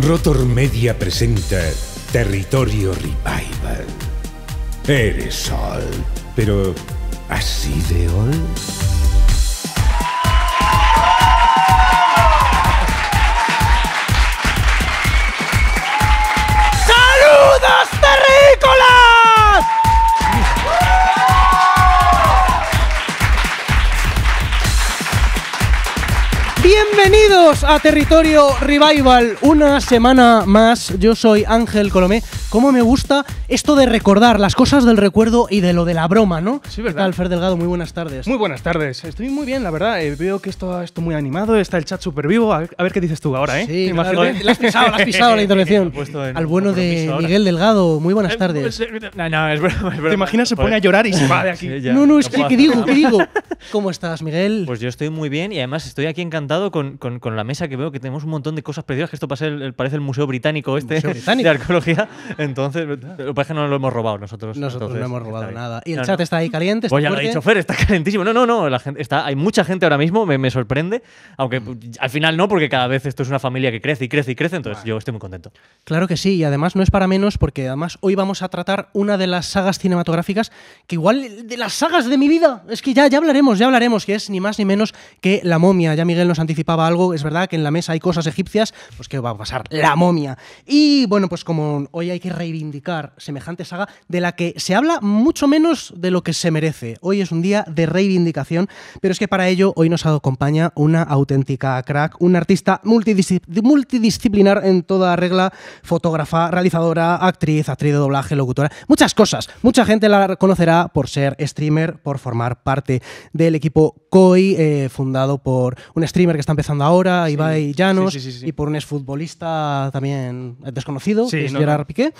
Rotor Media presenta Territorio Revival. Eres Sol, pero así de hoy. Bienvenidos a Territorio Revival. Una semana más. Yo soy Ángel Colomé Cómo me gusta esto de recordar las cosas del recuerdo y de lo de la broma, ¿no? Sí, ¿verdad? ¿Qué Delgado? Muy buenas tardes. Muy buenas tardes. Estoy muy bien, la verdad. Eh, veo que esto está muy animado, está el chat súper vivo. A ver, qué dices tú ahora, ¿eh? Sí, claro, has pisado, eh, has pisado la intervención. Al bueno de Miguel Delgado, muy buenas tardes. No, no, es broma, es ¿Te imaginas se pone a llorar y se va de aquí? no, no, es que, ¿qué digo? ¿Qué digo? ¿Cómo estás, Miguel? Pues yo estoy muy bien y además estoy aquí encantado con, la mesa que veo que tenemos un montón de cosas preciosas. que esto parece el Museo Británico este de Arqueología. Entonces, parece que no lo hemos robado nosotros. Nosotros no hemos robado nada. Y el chat está ahí caliente. Pues ya lo ha dicho está calentísimo. No, no, no. La gente, está, hay mucha gente ahora mismo, me, sorprende. Aunque mm. al final no, porque cada vez esto es una familia que crece y crece y crece. Entonces yo estoy muy contento. Claro que sí. Y además no es para menos, porque además hoy vamos a tratar una de las sagas cinematográficas que igual de las sagas de mi vida. Es que ya, ya hablaremos, ya hablaremos, que es ni más ni menos que La momia. Ya Miguel nos anticipaba algo. Es verdad que en la mesa hay cosas egipcias, pues qué va a pasar La momia. Y bueno, pues como hoy hay que reivindicar semejante saga de la que se habla mucho menos de lo que se merece. Hoy es un día de reivindicación, pero es que para ello hoy nos acompaña una auténtica crack, un artista multidisciplinar en toda regla, fotógrafa, realizadora, actriz, actriz de doblaje, locutora, muchas cosas. Mucha gente la conocerá por ser streamer, por formar parte del equipo COI, eh, fundado por un streamer que está empezando ahora, Ibai Llanos, y por un exfutbolista también desconocido, es Gerard Piqué.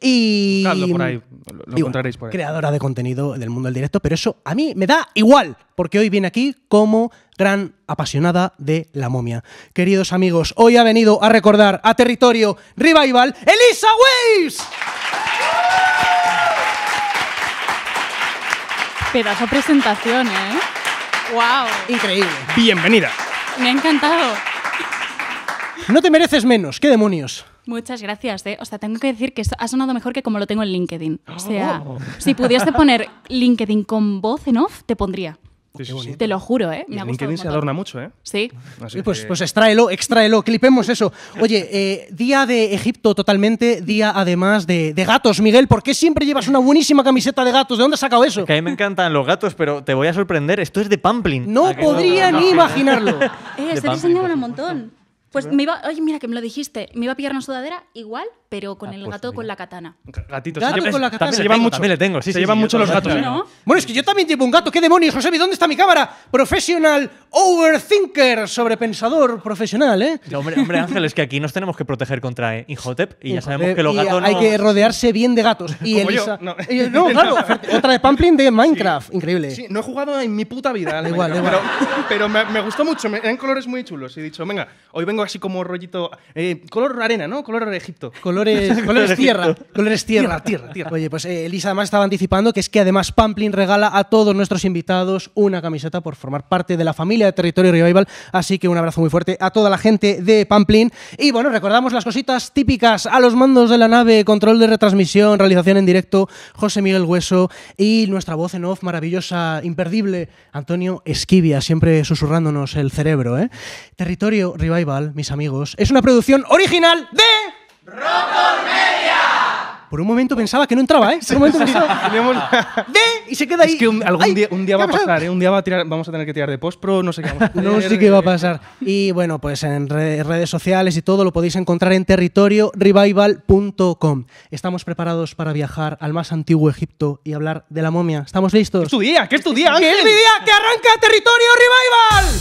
Y. Creadora de contenido del mundo del directo, pero eso a mí me da igual, porque hoy viene aquí como gran apasionada de la momia. Queridos amigos, hoy ha venido a recordar a Territorio Revival Elisa Waves. Pedazo presentación, ¿eh? ¡Wow! Increíble. Bienvenida. Me ha encantado. No te mereces menos, qué demonios. Muchas gracias. ¿eh? O sea, tengo que decir que ha sonado mejor que como lo tengo en LinkedIn. O oh. sea, si pudiese poner LinkedIn con voz en off, te pondría. sí. te lo juro, ¿eh? Me LinkedIn se adorna mucho, ¿eh? Sí. pues, que... pues extraelo, clipemos eso. Oye, eh, día de Egipto totalmente, día además de, de, gatos. Miguel, ¿por qué siempre llevas una buenísima camiseta de gatos? ¿De dónde has sacado eso? Que a mí me encantan los gatos, pero te voy a sorprender, esto es de Pamplin. No podría ni imaginarlo. eh, está un montón. Pues me iba, oye, mira que me lo dijiste, me iba a pillar una sudadera igual, pero con ah, el pues gato con la katana. Gatitos. Gato con la katana. Se llevan mucho. También le tengo, sí, Se llevan mucho los gatos. Bueno, es que yo también llevo un gato. ¿Qué demonios, José, ¿Dónde está mi cámara? Professional overthinker, sobrepensador profesional, ¿eh? hombre, Ángel, es que aquí nos tenemos que proteger contra eh, Inhotep y ya sabemos que los gatos no... hay que rodearse bien de gatos. Y Como no. claro. Otra de Pamplin de Minecraft. Increíble. Sí, no he jugado en mi puta vida. al Igual, Pero, pero me, gustó mucho, me- eran colores muy chulos. Y he dicho, venga, hoy vengo así como rollito. Eh, color arena, ¿no? Color Egipto. Colores, colores tierra. Colores tierra. tierra, tierra, Oye, pues eh, Elisa además estaba anticipando que es que además Pamplin regala a todos nuestros invitados una camiseta por formar parte de la familia de Territorio Revival. Así que un abrazo muy fuerte a toda la gente de Pamplin. Y bueno, recordamos las cositas típicas a los mandos de la nave, control de retransmisión, realización en directo, José Miguel Hueso y nuestra voz en off maravillosa, imperdible, Antonio Esquivia, siempre susurrándonos el cerebro. ¿eh? Territorio Revival mis amigos, es una producción original de... Rotor Media. Por un momento pensaba que no entraba, ¿eh? Por un momento pensaba... ¡De! Y se queda ahí. Es que un, algún día, un día va a pasar, ¿eh? Un día va a tirar, vamos a tener que tirar de postpro no sé qué vamos a No sé qué va a pasar. Y bueno, pues en redes sociales y todo lo podéis encontrar en territoriorevival.com. Estamos preparados para viajar al más antiguo Egipto y hablar de la momia. ¿Estamos listos? es tu día? ¡Que es tu día, es mi día? ¡Que arranca Territorio Revival!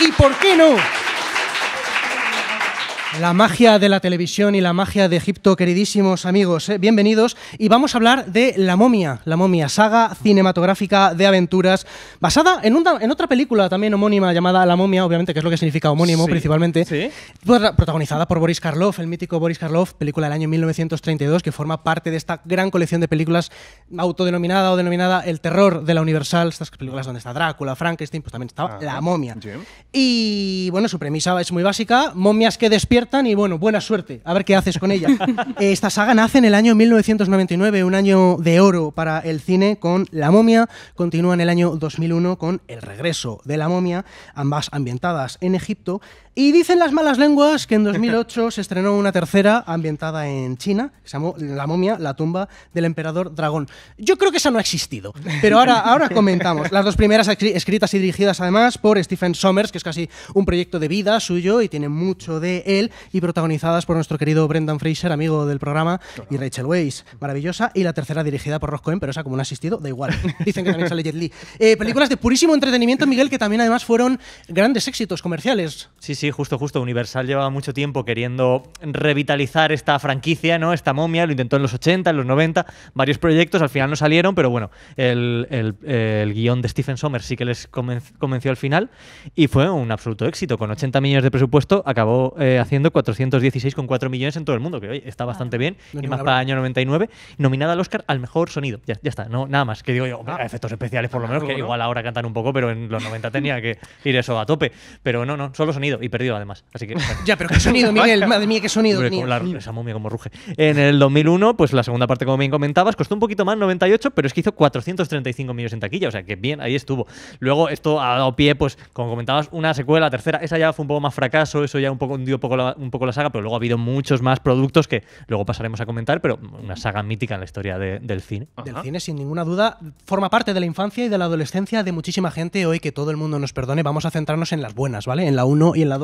¿Y por qué no? La magia de la televisión y la magia de Egipto, queridísimos amigos, eh, bienvenidos. Y vamos a hablar de La momia, La momia, saga cinematográfica de aventuras, basada en, en otra película también homónima llamada La momia, obviamente, que es lo que significa homónimo principalmente, protagonizada por Boris Karloff, el mítico Boris Karloff, película del año 1932, que forma parte de esta gran colección de películas autodenominada o denominada El terror de la Universal, estas películas donde está Drácula, Frankenstein, pues también estaba ah, La momia. Y bueno, su premisa es muy básica, momias que despiertan y bueno, buena suerte, a ver qué haces con ella. Eh, esta saga nace en el año 1999, un año de oro para el cine con La momia, continúa en el año 2001 con El regreso de la momia, ambas ambientadas en Egipto. Y dicen las malas lenguas que en 2008 se estrenó una tercera ambientada en China, que se llamó La momia, la tumba del emperador dragón. Yo creo que esa no ha existido, pero ahora, ahora comentamos. Las dos primeras escritas y dirigidas además por Stephen Sommers, que es casi un proyecto de vida suyo y tiene mucho de él, y protagonizadas por nuestro querido Brendan Fraser, amigo del programa, y Rachel Weisz, maravillosa, y la tercera dirigida por Ross pero esa como no ha existido da igual. Dicen que también sale Jet Li. Eh, películas de purísimo entretenimiento, Miguel, que también además fueron grandes éxitos comerciales. Sí, sí sí, justo, justo. Universal llevaba mucho tiempo queriendo revitalizar esta franquicia, ¿no? Esta momia, lo intentó en los 80, en los 90, varios proyectos, al final no salieron, pero bueno, el, guión de Stephen Sommers sí que les convenció al final y fue un absoluto éxito. Con 80 millones de presupuesto acabó 416 eh, haciendo 416,4 millones en todo el mundo, que hoy está bastante bien, y más para año 99, nominada al Oscar al mejor sonido. Ya, está, no, nada más, que digo yo, efectos especiales por lo menos, que igual ahora cantan un poco, pero en los 90 tenía que ir eso a tope. Pero no, no, solo sonido. Y perdido además. Así que, ya, pero qué sonido, Miguel. Madre mía, qué sonido. esa momia como ruge. En el 2001, pues la segunda parte, como bien comentabas, costó un poquito más, 98, pero es que hizo 435 millones en taquilla. O sea que bien, ahí estuvo. Luego esto ha dado pie, pues como comentabas, una secuela, tercera. Esa ya fue un poco más fracaso, eso ya un poco hundió un poco la, un poco la saga, pero luego ha habido muchos más productos que luego pasaremos a comentar, pero una saga mítica en la historia del cine. Del cine, sin ninguna duda, forma parte de la infancia y de la adolescencia de muchísima gente. Hoy que todo el mundo nos perdone, vamos a centrarnos en las buenas, ¿vale? En la 1 y en la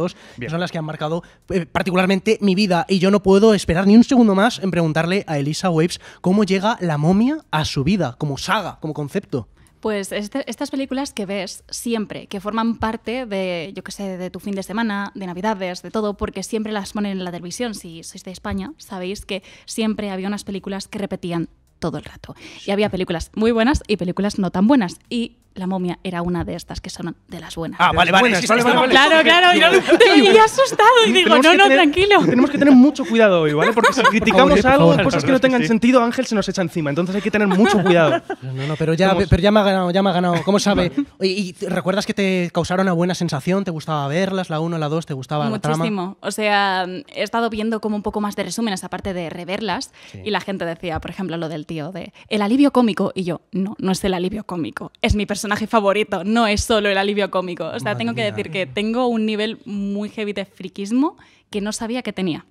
son las que han marcado eh, particularmente mi vida. Y yo no puedo esperar ni un segundo más en preguntarle a Elisa Waves cómo llega la momia a su vida, como saga, como concepto. Pues este, estas películas que ves siempre, que forman parte de, yo qué sé, de tu fin de semana, de Navidades, de todo, porque siempre las ponen en la televisión. Si sois de España, sabéis que siempre había unas películas que repetían todo el rato. Y había películas muy buenas y películas no tan buenas. Y la momia era una de estas que son de las buenas. Ah, vale, vale. Claro, claro. Yo me asustado y digo, no, no, tranquilo. Tenemos que tener mucho cuidado hoy, ¿vale? ¿eh? Porque si criticamos algo, cosas que no tengan sentido, Ángel se nos echa encima. Entonces hay que tener mucho cuidado. No, no, pero ya, pero ya me ha ganado, ya me ha ganado. ¿Cómo sabe? ¿Y, recuerdas que te causaron una buena sensación? ¿Te gustaba verlas? ¿La 1, la 2? ¿Te gustaba la trama? Muchísimo. O sea, he estado viendo como un poco más de resúmenes, aparte de reverlas. Y la gente decía, por ejemplo, lo del tío de el alivio cómico. Y yo, no, no es el alivio cómico. Es mi personalidad personaje favorito, no es solo el alivio cómico. O sea, tengo que decir que tengo un nivel muy heavy de friquismo que no sabía que tenía.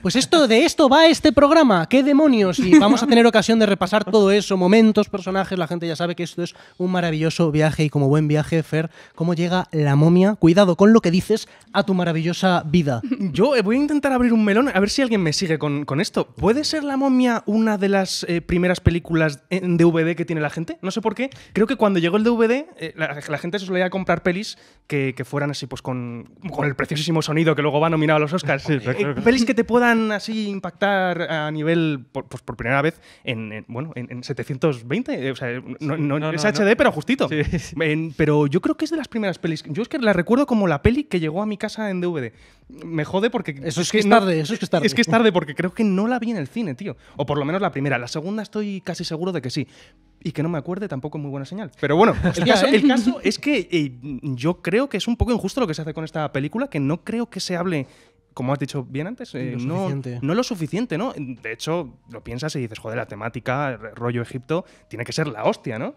Pues esto de esto va este programa, qué demonios. Y vamos a tener ocasión de repasar todo eso, momentos, personajes, la gente ya sabe que esto es un maravilloso viaje y como buen viaje, Fer, cómo llega la momia, cuidado con lo que dices a tu maravillosa vida. Yo eh, voy a intentar abrir un melón, a ver si alguien me sigue con, esto. ¿Puede ser la momia una de las eh, primeras películas en DVD que tiene la gente? No sé por qué. Creo que cuando llegó el DVD, eh, la, gente se solía comprar pelis que, fueran así, pues con, con el preciosísimo sonido que luego va nominado a los Oscars. Pues pelis que te puedan así impactar a nivel, por, pues, primera vez, en, bueno, en, 720. Eh, es HD, pero justito. pero yo creo que es de las primeras pelis. Yo es que la recuerdo como la peli que llegó a mi casa en DVD. Me jode porque... Eso es que, es tarde, eso es que es tarde. porque creo que no la vi en el cine, tío. O por lo menos la primera. La segunda estoy casi seguro de que sí y que no me acuerde tampoco es muy buena señal. Pero bueno, el, ¿eh? caso, es que eh, yo creo que es un poco injusto lo que se hace con esta película, que no creo que se hable como has dicho bien antes, eh, no, no, lo suficiente, ¿no? De hecho, lo piensas y dices, joder, la temática, rollo Egipto, tiene que ser la hostia, ¿no?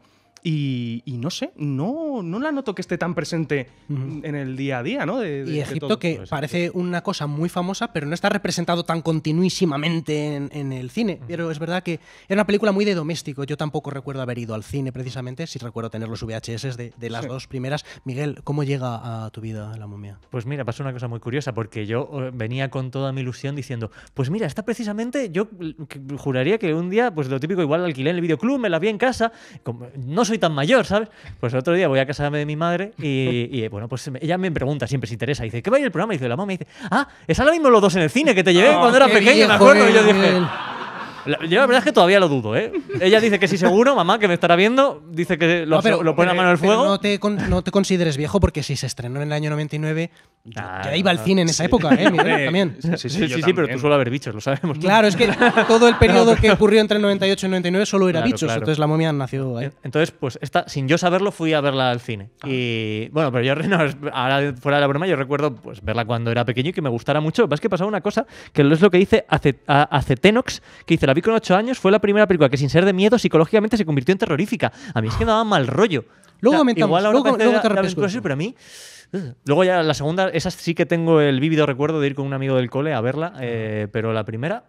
Y, no sé, no, no la noto que esté tan presente en el día a día, ¿no? De, y Egipto, que parece una cosa muy famosa, pero no está representado tan continuísimamente en, el cine. Pero es verdad que era una película muy de doméstico. Yo tampoco recuerdo haber ido al cine precisamente, si recuerdo tener los VHS de, las dos primeras. Miguel, ¿cómo llega a tu vida la momia? Pues mira, pasó una cosa muy curiosa, porque yo eh, venía con toda mi ilusión diciendo, pues mira, está precisamente, yo juraría que un día, pues lo típico, igual alquilé en el videoclub, me la vi en casa, no soy tan mayor, ¿sabes? Pues el otro día voy a casarme de mi madre y, bueno, pues ella me pregunta siempre si interesa. Dice, ¿qué va a ir el programa? Y dice, la mamá me dice, ah, es ahora mismo los dos en el cine que te llevé ah, cuando era pequeño, me acuerdo. Y yo dije yo la verdad es que todavía lo dudo, ¿eh? Ella dice que sí seguro, mamá, que me estará viendo, dice que lo, lo pone a mano al fuego. no, te consideres viejo porque si se estrenó en el año 99, ya ah, iba al cine en esa época, ¿eh? también. Sí, sí, sí, pero tú suelo haber bichos, lo sabemos. Claro, es que todo el periodo que ocurrió entre el 98 y el 99 solo era bichos, entonces la momia nació ahí. Entonces, pues esta, sin yo saberlo, fui a verla al cine. Ah. Y bueno, pero yo, no, ahora fuera de la broma, yo recuerdo pues verla cuando era pequeño y que me gustara mucho. Lo que es que pasaba una cosa, que es lo que dice tenox que dice la vi con 8 años, fue la primera película que sin ser de miedo psicológicamente se convirtió en terrorífica. A mí es que me daba mal rollo. Luego aumentamos, o sea, luego, luego, pero a mí... Luego ya la segunda, esa sí que tengo el vívido recuerdo de ir con un amigo del cole a verla, eh, ah. pero la primera...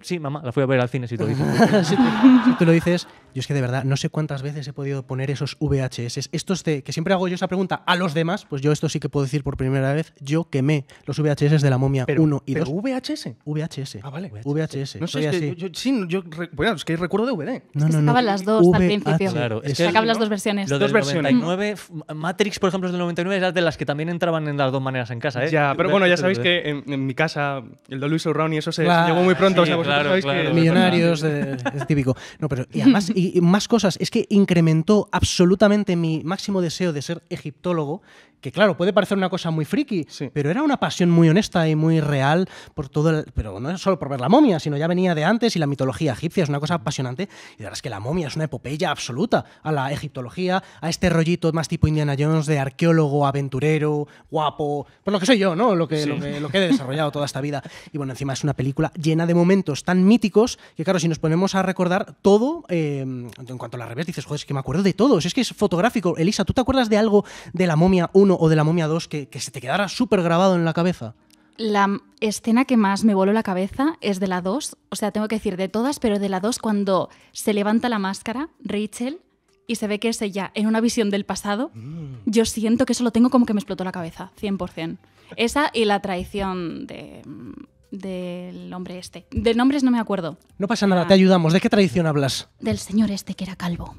Sí, mamá, la fui a ver al cine, si te lo dices. te lo dices. Yo es que de verdad no sé cuántas veces he podido poner esos VHS. Estos de, que siempre hago yo esa pregunta a los demás, pues yo esto sí que puedo decir por primera vez, yo quemé los VHS de la momia 1 y 2. VHS? VHS. Ah, vale. VHS. No sé, es que yo, sí, yo, bueno, es que recuerdo de VD. No, no, no. Estaban las dos al principio. Claro, es las dos versiones. dos versiones. 99, Matrix, por ejemplo, es del 99, era de las que también entraban en las dos maneras en casa, ¿eh? Ya, pero bueno, ya sabéis que en, mi casa el de Luis y eso se llegó muy pronto, Millonarios, es típico. No, pero y más cosas. Es que incrementó absolutamente mi máximo deseo de ser egiptólogo que claro, puede parecer una cosa muy friki, pero era una pasión muy honesta y muy real por todo el, pero no es solo por ver la momia, sino ya venía de antes y la mitología egipcia es una cosa apasionante y la verdad es que la momia es una epopeya absoluta a la egiptología, a este rollito más tipo Indiana Jones de arqueólogo, aventurero, guapo, por lo que soy yo, ¿no? Lo que, lo, que he desarrollado toda esta vida. Y bueno, encima es una película llena de momentos tan míticos que claro, si nos ponemos a recordar todo, em, en cuanto a la revés, dices, joder, es que me acuerdo de todo, es que es fotográfico. Elisa, ¿tú te acuerdas de algo de la momia 1? o de la momia 2 que, se te quedara súper grabado en la cabeza? La escena que más me voló la cabeza es de la 2, o sea, tengo que decir de todas, pero de la 2 cuando se levanta la máscara, Rachel, y se ve que es ella en una visión del pasado, mm. yo siento que eso lo tengo como que me explotó la cabeza, 100%. Esa y la traición de mm, del hombre este. De nombres no me acuerdo. No pasa nada, ah. te ayudamos. ¿De qué traición hablas? Del señor este que era calvo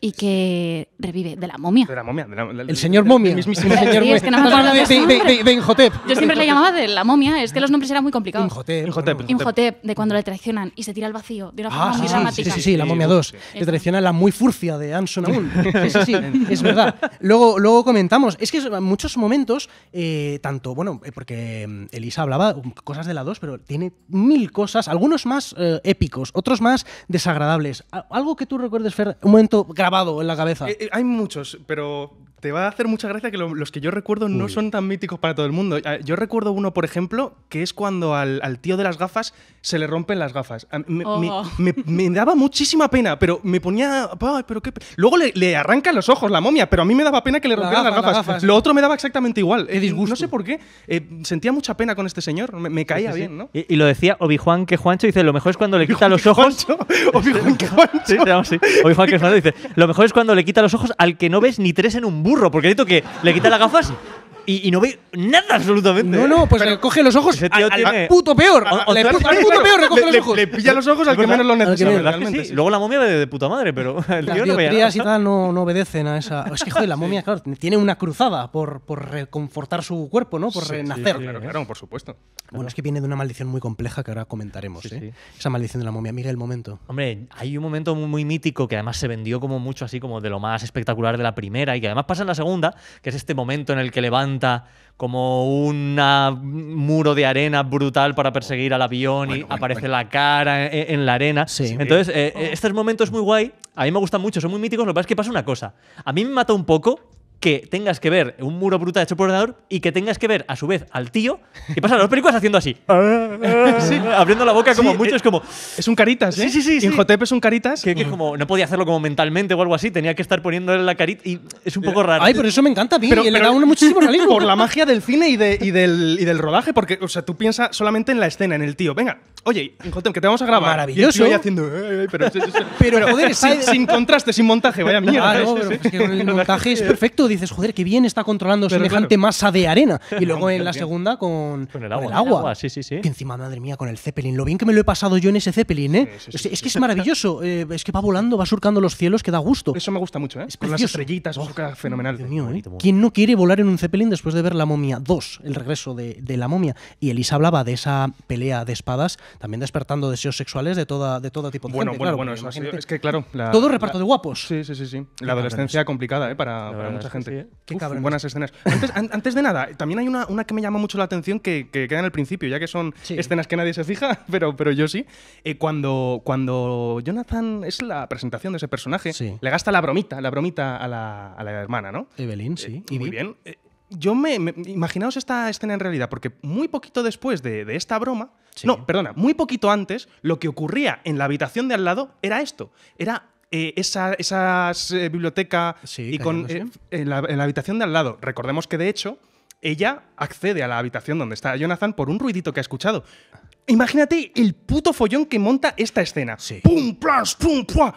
y que revive de la momia. De la momia. el señor momia. El de, de, Inhotep. Yo siempre le llamaba de la momia, es que los nombres eran muy complicados. Inhotep. Inhotep, de cuando le traicionan y se tira al vacío de una forma ah, sí, dramática. Sí, sí, sí, la momia 2. Le traiciona la muy furcia de Anson Aún. Sí, sí, es verdad. Luego, luego comentamos. Es que en muchos momentos, eh, tanto, bueno, eh, porque mm, Elisa hablaba cosas de la 2, pero tiene mil cosas, algunos más eh, épicos, otros más desagradables. Algo que tú recuerdes, Fer, un momento grabado en la cabeza. Eh, eh, hay muchos, pero te va a hacer mucha gracia que los que yo recuerdo no son tan míticos para todo el mundo. Ah, yo recuerdo uno, por ejemplo, que es cuando al, tío de las gafas se le rompen las gafas. Ah, oh. Me, daba muchísima pena, pero me ponía. Pero qué Luego le, le, arrancan los ojos la momia, pero a mí me daba pena que le rompieran las gafas. Lo otro me daba exactamente igual. Eh, disgusto. No sé por qué. Eh, sentía mucha pena con este señor. Me, caía bien, ¿no? Y, lo decía Obi-Juan que Juancho dice: Lo mejor es cuando le quita los ojos. Obi-Juan que Juancho. Obi-Juan que Juancho dice: Lo mejor es cuando le quita los ojos al que no ves ni tres en un burro, porque dicho que le quita las gafas y, no ve nada absolutamente. No, ¿eh? no, pues le coge los ojos al, puto peor. le, al puto peor le coge los ojos. Le, pilla los ojos al que menos lo necesita. Luego la momia de, de puta madre, pero el tío no veía. y tal no, obedecen a esa. Es que, joder, la momia, claro, tiene una cruzada por, por reconfortar su cuerpo, ¿no? Por renacer. Claro, claro, por supuesto. Bueno, es que viene de una maldición muy compleja que ahora comentaremos. ¿eh? Esa maldición de la momia. el momento. Hombre, hay un momento muy, muy mítico que además se vendió como mucho así como de lo más espectacular de la primera y que además pasa en la segunda, que es este momento en el que levanta como un muro de arena brutal para perseguir al avión y aparece la cara en, la arena. Entonces, eh, eh, estos momentos momento es muy guay. A mí me gustan mucho, son muy míticos. Lo que pasa es que pasa una cosa. A mí me mata un poco que tengas que ver un muro brutal hecho por ordenador y que tengas que ver a su vez al tío que pasa los películas haciendo así. Ah, Abriendo la boca como muchos, mucho, eh, es como. Es un caritas, ¿eh? Sí, sí, sí. Inhotep es un caritas. Que, como no podía hacerlo como mentalmente o algo así, tenía que estar poniéndole la carita y es un poco raro. Ay, pero eso me encanta a y eh, le da muchísimo realismo. Por la magia del cine y, del, y del rodaje, porque, o sea, tú piensas solamente en la escena, en el tío. Venga, Oye, Jotem, que te vamos a grabar. Maravilloso. haciendo. Eh, eh, pero, joder, sin, contraste, sin montaje, vaya mierda. Claro, es que el montaje es perfecto. Dices, joder, qué bien está controlando pero semejante masa de arena. Y luego en la segunda con, el, agua, Sí, sí, sí. Que encima, madre mía, con el Zeppelin. Lo bien que me lo he pasado yo en ese Zeppelin, ¿eh? es que es maravilloso. Eh, es que va volando, va surcando los cielos, que da gusto. Eso me gusta mucho, ¿eh? Es con las estrellitas, oh, fenomenal. ¿Quién no quiere volar en un Zeppelin después de ver La Momia 2, el regreso de La Momia? Y Elisa hablaba de esa pelea de espadas también despertando deseos sexuales de toda, de todo tipo de bueno, gente, Bueno, claro, bueno, es que claro. todo reparto de guapos. Sí, sí, sí. La adolescencia complicada, ¿eh? Para, mucha gente. Eh. ¿Qué Uf, buenas escenas. Antes, de nada, también hay una, una que me llama mucho la atención que, que queda en el principio, ya que son escenas que nadie se fija, pero, pero yo sí. Eh, cuando, cuando Jonathan es la presentación de ese personaje, le gasta la bromita, la bromita a la, a la hermana, ¿no? Evelyn, sí. Eh, y muy bien yo me, Imaginaos esta escena en realidad, porque muy poquito después de, esta broma. No, perdona, muy poquito antes, lo que ocurría en la habitación de al lado era esto. Era eh, esa, eh, biblioteca y con, eh, en, la, habitación de al lado. Recordemos que de hecho ella accede a la habitación donde está Jonathan por un ruidito que ha escuchado. Imagínate el puto follón que monta esta escena. ¡Pum, plas, pum, pua!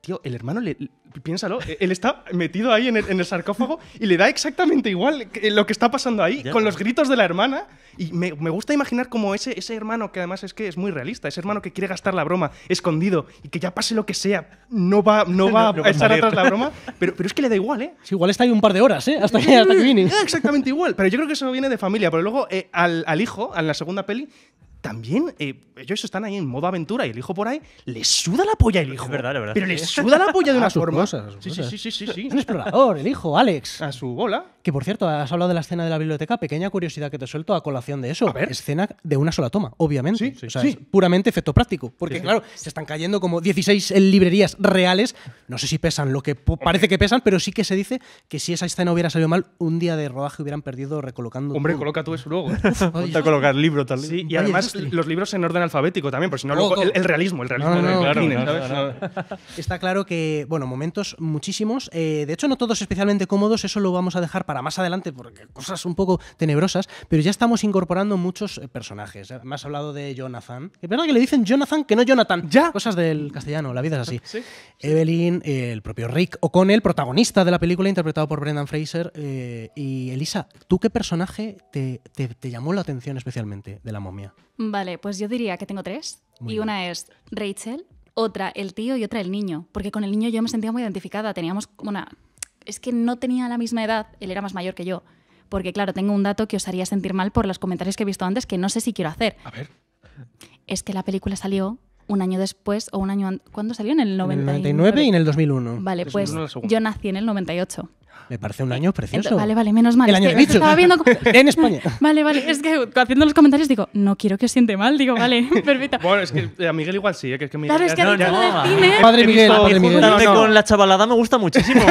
Tío, el hermano le, piénsalo, e-, él está metido ahí en el, sarcófago y le da exactamente igual lo que está pasando ahí, con los gritos de la hermana. Y me, gusta imaginar como ese, ese hermano, que además es que es muy realista, ese hermano que quiere gastar la broma escondido y que ya pase lo que sea, no va, no va a echar atrás la broma, pero, pero es que le da igual, ¿eh? igual está ahí un par de horas, ¿eh? Hasta que, hasta que viene. Exactamente igual, pero yo creo que eso viene de familia, pero luego eh, al, al hijo, a la segunda peli, también eh, ellos están ahí en modo aventura y el hijo por ahí le suda la polla el hijo. verdad, Pero le suda la polla de una forma. Cosas, sí, Un explorador, el hijo, Alex. A su bola. Que por cierto, has hablado de la escena de la biblioteca. Pequeña curiosidad que te suelto a colación de eso. Escena de una sola toma, obviamente. es puramente efecto práctico. Porque, claro, se están cayendo como 16 eh, librerías reales. No sé si pesan lo que parece que pesan, pero sí que se dice que si esa escena hubiera salido mal, un día de rodaje hubieran perdido recolocando. Hombre, coloca tú eso luego. ¿eh? colocar libro tal. y además los libros en orden alfabético también, porque si no, oh, oh. el, realismo, el realismo. Está claro que, bueno, momentos muchísimos. Eh, de hecho, no todos especialmente cómodos, eso lo vamos a dejar para más adelante, porque cosas un poco tenebrosas, pero ya estamos incorporando muchos eh, personajes. Eh, me has hablado de Jonathan. Es verdad que le dicen Jonathan, que no Jonathan. Ya. Cosas del castellano, la vida es así. Evelyn, el propio Rick O'Connell, protagonista de la película, interpretado por Brendan Fraser. y Elisa, ¿tú qué personaje te llamó la atención especialmente de la momia? Vale, pues yo diría que tengo tres. y una es Rachel, otra el tío y otra el niño. Porque con el niño yo me sentía muy identificada. Teníamos como una. Es que no tenía la misma edad, él era más mayor que yo. Porque, claro, tengo un dato que os haría sentir mal por los comentarios que he visto antes que no sé si quiero hacer. A ver. Es que la película salió un año después o un año antes. ¿Cuándo salió? En el 99. y en el 2001. Vale, pues yo nací en el 98. Me parece un año precioso. vale, vale, menos mal. El año Estaba viendo... en España. Vale, vale. Es que haciendo los comentarios digo, no quiero que os siente mal. Digo, vale, permita. Bueno, es que eh, a Miguel igual sí. Eh, que es que Miguel claro, es que no, cine... Padre Miguel, padre Miguel. Con la chavalada me gusta muchísimo.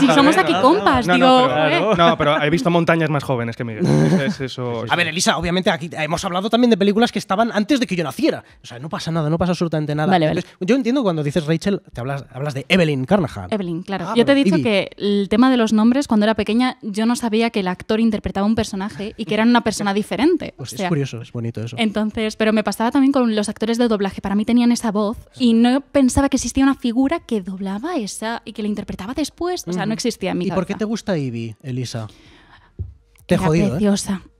si somos aquí compas, digo... ¿eh? No, pero he visto montañas más jóvenes que Miguel. Es eso... A ver, Elisa, obviamente aquí hemos hablado también de películas que estaban antes de que yo naciera. O sea, no pasa nada, no pasa absolutamente nada. Vale, vale. yo entiendo cuando dices Rachel, te hablas, hablas de Evelyn Carnahan. Evelyn, claro. Ah, yo te he dicho que tema de los nombres, cuando era pequeña, yo no sabía que el actor interpretaba un personaje y que era una persona diferente. Pues es curioso, es bonito eso. Entonces, pero me pasaba también con los actores de doblaje. Para mí tenían esa voz y no pensaba que existía una figura que doblaba esa y que la interpretaba después. O sea, no existía en mi ¿Y por qué te gusta Ivy, Elisa? Te he ¿eh?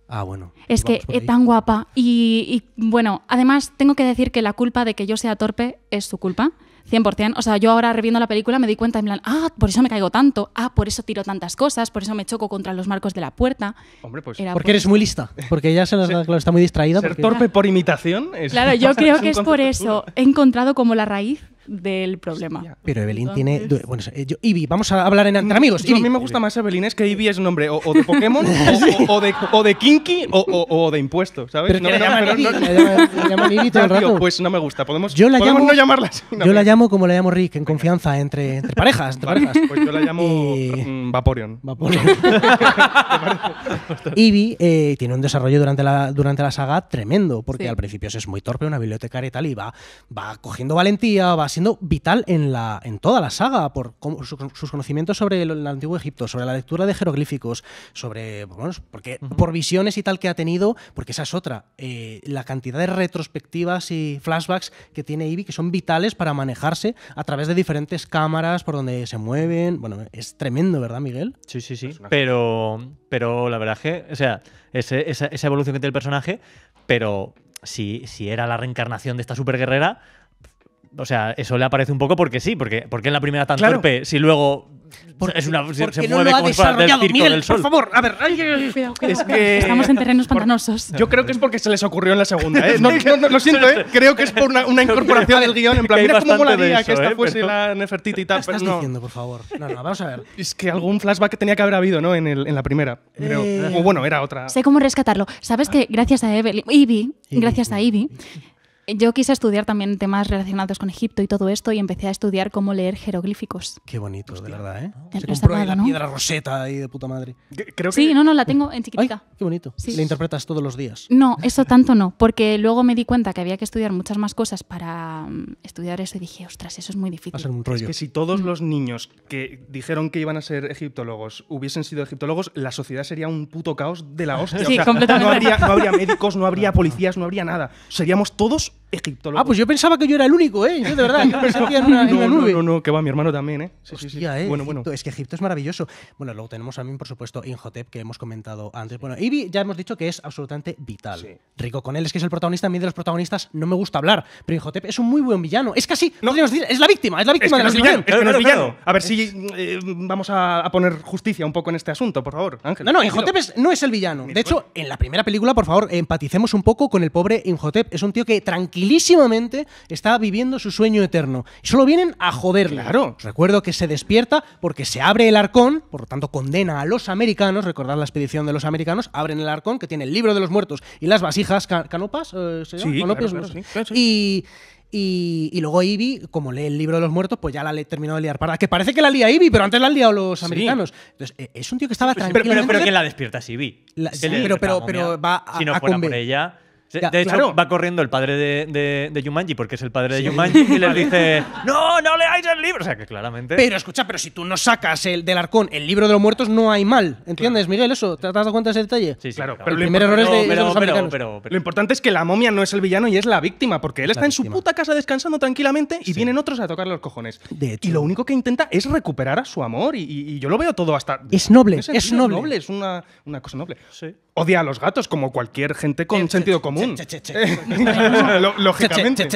Ah, bueno. Es que es tan guapa. y, bueno, además tengo que decir que la culpa de que yo sea torpe es su culpa. 100%. O sea, yo ahora reviendo la película me di cuenta en plan, ah, por eso me caigo tanto, ah, por eso tiro tantas cosas, por eso me choco contra los marcos de la puerta. Pues, porque eres muy lista. Porque ella se está muy distraída. Ser torpe por imitación. Es... claro, yo creo que es por eso. He encontrado como la raíz del problema. Pero Evelyn tiene. Bueno, eh, vamos a hablar en, entre amigos. Y a mí me gusta más Evelyn, es que Ivy es un nombre o, de Pokémon, o, de, Kinky, o, de impuesto, ¿sabes? no, me no, llaman todo el rato. pues no me gusta. Podemos, yo la llamo, no llamarla Yo la llamo como la llamo Rick, en confianza entre, parejas. Pues yo la llamo mm, Vaporeon. Vaporeon. Eh, tiene un desarrollo durante la, durante la saga tremendo, porque al principio es muy torpe, una bibliotecaria y tal, y va, va cogiendo valentía, va siendo vital en, la, en toda la saga, por sus conocimientos sobre el, antiguo Egipto, sobre la lectura de jeroglíficos, sobre, pues porque, por visiones y tal que ha tenido, porque esa es otra, eh, la cantidad de retrospectivas y flashbacks que tiene Ibi, que son vitales para manejarse a través de diferentes cámaras por donde se mueven. Bueno, es tremendo, ¿verdad, Miguel? Sí, sí, sí. Pero, pero la verdad es que, o sea, esa, evolución que tiene el personaje, pero si, si, era la reencarnación de esta superguerrera, o sea, eso le aparece un poco porque sí, porque, porque en la primera tan torpe, si luego es una, se, mueve con desarrollado. del Por favor, a ver. Ay, cuidado, que... Estamos en terrenos pantanosos. Yo creo que es porque se les ocurrió en la segunda. ¿eh? No, no, lo siento, ¿eh? creo que es por una, incorporación del guión. En plan, mira cómo molaría que esta ¿eh? fuese la Nefertiti y tal. estás pero no. diciendo, por favor? No, no, vamos a ver. Es que algún flashback tenía que haber habido, ¿no? En, el, la primera. Creo. Eh. O bueno, era otra. Sé cómo rescatarlo. Sabes que gracias a Evelyn, Ivy, gracias a Ivy, yo quise estudiar también temas relacionados con Egipto y todo esto y empecé a estudiar cómo leer jeroglíficos. Qué bonito, de verdad, ¿eh? Se compró la piedra roseta ahí de puta madre. Creo Sí, no, no, la tengo en chiquitita. Ay, qué bonito. ¿La interpretas todos los días? No, eso tanto no, porque luego me di cuenta que había que estudiar muchas más cosas para mm, estudiar eso y dije, ostras, eso es muy difícil. Va a ser un rollo. que si todos mm. los niños que dijeron que iban a ser egiptólogos hubiesen sido egiptólogos, la sociedad sería un puto caos de la hostia. Sí, completamente. no habría médicos, no habría policías, no habría nada. Seríamos todos egiptólogo. Ah, pues yo pensaba que yo era el único, ¿eh? de verdad, yo pensaba que una, No, no, que va, mi hermano también, ¿eh? Sí, sí, sí. ¿eh? bueno, bueno. Es que Egipto es maravilloso. Bueno, luego tenemos a mí, por supuesto, Inhotep, que hemos comentado antes. Bueno, Ibi ya hemos dicho que es absolutamente vital. Rico con él, es que es el protagonista, a mí de los protagonistas no me gusta hablar, pero Inhotep es un muy buen villano. Es casi, no decir, es la víctima, es la víctima de la no es no es villano. A ver si eh, vamos a, poner justicia un poco en este asunto, por favor, No, no, Inhotep no es el villano. De hecho, en la primera película, por favor, empaticemos un poco con el pobre Inhotep. Es un tío que tranquilo tranquilísimamente está viviendo su sueño eterno. Y solo vienen a joderla. Claro. recuerdo que se despierta porque se abre el arcón, por lo tanto condena a los americanos, recordad la expedición de los americanos, abren el arcón que tiene el libro de los muertos y las vasijas canopas, eh, Y... Y, y, luego Ivy, como lee el libro de los muertos, pues ya la ha terminado de liar Que parece que la lía Ivy, pero antes la han liado los americanos. Entonces, eh, es un tío que estaba Pero, pero, ¿quién la despierta es Ivy. pero, pero, va a, si por ella de hecho, va corriendo el padre de, de, Yumanji, porque es el padre de y le dice: ¡No, no leáis el libro! O sea, que claramente. Pero escucha, pero si tú no sacas el, del arcón el libro de los muertos, no hay mal. ¿Entiendes, Miguel? Eso, ¿te has dado cuenta de ese detalle? Sí, claro. Pero el primer error es de, pero, Lo importante es que la momia no es el villano y es la víctima, porque él está en su puta casa descansando tranquilamente y vienen otros a tocarle los cojones. Y lo único que intenta es recuperar a su amor, y, yo lo veo todo hasta. Es noble, es, noble. Es una, una cosa noble. Sí odia a los gatos, como cualquier gente con sentido común. Lógicamente.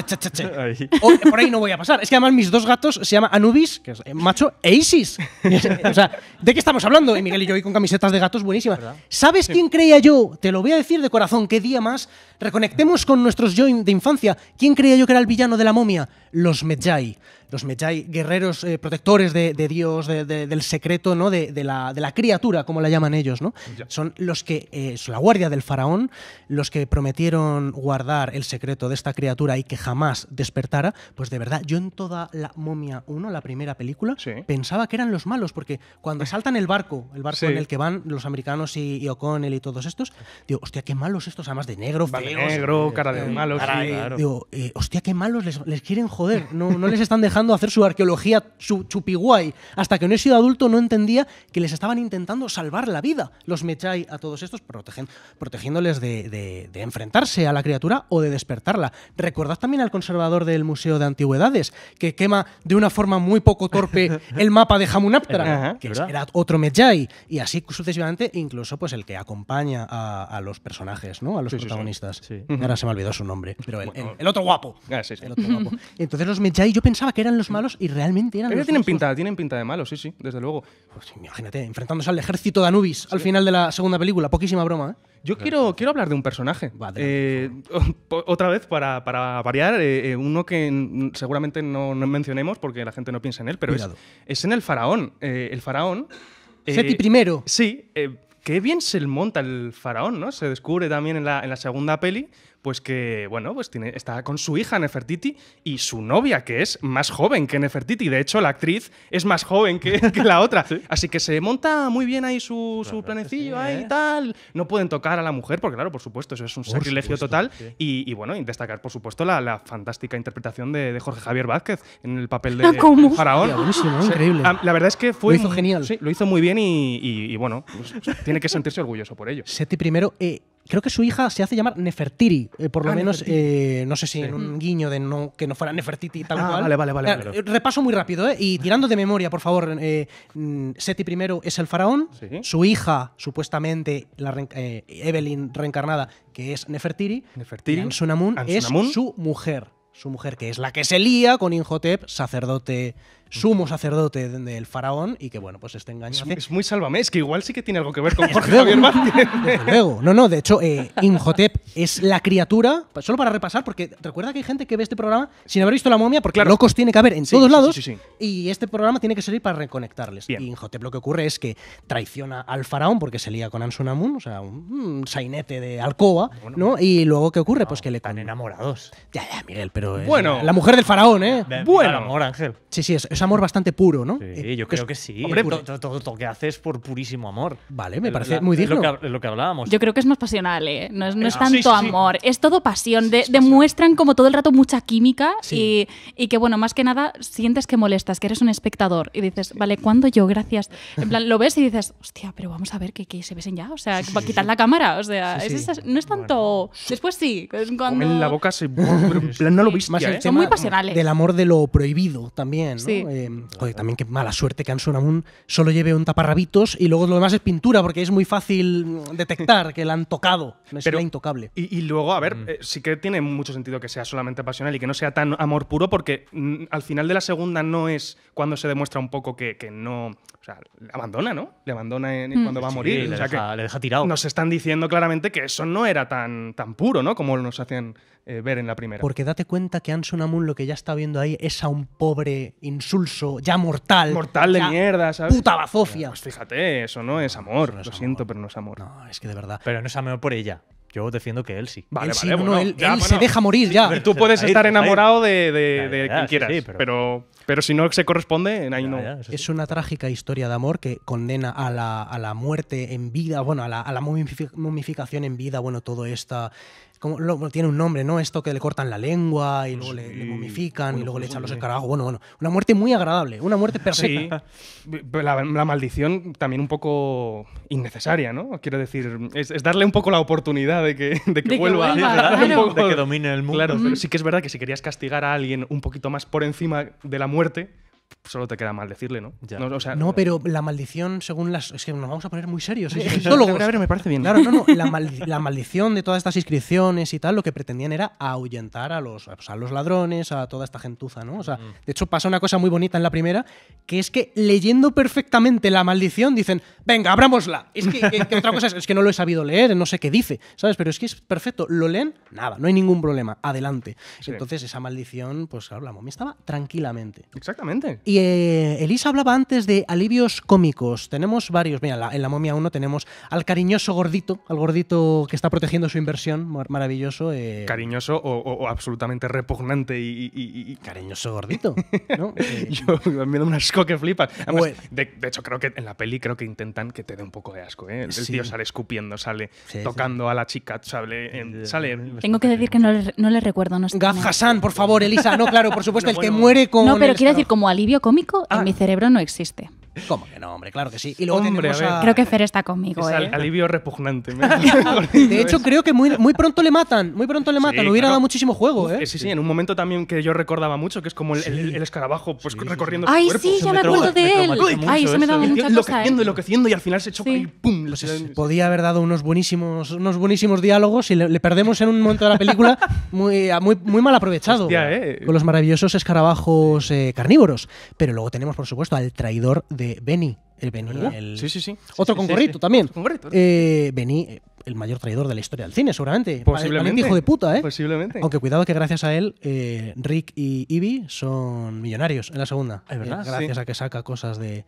por ahí no voy a pasar. Es que además mis dos gatos se llaman Anubis, que es eh, macho, e Isis. o sea, ¿de qué estamos hablando? Miguel y yo hoy con camisetas de gatos buenísimas. ¿Sabes quién creía yo? Te lo voy a decir de corazón, qué día más. Reconectemos con nuestros yo de infancia. ¿Quién creía yo que era el villano de la momia? Los Medjay los Mechai, guerreros eh, protectores de, Dios, del secreto, ¿no? De, la, de la criatura, como la llaman ellos, ¿no? Son los que, eh, son la guardia del faraón, los que prometieron guardar el secreto de esta criatura y que jamás despertara. Pues de verdad, yo en toda la Momia 1, la primera película, pensaba que eran los malos, porque cuando saltan el barco, el barco en el que van los americanos y, O'Connell y todos estos, digo, hostia, qué malos estos, además de negro, de negro, cara de eh, malos. sí, claro. Digo, hostia, qué malos les, quieren joder, no, no les están dejando hacer su arqueología su, chupiguay. Hasta que no he sido adulto no entendía que les estaban intentando salvar la vida los Mechai a todos estos, protegen, protegiéndoles de, enfrentarse a la criatura o de despertarla. Recordad también al conservador del Museo de Antigüedades, que quema de una forma muy poco torpe el mapa de Hamunaptra, que era otro Mechai, y así sucesivamente, incluso pues el que acompaña a, los personajes, ¿no? a los protagonistas. Ahora se me olvidó su nombre, pero el, otro guapo. Ah, Entonces los Mechai yo pensaba que eran los malos y realmente eran los tienen malos. pinta, tienen pinta de malos, sí, sí, desde luego. Pues imagínate, enfrentándose al ejército de Anubis al final de la segunda película, poquísima broma, ¿eh? Yo quiero, quiero hablar de un personaje. Eh, otra vez, para, variar, eh, uno que seguramente no, mencionemos porque la gente no piensa en él, pero es, en el faraón. el faraón. Seti primero. Sí, qué bien se le monta el faraón, ¿no? Se descubre también en la, en la segunda peli pues que, bueno, pues tiene, está con su hija Nefertiti y su novia, que es más joven que Nefertiti. De hecho, la actriz es más joven que, la otra. Así que se monta muy bien ahí su, planecillo, ahí ¿eh? tal. No pueden tocar a la mujer, porque claro, por supuesto, eso es un sacrilegio total. Y, bueno, destacar, por supuesto, la, fantástica interpretación de, Jorge Javier Vázquez en el papel de ¿Cómo? Increíble. Ah, la, verdad es que fue... Lo hizo genial. Sí, lo hizo muy bien y, bueno, pues, tiene que sentirse orgulloso por ello. Seti primero eh, creo que su hija se hace llamar Nefertiri, eh, por lo ah, menos, eh, no sé si en un mm. guiño de que no fuera Nefertiti tal ah, cual. Vale, vale, vale. Eh, repaso muy rápido, ¿eh? Y tirando de memoria, por favor, mm, Seti I es el faraón, su hija, supuestamente, la Evelyn reencarnada, que es Nefertiri, Nefertiri. Y es su mujer. Su mujer, que es la que se lía con Inhotep, sacerdote sumo sacerdote del faraón y que, bueno, pues este engaño. Es, es, muy sálvame, es que igual sí que tiene algo que ver con Jorge Javier luego. No, no, de hecho, eh, Inhotep es la criatura, pues, solo para repasar, porque recuerda que hay gente que ve este programa sin haber visto la momia, porque locos tiene que haber en todos lados y este programa tiene que servir para reconectarles. Y Inhotep lo que ocurre es que traiciona al faraón porque se lía con Ansunamun, o sea, un, sainete de alcoba, ¿no? Y luego, ¿qué ocurre? pues que le. Están enamorados. Ya, ya, Miguel, pero. Bueno. La mujer del faraón, ¿eh? bueno. Amor, Ángel. Sí, sí, es amor bastante puro, ¿no? Sí, eh, yo creo que sí. Hombre, todo lo que haces por purísimo amor. Vale, me parece muy digno. lo, que, hablábamos. Yo creo que es más pasional, ¿eh? No es, no es ah, tanto amor, es todo pasión. demuestran como todo el rato mucha química y, que, bueno, más que nada sientes que molestas, que eres un espectador y dices, vale, ¿cuándo yo? Gracias. En plan, lo ves y dices, hostia, pero vamos a ver que, se besen ya. O sea, quitar la cámara. O sea, no es tanto. Después sí. Cuando... En la boca se. en plan, no lo viste. ¿eh? Son muy pasionales. Del amor de lo prohibido también. ¿no? Sí. Eh, eh, joder, también qué mala suerte que Anson solo lleve un taparrabitos y luego lo demás es pintura, porque es muy fácil detectar que la han tocado. Es Pero, intocable. Y, luego, a ver, mm. eh, sí que tiene mucho sentido que sea solamente pasional y que no sea tan amor puro, porque mm, al final de la segunda no es cuando se demuestra un poco que, no. O sea, le abandona, ¿no? Le abandona en, mm. cuando va a morir. Sí, o le, deja, tirado. Nos están diciendo claramente que eso no era tan, tan puro, ¿no? Como nos hacían eh, ver en la primera. Porque date cuenta que Anson Amun lo que ya está viendo ahí es a un pobre insulso, ya mortal. Mortal de mierda, ¿sabes? Puta bazofia. Pues fíjate, eso no es amor. lo siento, pero no es amor. No, es que de verdad. Pero no es amor por ella. Yo defiendo que él sí. Vale, él sí, él, se deja morir ya. tú puedes estar enamorado de, quien quieras, pero... pero... si no se corresponde, ahí no. Es una trágica historia de amor que condena a la, muerte en vida, bueno, a la, a momificación en vida, bueno, todo esta tiene un nombre, ¿no? Esto que le cortan la lengua y luego le, momifican y luego le echan los escarabajos. Bueno, bueno, una muerte muy agradable, una muerte perfecta. Sí. La, maldición también un poco innecesaria, ¿no? Quiero decir, es, darle un poco la oportunidad de que, de que vuelva, a de que domine el mundo. Claro, pero mm. sí que es verdad que si querías castigar a alguien un poquito más por encima de la muerte, solo te queda maldecirle, ¿no? Ya. No, no, pero la maldición, según las. Es que nos vamos a poner muy serios. es Sí, a ver, me parece bien. Claro, no, no. La, maldición de todas estas inscripciones y tal, lo que pretendían era ahuyentar a los, pues, a los ladrones, a toda esta gentuza, ¿no? O sea, mm. de hecho, pasa una cosa muy bonita en la primera, que es que leyendo perfectamente la maldición, dicen, venga, abrámosla. Es que, otra cosa es, que no lo he sabido leer, no sé qué dice, ¿sabes? Pero es que es perfecto. Lo leen, nada, no hay ningún problema. Adelante. Entonces, esa maldición, pues claro, la momia estaba tranquilamente. Exactamente. Y eh, Elisa hablaba antes de alivios cómicos. Tenemos varios. Mira, en la momia 1 tenemos al cariñoso gordito, al gordito que está protegiendo su inversión. Maravilloso. Eh. Cariñoso o, absolutamente repugnante y. Cariñoso gordito. ¿no? Eh, Yo me da un asco que flipas. Pues- de, hecho, creo que en la peli creo que intentan que te dé un poco de asco. El tío sale escupiendo, sale tocando a la chica, sale. Tengo que decir que no le, recuerdo. No Gaf Hassan, por favor, Elisa. No, claro, por supuesto, el que muere con. No, pero quiero decir, como alivio cómico en ah. mi cerebro no existe. ¿Cómo que no, hombre? Claro que sí. Y luego hombre, Creo que Fer está conmigo. ¿eh? alivio repugnante. de hecho, creo que muy, muy pronto le matan. Muy pronto le matan. Hubiera dado muchísimo juego, ¿eh? ¿eh? Sí, sí, en un momento también que yo recordaba mucho, que es como el, escarabajo pues, recorriendo su Ay, sí, ya me, acuerdo de él. Ay, se me da mucha cosa. Enloqueciendo, ¿eh? enloqueciendo y al final se choca y ¡pum! Pues podía haber dado unos buenísimos, unos buenísimos diálogos y le, perdemos en un momento de la película muy, muy, mal aprovechado. Con los maravillosos escarabajos carnívoros. Pero luego tenemos, por supuesto, al traidor de Benny. El Benny, Sí, Otro concorrito también. Eh, Benny, eh, el mayor traidor de la historia del cine, seguramente. Posiblemente. hijo de puta, ¿eh? Posiblemente. Aunque cuidado que gracias a él, eh, Rick y Ivy son millonarios en la segunda. Es verdad. gracias a que saca cosas de,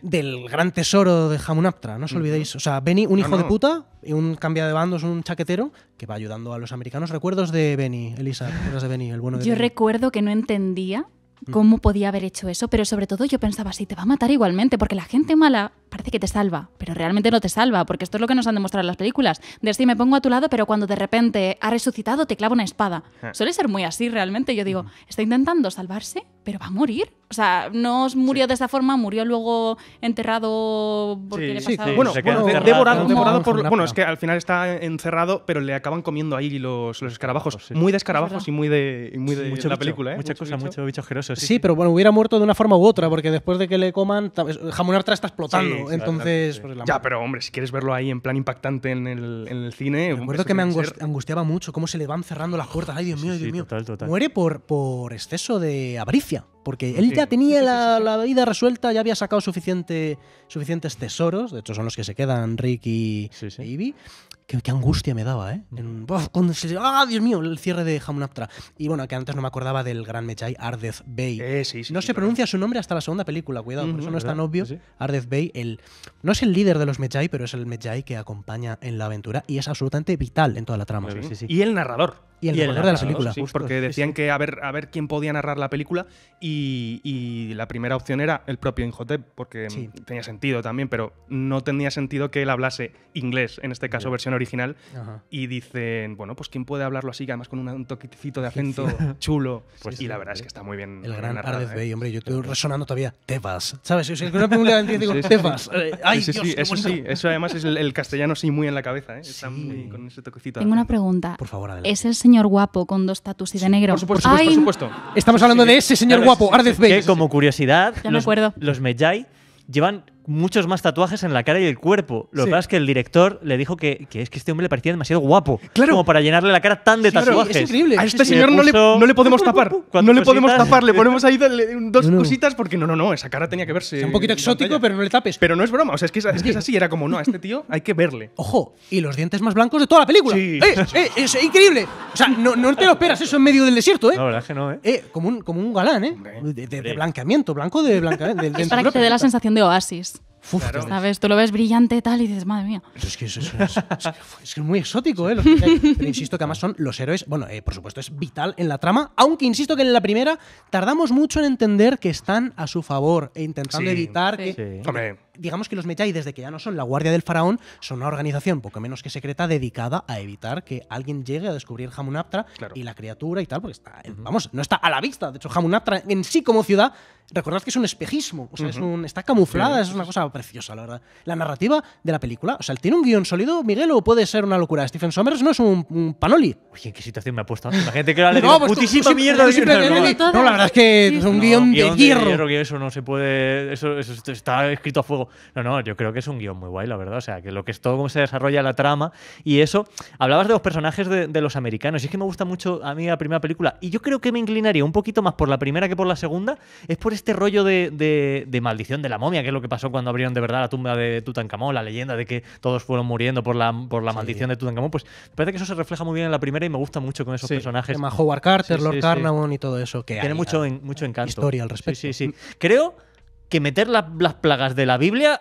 del gran tesoro de Hamunaptra, no os olvidéis. O sea, Benny, un hijo de puta, y un cambia de bandos, un chaquetero, que va ayudando a los americanos. Recuerdos de Benny, Elisa, bueno Yo recuerdo que no entendía cómo podía haber hecho eso, pero sobre todo yo pensaba, si te va a matar igualmente, porque la gente mala parece que te salva, pero realmente no te salva, porque esto es lo que nos han demostrado las películas. De si me pongo a tu lado, pero cuando de repente ha resucitado te clava una espada. Suele ser muy así realmente. Yo digo, mm. está intentando salvarse, pero va a morir. O sea, no murió de esa forma, murió luego enterrado porque le Sí, bueno, devorado, devorado por... Bueno, es que al final está encerrado, pero le acaban comiendo ahí los, escarabajos. Pues muy de escarabajos y muy de, muy de, mucho la película, ¿eh? Muchas cosas, Sí, pero bueno, hubiera muerto de una forma u otra, porque después de que le coman, artra está explotando. Entonces, pues, Ya, pero hombre, si quieres verlo ahí en plan impactante en el, cine. Me acuerdo que me angustiaba mucho cómo se le van cerrando las puertas. Ay, Dios mío, Dios mío. Muere por, por exceso de avaricia. Porque él ya tenía la, la, vida resuelta, ya había sacado suficiente, suficientes tesoros. De hecho, son los que se quedan Rick y, y Ivy. Qué, angustia me daba, ¿eh? ¡Ah, Dios mío! El cierre de Hamunaptra. Y bueno, que antes no me acordaba del gran Mechai Ardez Bey. Eh, no se pronuncia su nombre hasta la segunda película, cuidado, eso no es tan obvio. Ardez Bey, el, no es el líder de los Mechai, pero es el Mechai que acompaña en la aventura y es absolutamente vital en toda la trama. Y el narrador y el, y de la película. porque decían que a ver, a ver quién podía narrar la película y, la primera opción era el propio Inhotep, porque tenía sentido también, pero no tenía sentido que él hablase inglés, en este caso versión original, y dicen, bueno, pues quién puede hablarlo así, además con un toquecito de acento chulo, pues, y la verdad es que está muy bien. El gran Ardez ¿eh? hombre, yo estoy resonando todavía, vas, ¿sabes? O sea, una película digo, Tebas, eh, ay, Dios, eso sí, eso además es el, castellano sí muy en la cabeza, ¿eh? Está muy, con ese toquecito. Tengo una pregunta. Por favor, adelante. el señor guapo con dos tatus y de negro. Por supuesto, por supuesto, Estamos hablando de ese señor guapo, Ardez Bey. como curiosidad, los, acuerdo. los Medjay llevan muchos más tatuajes en la cara y el cuerpo. Lo que pasa es que el director le dijo que, que, es que este hombre le parecía demasiado guapo. Claro. Como para llenarle la cara tan de tatuajes. Es increíble. A este señor no, le, podemos tapar. No le podemos tapar. Le ponemos ahí dos cositas porque no, no, no. Esa cara tenía que verse. Es un poquito exótico, pero no le tapes. Pero no es broma. O sea, es que es, así. Era como, no, a este tío hay que verle. Ojo, y los dientes más blancos de toda la película. Eh, eh, es increíble. O sea, no, te lo esperas eso en medio del desierto, ¿eh? la verdad es que no, ¿eh? eh como, un, como un galán, ¿eh? De, blanqueamiento, blanco de blanqueamiento De, te dé la sensación de oasis claro. Tú lo ves brillante tal y dices, madre mía. Es que es, muy exótico, ¿eh? Pero insisto que además son los héroes. Bueno, eh, por supuesto, es vital en la trama, aunque insisto que en la primera tardamos mucho en entender que están a su favor e intentando evitar que digamos que los Mejai, desde que ya no son la Guardia del Faraón, son una organización poco menos que secreta dedicada a evitar que alguien llegue a descubrir Hamunaptra y la criatura y tal, porque está, vamos, no está a la vista. De hecho, Hamunaptra en sí como ciudad, recordad que es un espejismo, o sea, es un, está camuflada, es una cosa preciosa, la verdad. La narrativa de la película, o sea, tiene un guión sólido, Miguel, o puede ser una locura. Stephen Sommers no es un, panoli. Oye, ¿qué situación me ha puesto? La gente que le no, pues putísima mierda. De no, la verdad es que es un guión, de, hierro. hierro. que eso no se puede, eso, eso está escrito a fuego. No, no, yo creo que es un guión muy guay, la verdad. O sea, que lo que es todo cómo se desarrolla la trama y eso. Hablabas de los personajes de, los americanos. Y es que me gusta mucho a mí la primera película. Y yo creo que me inclinaría un poquito más por la primera que por la segunda. Es por este rollo de, maldición de la momia, que es lo que pasó cuando abrieron de verdad la tumba de Tutankamón, la leyenda de que todos fueron muriendo por la, por la maldición de Tutankamón. Pues parece que eso se refleja muy bien en la primera y me gusta mucho con esos personajes. Howard Carter, Lord Carnarvon y todo eso. Que Tiene mucho, mucho encanto. Historia al respecto. Sí, sí, sí. Creo que meter las plagas de la Biblia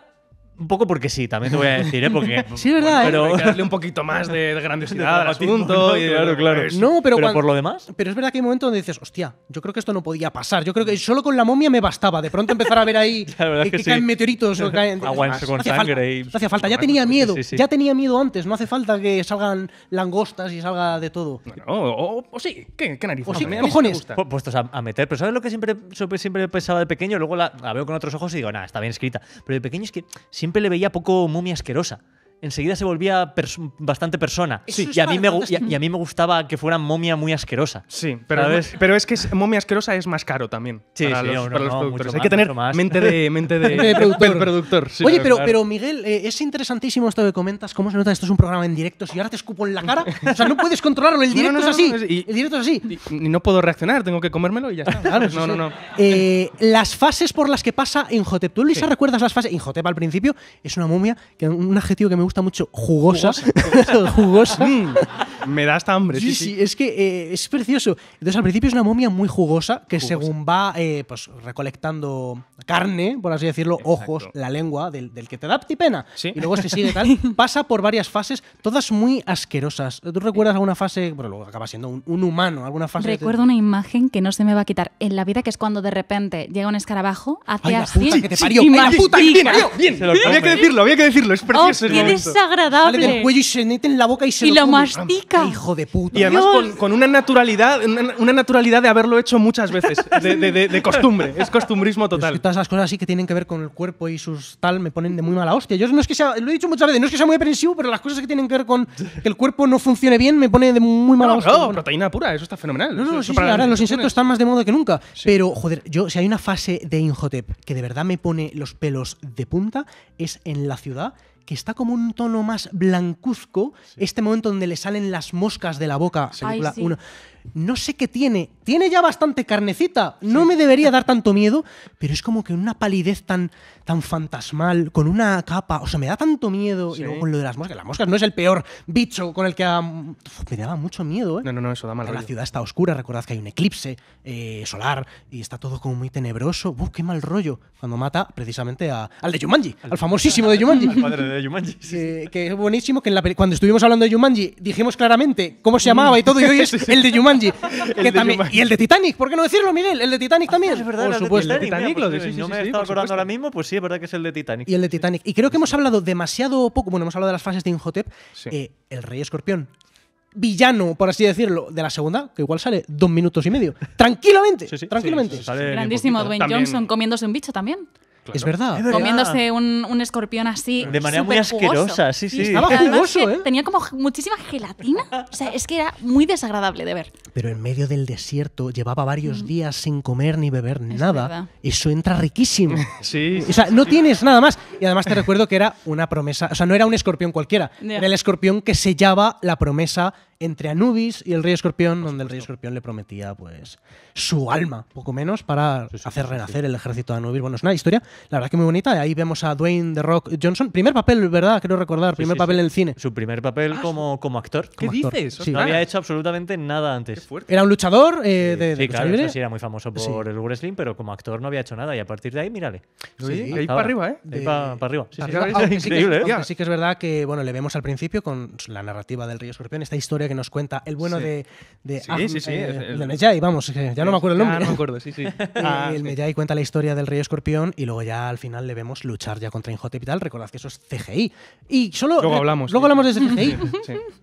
un poco porque sí, también te voy a decir, ¿eh? Porque, sí, verdad, pero... ¿eh? darle un poquito más de, de grandiosidad al asunto. Y, claro, claro. No, pero, por lo demás. Pero es verdad que hay momentos donde dices, hostia, yo creo que esto no podía pasar. Yo creo que solo con la momia me bastaba. De pronto empezar a ver ahí que, caen meteoritos o caen. Hacia con sangre falta, ya tenía miedo. Ya tenía miedo antes. No hace falta que salgan langostas y salga de todo. o, sí, ¿qué, nariz? O sí, cojones. Puestos a, meter. Pero ¿sabes lo que siempre, siempre pensaba de pequeño? Luego la, la, veo con otros ojos y digo, nada, está bien escrita. Pero de pequeño es que siempre le veía poco momia asquerosa enseguida se volvía bastante persona. Y, a mí me, y, mí me, gustaba que fuera momia muy asquerosa. Sí, pero, pero es que momia asquerosa es más caro también sí, para, Hay que tener mente de, mente de, productor. Oye, pero, Miguel, eh, es interesantísimo esto que comentas. ¿Cómo se nota esto es un programa en directo? Si ahora te escupo en la cara, o sea, no puedes controlarlo. El directo es así. el directo es así. no puedo reaccionar, tengo que comérmelo y ya está. no, no, no. Eh, las fases por las que pasa Injotep. ¿Tú, Luisa, recuerdas las fases? Injotep al principio es una momia, que un adjetivo que me gusta mucho jugosa. Jugosa. Mm. me da hasta hambre. Sí, sí, es que eh, es precioso. Entonces, al principio es una momia muy jugosa que según va eh, pues, recolectando carne, por así decirlo, ojos, la lengua del, que te da pena. Y luego se este sigue tal. Pasa por varias fases, todas muy asquerosas. ¿Tú recuerdas alguna fase? Bueno, luego acaba siendo un, humano, alguna fase. Recuerdo una imagen que no se me va a quitar en la vida, que es cuando de repente llega un escarabajo, hace así. la puta que te parió! Bien, había que decirlo, había que decirlo, es precioso desagradable. Sale del cuello y se mete en la boca y se lo, mastica. Ah, hijo de puta. Y además con, una naturalidad, una, naturalidad de haberlo hecho muchas veces, de, costumbre. Es costumbrismo total. todas las cosas así que tienen que ver con el cuerpo y sus tal me ponen de muy mala hostia. Yo no es que sea, lo he dicho muchas veces, no es que sea muy aprensivo, pero las cosas que tienen que ver con que el cuerpo no funcione bien me pone de muy mala hostia. No, proteína pura, eso está fenomenal. No, los insectos están más de moda que nunca. Pero, joder, yo, si hay una fase de Inhotep que de verdad me pone los pelos de punta, es en la ciudad que está como un tono más blancuzco, este momento donde le salen las moscas de la boca no sé qué tiene. Tiene ya bastante carnecita. No me debería dar tanto miedo, pero es como que una palidez tan, tan fantasmal, con una capa. O sea, me da tanto miedo. Y luego con lo de las moscas. Las moscas no es el peor bicho con el que. me daba mucho miedo, ¿eh? No, no, no, eso da mal. La ciudad está oscura. Recordad que hay un eclipse eh, solar y está todo como muy tenebroso. Uf, qué mal rollo. Cuando mata precisamente a, al de Jumanji, al, famosísimo de Jumanji. al padre de Jumanji. que es buenísimo que cuando estuvimos hablando de Jumanji dijimos claramente cómo se llamaba y todo, y hoy es el de Jumanji. Y el de Titanic, ¿por qué no decirlo, Miguel? El de Titanic ah, también. es verdad, el de Titanic, lo mira, pues no me he acordando ahora mismo, pues sí, es verdad que es el de Titanic. Y el de Titanic. Y creo que hemos hablado demasiado poco, bueno, hemos hablado de las fases de Inhotep. Eh, el Rey Escorpión, villano, por así decirlo, de la segunda, que igual sale dos minutos y medio. Tranquilamente, tranquilamente. Grandísimo Dwayne Johnson comiéndose un bicho también. Es, verdad. Comiéndose un, escorpión así. De manera muy asquerosa, sí, sí. estaba jugoso, ¿eh? Tenía como muchísima gelatina. O sea, es que era muy desagradable de ver. Pero en medio del desierto llevaba varios mm. días sin comer ni beber nada. Y Eso entra riquísimo. sí. O sea, no tienes nada más. Y además te recuerdo que era una promesa. O sea, no era un escorpión cualquiera. Era el escorpión que sellaba la promesa entre Anubis y el Rey Escorpión, donde el Rey Escorpión le prometía pues su alma, poco menos, para hacer renacer el ejército de Anubis. Bueno, es una historia, la verdad que muy bonita. Ahí vemos a Dwayne The Rock Johnson. Primer papel, ¿verdad? Quiero recordar, primer papel en el cine. Su primer papel ah, como, como actor. ¿Qué dices? No había hecho absolutamente nada antes. Era un luchador eh, de, de claro, sí, era muy famoso por el wrestling, pero como actor no había hecho nada. Y a partir de ahí, mírale. Sí, ahí para arriba, ¿eh? Ahí para arriba. Sí, increíble, ¿eh? que Sí que es verdad que, bueno, le vemos al principio con la narrativa del Rey Escorpión, esta historia que nos cuenta el bueno de, de, Sí, ah, eh, el, vamos, eh, ya no me acuerdo el nombre. no ah. el Mejai cuenta la historia del Rey Escorpión y luego ya al final le vemos luchar ya contra Inhotep y tal. Recordad que eso es CGI. Y solo. Luego hablamos. Luego hablamos de CGI.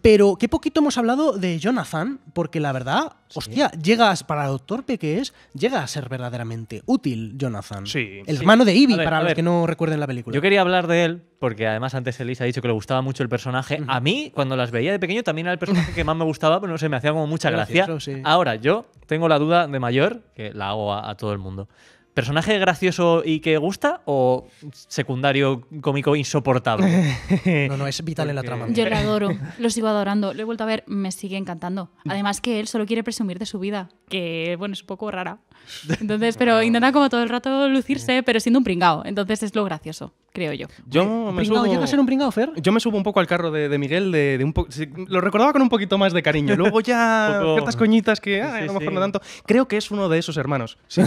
Pero qué poquito hemos hablado de Jonathan, porque la verdad, hostia, llegas, para lo torpe que es, llega a ser verdaderamente útil Jonathan. Sí. El hermano de Ivy, para los que no recuerden la película. Yo quería hablar de él porque además antes Elisa ha dicho que le gustaba mucho el personaje. A mí, cuando las veía de pequeño, también era el personaje que más me gustaba, pero no sé, me hacía como mucha gracia. Ahora, yo tengo la duda de mayor, que la hago a, a todo el mundo. ¿Personaje gracioso y que gusta o secundario cómico insoportable? No, no, es vital en la trama. Yo lo adoro, lo sigo adorando. Lo he vuelto a ver, me sigue encantando. Además que él solo quiere presumir de su vida, que bueno, es un poco rara. Entonces, pero intenta como todo el rato lucirse, pero siendo un pringao. Entonces es lo gracioso, creo yo. Yo me subo... a ser un pringao, Fer? Yo me subo un poco al carro de, Miguel, de, un lo recordaba con un poquito más de cariño. Luego ya ciertas coñitas que ay, a no tanto. Creo que es uno de esos hermanos.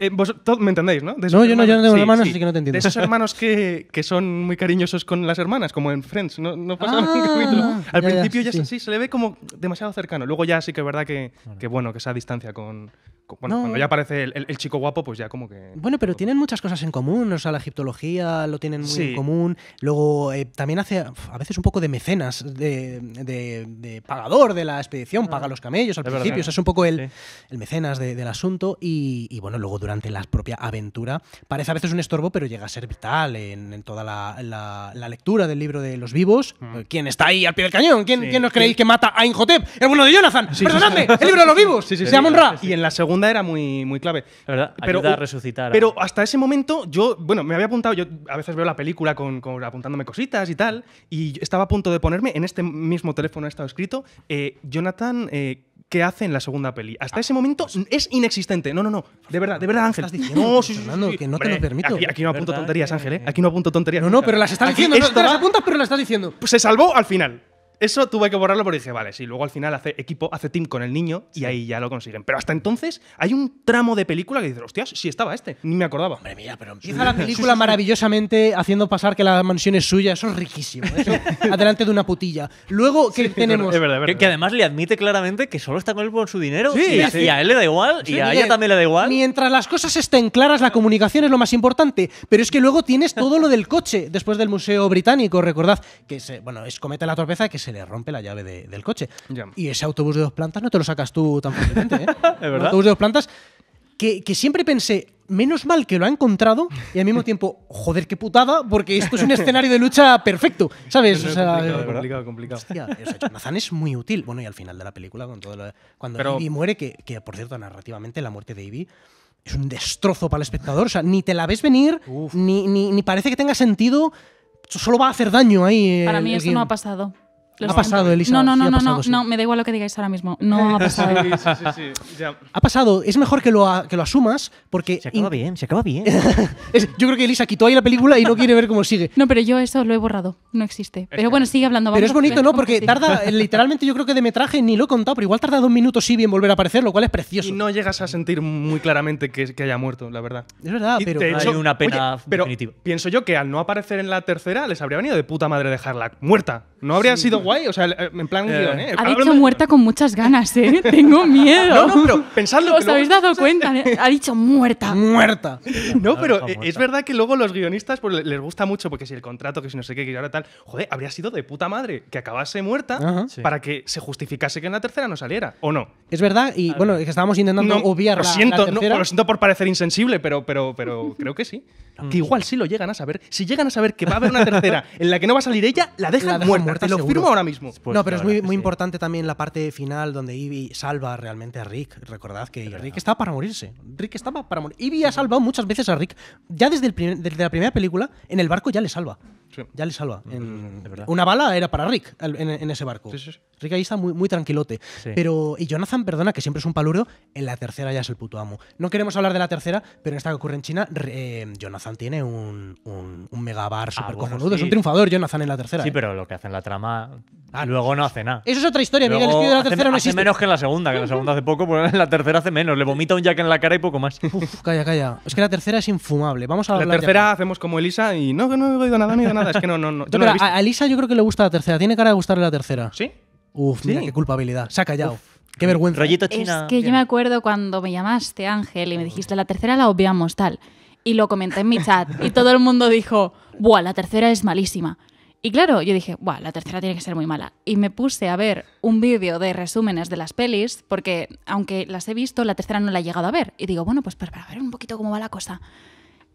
Eh, vos, ¿Me entendéis, no? no, yo no, yo no tengo hermanos, así que no te entiendo. De esos hermanos que, que, son muy cariñosos con las hermanas, como en Friends. No, pasa ah, Al principio ya, se le ve como demasiado cercano. Luego ya sí que es verdad que, bueno. que, bueno, que esa distancia con, con ya aparece el, chico guapo, pues ya como que... Bueno, pero tienen muchas cosas en común, o sea, la egiptología lo tienen muy en común, luego eh, también hace a veces un poco de mecenas, de, pagador de la expedición, paga ah. los camellos al principio, es un poco el, el mecenas del asunto y, bueno, luego durante la propia aventura parece a veces un estorbo, pero llega a ser vital en, toda la, la, lectura del libro de los vivos. Mm. Eh, ¿Quién está ahí al pie del cañón? ¿Quién, ¿quién nos creéis que mata a Inhotep? El bueno de Jonathan, perdonadme, el libro de los vivos, se llama Y en la segunda era muy muy, clave. La verdad, pero, resucitar. Pero hasta ese momento yo, bueno, me había apuntado, yo a veces veo la película con, apuntándome cositas y tal, y estaba a punto de ponerme, en este mismo teléfono ha estado escrito, eh, Jonathan... Eh, ¿Qué hace en la segunda peli. Hasta ese momento ah, pues es inexistente. No, no, no. De verdad, de verdad, Ángel. no, sí, que no te lo permito. Aquí, no apunto tonterías, Ángel, eh, ¿eh? Aquí no apunto tonterías. No, no, pero las estás diciendo. no, te las apuntas, pero las estás diciendo. Pues se salvó al final. Eso tuve que borrarlo porque dije, vale, sí, luego al final hace equipo, hace team con el niño y ahí ya lo consiguen. Pero hasta entonces hay un tramo de película que dices, hostias, sí estaba este, ni me acordaba. Hombre, mira, pero. Empieza la película maravillosamente haciendo pasar que la mansión es suya, eso es riquísimo. adelante de una putilla. Luego, que tenemos? Que, además le admite claramente que solo está con él por su dinero sí, y, a, él le da igual y a ella también le da igual. Mientras las cosas estén claras, la comunicación es lo más importante. Pero es que luego tienes todo lo del coche después del Museo Británico, recordad, que se, bueno, es comete la torpeza que se se le rompe la llave del coche. Y ese autobús de dos plantas no te lo sacas tú tan fácilmente. ¿eh? ¿Es verdad? autobús de dos plantas que, que, siempre pensé, menos mal que lo ha encontrado, y al mismo tiempo, joder, qué putada, porque esto es un escenario de lucha perfecto, ¿sabes? complicado, eh, complicado, Hostia, es muy útil. Bueno, y al final de la película, con todo cuando Pero... muere, que, que, por cierto, narrativamente, la muerte de Ivy es un destrozo para el espectador. O sea, ni te la ves venir, ni, ni, parece que tenga sentido. Solo va a hacer daño ahí. Para eh, mí esto no ha pasado ha pasado, Elisa. No, no, no, no, no, me da igual lo que digáis ahora mismo. No ha pasado. Ha pasado. Es mejor que lo, asumas porque... Se acaba bien, se acaba bien. yo creo que Elisa quitó ahí la película y no quiere ver cómo sigue. No, pero yo eso lo he borrado. No existe. Pero bueno, sigue hablando. pero es bonito, ¿no? Porque tarda, eh, literalmente yo creo que de metraje ni lo he contado, pero igual tarda dos minutos sí bien volver a aparecer, lo cual es precioso. Y no llegas a sentir muy claramente que, haya muerto, la verdad. Es verdad, una pena definitiva. Pienso yo que al no aparecer en la tercera les habría venido de puta madre dejarla muerta. No habría sido guay sea, eh, en plan eh, Ha dicho muerta con muchas ganas, ¿eh? Tengo miedo. No, no, pero pensadlo. Os habéis dado cuenta, ¿eh? ha dicho muerta. Muerta. No, pero eh, es verdad que luego los guionistas pues, les gusta mucho, porque si el contrato, que si no sé qué, que ahora tal, joder, habría sido de puta madre que acabase muerta para que se justificase que en la tercera no saliera, ¿o no? Es verdad, y bueno, es que estábamos intentando obviar lo siento, tercera. lo siento por parecer insensible, pero, pero, pero creo que sí. Que igual si lo llegan a saber. Si llegan a saber que va a haber una tercera en la que no va a salir ella, la dejan, muerta, lo ahora mismo. Pues no, pero es muy, muy importante también la parte final donde Ivy salva realmente a Rick. Recordad que Rick estaba para morirse. Rick estaba para morir. Ivy ha salvado muchas veces a Rick. Ya desde, el desde la primera película, en el barco ya le salva. Ya le salva. Mm, una bala era para Rick en, ese barco. Rick ahí está muy, muy tranquilote. Pero, y Jonathan, perdona, que siempre es un paluro, en la tercera ya es el puto amo. No queremos hablar de la tercera, pero en esta que ocurre en China, eh, Jonathan tiene un, megabar ah, super Es un triunfador Jonathan en la tercera. Sí, eh. pero lo que hace en la trama, ah, luego no hace nada. Eso es otra historia, Miguel. de la tercera no menos que en la segunda, que en la segunda hace poco, pero pues en la tercera hace menos. Le vomita un jack en la cara y poco más. calla, calla. Es que la tercera es infumable. Vamos a hablar La tercera hacemos como Elisa y no, que no he oído nada, no he nada es que no, no, no. Yo no A, Lisa yo creo que le gusta la tercera, tiene cara de gustarle la tercera. ¿Sí? Uf, mira qué culpabilidad. Se ha callado. Qué vergüenza. Rollito china. Es que yo me acuerdo cuando me llamaste, Ángel, y me dijiste, la tercera la obviamos, tal. Y lo comenté en mi chat y todo el mundo dijo, buah, la tercera es malísima. Y claro, yo dije, buah, la tercera tiene que ser muy mala. Y me puse a ver un vídeo de resúmenes de las pelis, porque aunque las he visto, la tercera no la he llegado a ver. Y digo, bueno, pues para, para ver un poquito cómo va la cosa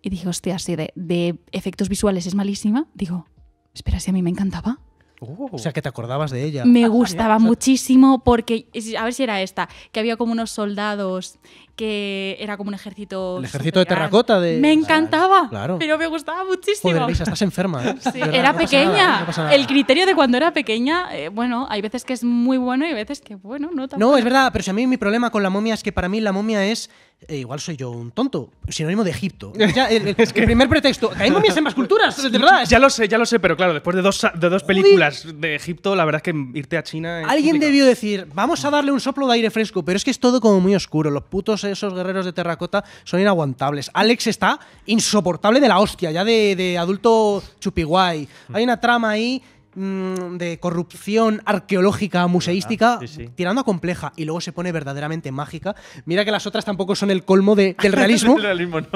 y dije, hostia, sí, de, efectos visuales es malísima, digo, espera, si a mí me encantaba. Oh. o sea, que te acordabas de ella. Me ah, gustaba muchísimo porque, a ver si era esta, que había como unos soldados que era como un ejército. El ejército de terracota. Me encantaba, claro. pero me gustaba muchísimo. Joder, estás enferma. ¿eh? era pequeña. el criterio de cuando era pequeña, eh, bueno, hay veces que es muy bueno y hay veces que, bueno, no No, es verdad, pero si a mí mi problema con la momia es que para mí la momia es. Eh, igual soy yo un tonto, sinónimo de Egipto. el, es que... primer pretexto. Hay momias en más culturas, de verdad. Ya lo sé, ya lo sé, pero claro, después de dos, de dos películas de Egipto, la verdad es que irte a China. Alguien debió decir, vamos a darle un soplo de aire fresco, pero es que es todo como muy oscuro. Los putos esos guerreros de terracota son inaguantables. Alex está insoportable de la hostia, ya de, adulto chupiguay. Mm. Hay una trama ahí mm, de corrupción arqueológica, museística, tirando a compleja y luego se pone verdaderamente mágica. Mira que las otras tampoco son el colmo del realismo,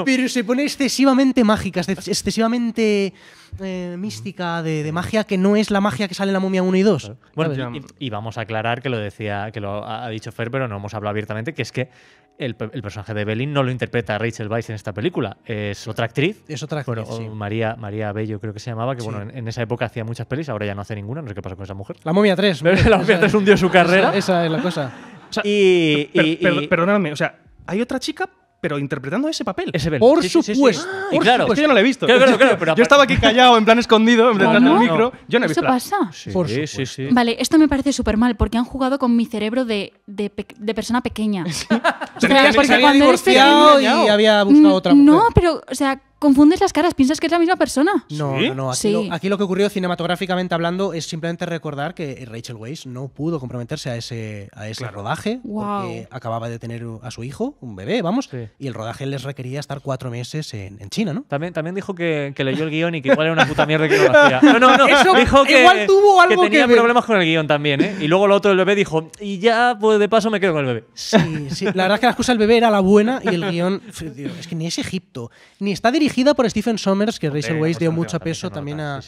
pero se pone excesivamente mágica, excesivamente... Eh, mística, de, magia, que no es la magia que sale en la momia 1 y 2. Bueno, y, vamos a aclarar que lo decía, que lo ha dicho Fer, pero no hemos hablado abiertamente, que es que el, personaje de Belin no lo interpreta Rachel Weisz en esta película. Es otra actriz. Es otra actriz. María, María Bello creo que se llamaba, que bueno, en, esa época hacía muchas pelis, ahora ya no hace ninguna, no sé qué pasa con esa mujer. La momia 3. la momia 3 hundió su carrera. Esa, es la cosa. y, perdóname, o sea, hay otra chica, pero interpretando ese papel. Ese papel. Por supuesto. claro, yo no lo he visto. yo estaba aquí callado, en plan escondido, en el micro. Yo no ¿Eso pasa? Sí, sí, sí, Vale, esto me parece súper mal porque han jugado con mi cerebro de, de, de persona pequeña. o sea, porque se había divorciado y había buscado otra mm, mujer. No, pero, o sea, confundes las caras, piensas que es la misma persona. No, no, no. Aquí, lo, que ocurrió cinematográficamente hablando es simplemente recordar que Rachel Weisz no pudo comprometerse a ese, a ese rodaje porque acababa de tener a su hijo, un bebé, vamos, y el rodaje les requería estar cuatro meses en, China, ¿no? También, también dijo que, leyó el guión y que igual era una puta mierda que no lo hacía. No, no, no. dijo que, igual tuvo algo que tenía problemas con el guión también, ¿eh? Y luego lo otro el bebé dijo, y ya, pues de paso me quedo con el bebé. Sí, sí. La verdad es que la excusa del bebé era la buena y el guión, es que ni es Egipto, ni está dirigido Dirigida por Stephen Sommers, que Rachel Weisz dio mucho peso también a,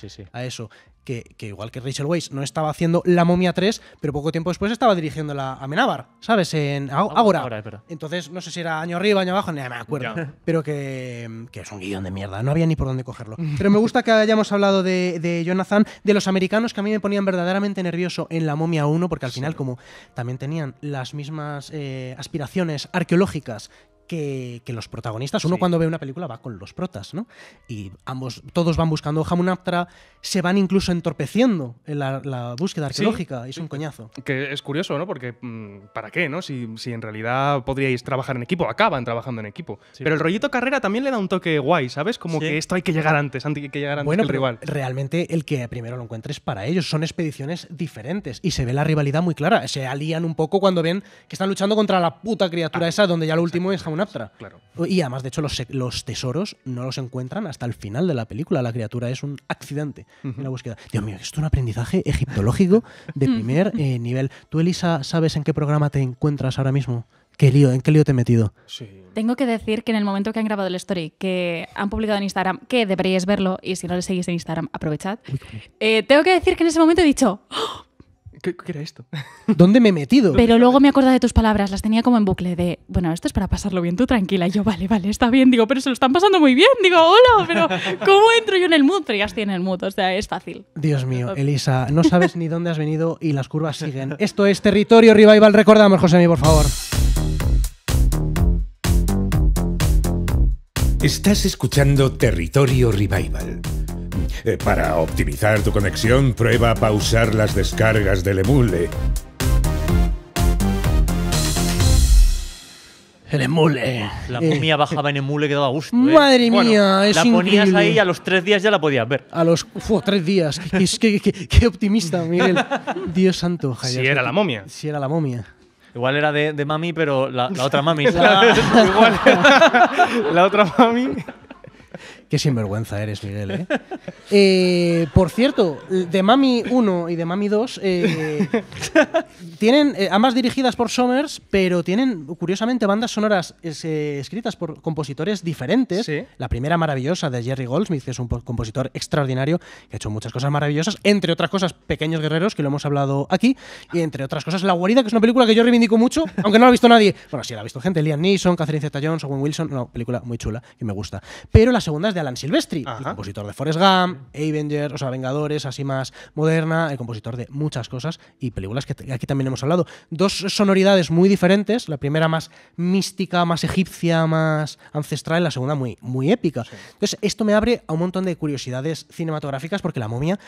eso. Que, igual que Rachel Weisz no estaba haciendo La Momia 3, pero poco tiempo después estaba dirigiéndola a Amenábar, ¿sabes? En Ahora. Entonces, no sé si era año arriba, año abajo, ni me acuerdo. Pero que, es un guión de mierda, no había ni por dónde cogerlo. pero me gusta que hayamos hablado de, de, Jonathan, de los americanos que a mí me ponían verdaderamente nervioso en La Momia 1, porque al final, como también tenían las mismas eh, aspiraciones arqueológicas que, los protagonistas. Uno cuando ve una película va con los protas, ¿no? Y ambos, todos van buscando Hamunaptra, se van incluso entorpeciendo en la, búsqueda arqueológica. Es un coñazo. Que es curioso, ¿no? Porque mm, ¿para qué, no? Si, en realidad podríais trabajar en equipo, acaban trabajando en equipo. Pero el rollito carrera también le da un toque guay, ¿sabes? Como que esto hay que llegar antes, antes hay que llegar antes bueno, que el Realmente el que primero lo encuentres para ellos. Son expediciones diferentes y se ve la rivalidad muy clara. Se alían un poco cuando ven que están luchando contra la puta criatura ah, esa donde ya lo último es Hamunaptra. Y además, de hecho, los, tesoros no los encuentran hasta el final de la película. La criatura es un accidente en la búsqueda. Dios mío, esto es un aprendizaje egiptológico de primer eh, nivel. ¿Tú, Elisa, sabes en qué programa te encuentras ahora mismo? ¿Qué lío? ¿En qué lío te he metido? Sí. Tengo que decir que en el momento que han grabado el story, que han publicado en Instagram, que deberíais verlo, y si no le seguís en Instagram, aprovechad. Eh, tengo que decir que en ese momento he dicho, ¡Oh! ¿Qué, era esto? ¿Dónde me he metido? Pero luego me acuerdo de tus palabras, las tenía como en bucle de, bueno, esto es para pasarlo bien, tú tranquila. Y yo, vale, vale, está bien. Digo, pero se lo están pasando muy bien. Digo, hola, pero ¿cómo entro yo en el mood? Pero ya estoy en el mood, o sea, es fácil. Dios mío, Elisa, no sabes ni dónde has venido y las curvas siguen. Esto es Territorio Revival, recordamos, José, por favor. Estás escuchando Territorio Revival eh, para optimizar tu conexión, prueba a pausar las descargas del emule. El emule. La eh. momia bajaba en emule quedaba daba gusto. ¿eh? Madre mía, es La ponías ahí y a los tres días ya la podías ver. A los tres días. qué optimista, Miguel. Dios santo. si era la momia. Si era la momia. Igual era de, mami, pero la, otra mami. Igual la otra mami. Qué sinvergüenza eres, Miguel. ¿eh? eh por cierto, The Mami 1 y The Mami 2 eh, tienen eh, ambas dirigidas por Somers, pero tienen curiosamente bandas sonoras escritas por compositores diferentes. La primera maravillosa de Jerry Goldsmith, que es un compositor extraordinario que ha hecho muchas cosas maravillosas, entre otras cosas Pequeños Guerreros, que lo hemos hablado aquí, y entre otras cosas La Guarida, que es una película que yo reivindico mucho, aunque no la ha visto nadie. Bueno, sí la ha visto gente, Liam Neeson, Catherine Zeta-Jones, Owen Wilson, una película muy chula y me gusta. Pero la segunda es de Alan Silvestri, el compositor de Forrest Gump, Avengers, o sea, Vengadores, así más moderna, el compositor de muchas cosas y películas que aquí también hemos hablado. Dos sonoridades muy diferentes, la primera más mística, más egipcia, más ancestral, y la segunda muy, muy épica. Entonces, esto me abre a un montón de curiosidades cinematográficas porque La momia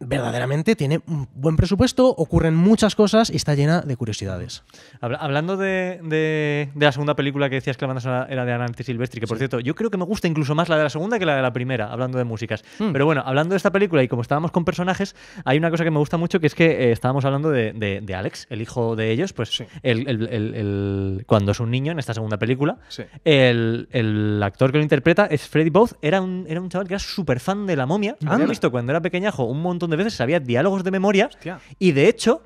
verdaderamente tiene un buen presupuesto, ocurren muchas cosas y está llena de curiosidades. hablando de, de, la segunda película que decías que la era de Anante Silvestri, que por cierto, yo creo que me gusta incluso más la de la segunda que la de la primera, hablando de músicas. Hmm. Pero bueno, hablando de esta película y como estábamos con personajes, hay una cosa que me gusta mucho que es que eh, estábamos hablando de, Alex, el hijo de ellos, pues el, cuando es un niño en esta segunda película, el, actor que lo interpreta es Freddy Both, era un, era un chaval que era súper fan de la momia. Ah, han visto cuando era pequeñajo un montón donde de veces, había diálogos de memoria. Y de hecho,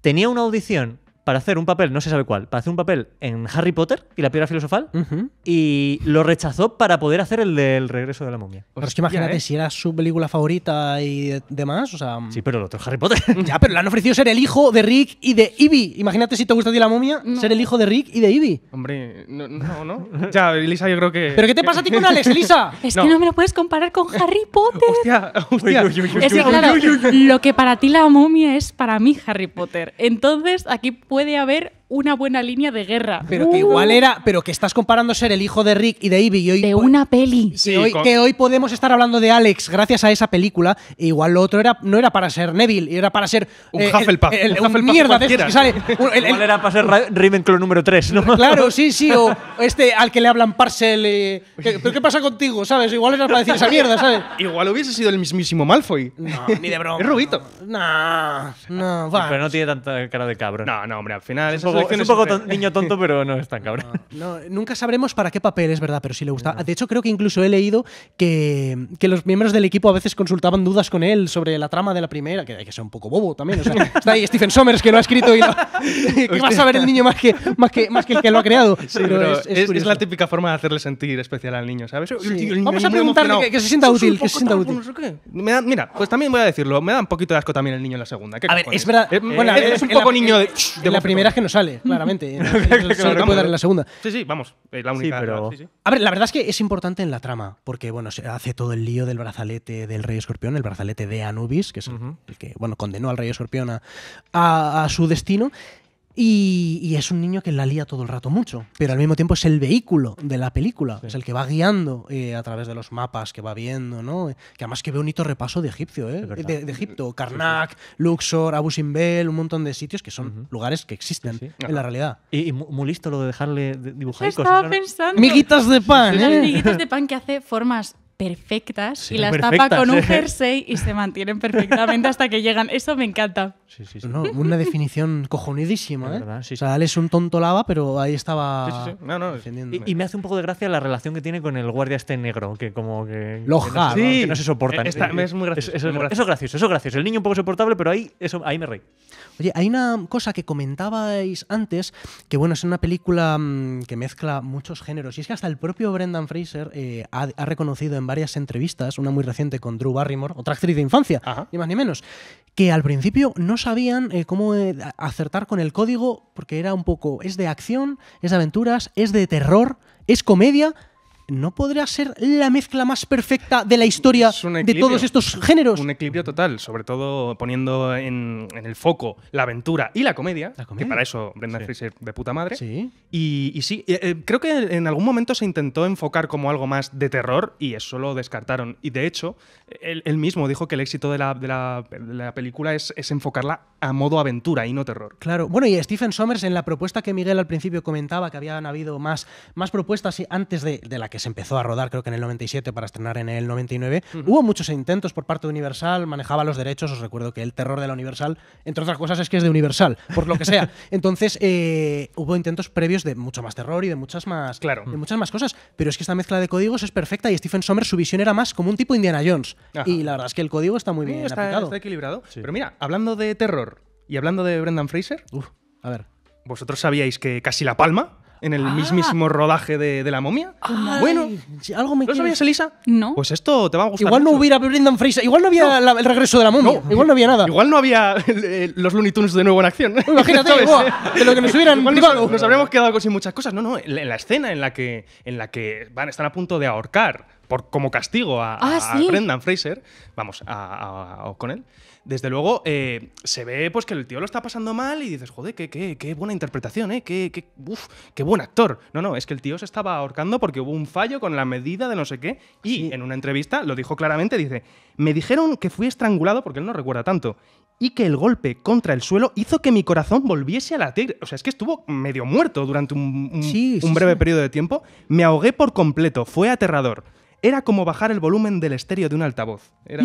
tenía una audición para hacer un papel, no se sabe cuál, para hacer un papel en Harry Potter y la piedra filosofal y lo rechazó para poder hacer el del regreso de la momia. Pero es que imagínate, ¿eh? si era su película favorita y demás, o sea... Mm. Sí, pero el otro Harry Potter. ya, pero le han ofrecido ser el hijo de Rick y de Ivy. Imagínate si te gusta a ti la momia, ser el hijo de Rick y de Ivy. Hombre, no, no, ya, Elisa, yo creo que... ¿Pero qué te pasa a ti con Alex, Elisa? es que no. me lo puedes comparar con Harry Potter. Hostia, hostia. es que claro, lo que para ti la momia es para mí Harry Potter. Entonces, aquí puedo puede haber una buena línea de guerra. Pero que uh. igual era, pero que estás comparando ser el hijo de Rick y de Ivy de una peli. Que hoy podemos estar hablando de Alex gracias a esa película. E igual lo otro era no era para ser Neville, era para ser un eh, Hufflepuff, un, mierda de que igual era para ser número 3, Claro, sí, sí, o este al que le hablan Parcel, eh, pero qué pasa contigo, ¿sabes? Igual era para decir esa mierda, ¿sabes? Igual hubiese sido el mismísimo Malfoy. No, ni de broma. Es rubito. No, no, Pero no tiene tanta cara de cabrón. No, no, hombre, al final es es un poco niño tonto, pero no es tan cabrón. nunca sabremos para qué papel es verdad, pero sí le gustaba. De hecho, creo que incluso he leído que, los miembros del equipo a veces consultaban dudas con él sobre la trama de la primera, que hay que ser un poco bobo también. está ahí Stephen Sommers que lo ha escrito y va a saber el niño más que, el que lo ha creado? es, la típica forma de hacerle sentir especial al niño, ¿sabes? Vamos a preguntarle que, se sienta útil. mira, pues también voy a decirlo, me da un poquito de asco también el niño en la segunda. es verdad. bueno, es un poco niño de. la primera es que no sale. claramente. puede dar en la segunda. Sí, sí, vamos. Eh, la la verdad es que es importante en la trama, porque, bueno, se hace todo el lío del brazalete del Rey Escorpión, el brazalete de Anubis, que es el que, bueno, condenó al Rey Escorpión a su destino. Y, es un niño que la lía todo el rato mucho, pero al mismo tiempo es el vehículo de la película, es el que va guiando eh, a través de los mapas que va viendo, ¿no? Que además que ve un hito repaso de Egipcio, ¿eh? de, Egipto, Karnak, Luxor, Abu Simbel, un montón de sitios que son lugares que existen en la realidad. Y, muy listo lo de dejarle dibujar. Estaba Miguitas de pan. ¿eh? miguitas de pan que hace formas perfectas y las tapa con un jersey y se mantienen perfectamente hasta que llegan. Eso me encanta. no, una definición cojonidísima. ¿eh? Verdad, o sea, él es un tonto lava, pero ahí estaba. No, y, me hace un poco de gracia la relación que tiene con el guardia este negro, que como que. Loja. Que no, se soportan. Esta, eh, es muy eh, gracioso. Eso, es gracioso. Eso, gracioso, gracioso. El niño un poco soportable, pero ahí, eso, ahí me reí. Oye, hay una cosa que comentabais antes, que bueno, es una película mm, que mezcla muchos géneros. Y es que hasta el propio Brendan Fraser eh, ha, ha reconocido en varias entrevistas, una muy reciente con Drew Barrymore, otra actriz de infancia, ni más ni menos, que al principio no sabían eh, cómo eh, acertar con el código porque era un poco, es de acción, es de aventuras, es de terror, es comedia, ¿no podría ser la mezcla más perfecta de la historia de todos estos géneros? Un equilibrio total, sobre todo poniendo en, el foco la aventura y la comedia, que para eso Brenda Fraser de puta madre. Y, sí, eh, eh, creo que en algún momento se intentó enfocar como algo más de terror y eso lo descartaron. Y de hecho, él, mismo dijo que el éxito de la, película es, enfocarla a modo aventura y no terror. Claro, bueno, y Stephen Sommers en la propuesta que Miguel al principio comentaba, que habían habido más, propuestas antes de la que se empezó a rodar creo que en el 97 para estrenar en el 99. Hubo muchos intentos por parte de Universal, manejaba los derechos, os recuerdo que el terror de la Universal, entre otras cosas, es que es de Universal, por lo que sea. Entonces eh, hubo intentos previos de mucho más terror y de muchas más, claro. de muchas más cosas, pero es que esta mezcla de códigos es perfecta y Stephen Sommers su visión era más como un tipo Indiana Jones. Y la verdad es que el código está muy bien está, equilibrado. Pero mira, hablando de terror y hablando de Brendan Fraser, a ver. ¿Vosotros sabíais que Casi la Palma en el ah. mismísimo rodaje de, La Momia. bueno, si algo me ¿no sabías, Elisa? No. Pues esto te va a gustar. Igual no hubiera Brendan Fraser, igual no había el regreso de La Momia, igual no había nada. Igual no había eh, los Looney Tunes de nuevo en acción. Imagínate, de lo que nos hubieran nos, nos habríamos quedado sin muchas cosas. No, no, en la, en la escena en la que, en la que van, están a punto de ahorcar como castigo a, ah, Brendan Fraser, vamos, con él. desde luego eh, se ve pues que el tío lo está pasando mal y dices, joder, qué, buena interpretación, eh, Qué, buen actor. No, no, es que el tío se estaba ahorcando porque hubo un fallo con la medida de no sé qué y en una entrevista lo dijo claramente, dice, me dijeron que fui estrangulado porque él no recuerda tanto y que el golpe contra el suelo hizo que mi corazón volviese a latir. O sea, es que estuvo medio muerto durante un, un breve periodo de tiempo. Me ahogué por completo, fue aterrador. Era como bajar el volumen del estéreo de un altavoz. Era,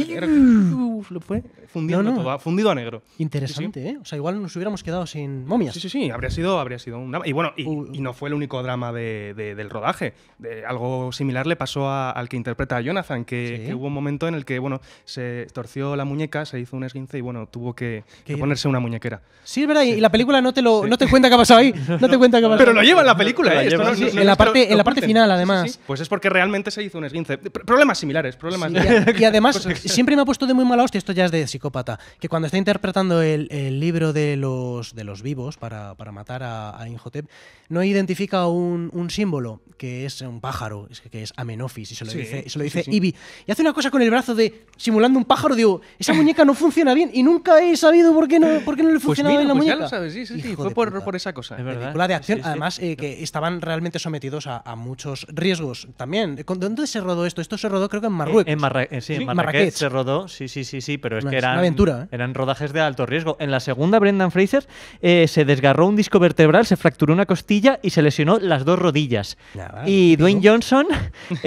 fundido, a negro. Interesante, ¿eh? O sea, igual nos hubiéramos quedado sin momias. Sí, sí, sí. Habría sido, habría sido un drama. Y bueno, y, uh. no fue el único drama del rodaje. De, algo similar le pasó al que interpreta a Jonathan, que, hubo un momento en el que, bueno, se torció la muñeca, se hizo un esguince y, bueno, tuvo que, ponerse una muñequera. Sí, es verdad. Y la película no te te cuenta qué ha pasado ahí. Pero lo lleva en la película, ¿eh? en la parte, en la parte final, además. Pues es porque realmente se hizo un esguince Problemas similares, problemas. y, además, siempre me ha puesto de muy mala hostia, esto ya es de psicópata, que cuando está interpretando el, libro de los, de los vivos para, matar a, Inhotep, no identifica un, símbolo, que es un pájaro, que es Amenophis y se lo dice, se lo dice Ibi. Y hace una cosa con el brazo de, simulando un pájaro, digo, esa muñeca no funciona bien, y nunca he sabido por qué no, por no le pues funcionaba bien la pues muñeca. fue por, esa cosa. de acción, además, eh, que estaban realmente sometidos a, muchos riesgos también. ¿Dónde se esto? se rodó creo que en eh, Marruecos. En, eh, sí, en Marrakech, se rodó, sí, sí, sí, sí, pero es que eran, ¿eh? eran rodajes de alto riesgo. En la segunda, Brendan Fraser se desgarró un disco vertebral, se fracturó una costilla y se lesionó las dos rodillas. y Dwayne Johnson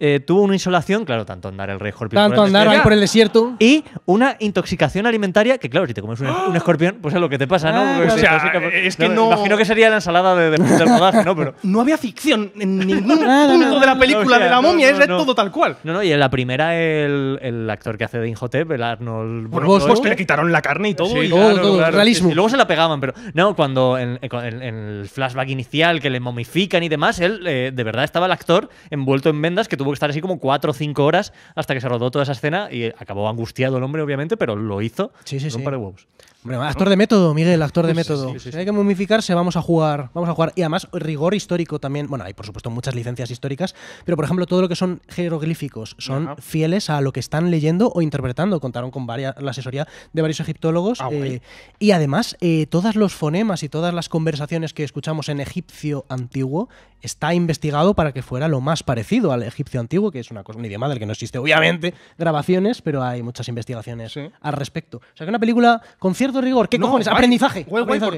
Eh, tuvo una insolación, claro, tanto andar el rey escorpión. Tanto el andar por el desierto. Y una intoxicación alimentaria, que claro, si te comes un, ¡Ah! escorpión, pues es lo que te pasa, ¿no? Imagino que sería la ensalada de, de del ¿no? Pero no había ficción en ningún punto de la película de la momia, es todo tal cual. No, no, y en la primera, el, actor que hace de Inhotep, el Arnold. Bueno, pues, pues que le quitaron la carne y todo. Sí, todo, realismo. Y luego se la pegaban, pero no, cuando en, el flashback inicial que le momifican y demás, él eh, de verdad estaba el actor envuelto en vendas que tuvo que estar así como 4 o 5 horas hasta que se rodó toda esa escena y acabó angustiado el hombre, obviamente, pero lo hizo. Sí, sí, Un par de huevos actor de método, Miguel, actor de método. Hay que momificarse, vamos a jugar, vamos a jugar. Y además, rigor histórico también. Bueno, hay por supuesto muchas licencias históricas, pero por ejemplo, todo lo que son jeroglíficos son fieles a lo que están leyendo o interpretando. Contaron con varias, la asesoría de varios egiptólogos. Ah, eh, y además, eh, todos los fonemas y todas las conversaciones que escuchamos en egipcio antiguo está investigado para que fuera lo más parecido al egipcio antiguo, que es una cosa, un idioma del que no existe, obviamente, grabaciones, pero hay muchas investigaciones al respecto. O sea que una película con cierto rigor. ¿Qué cojones? Aprendizaje.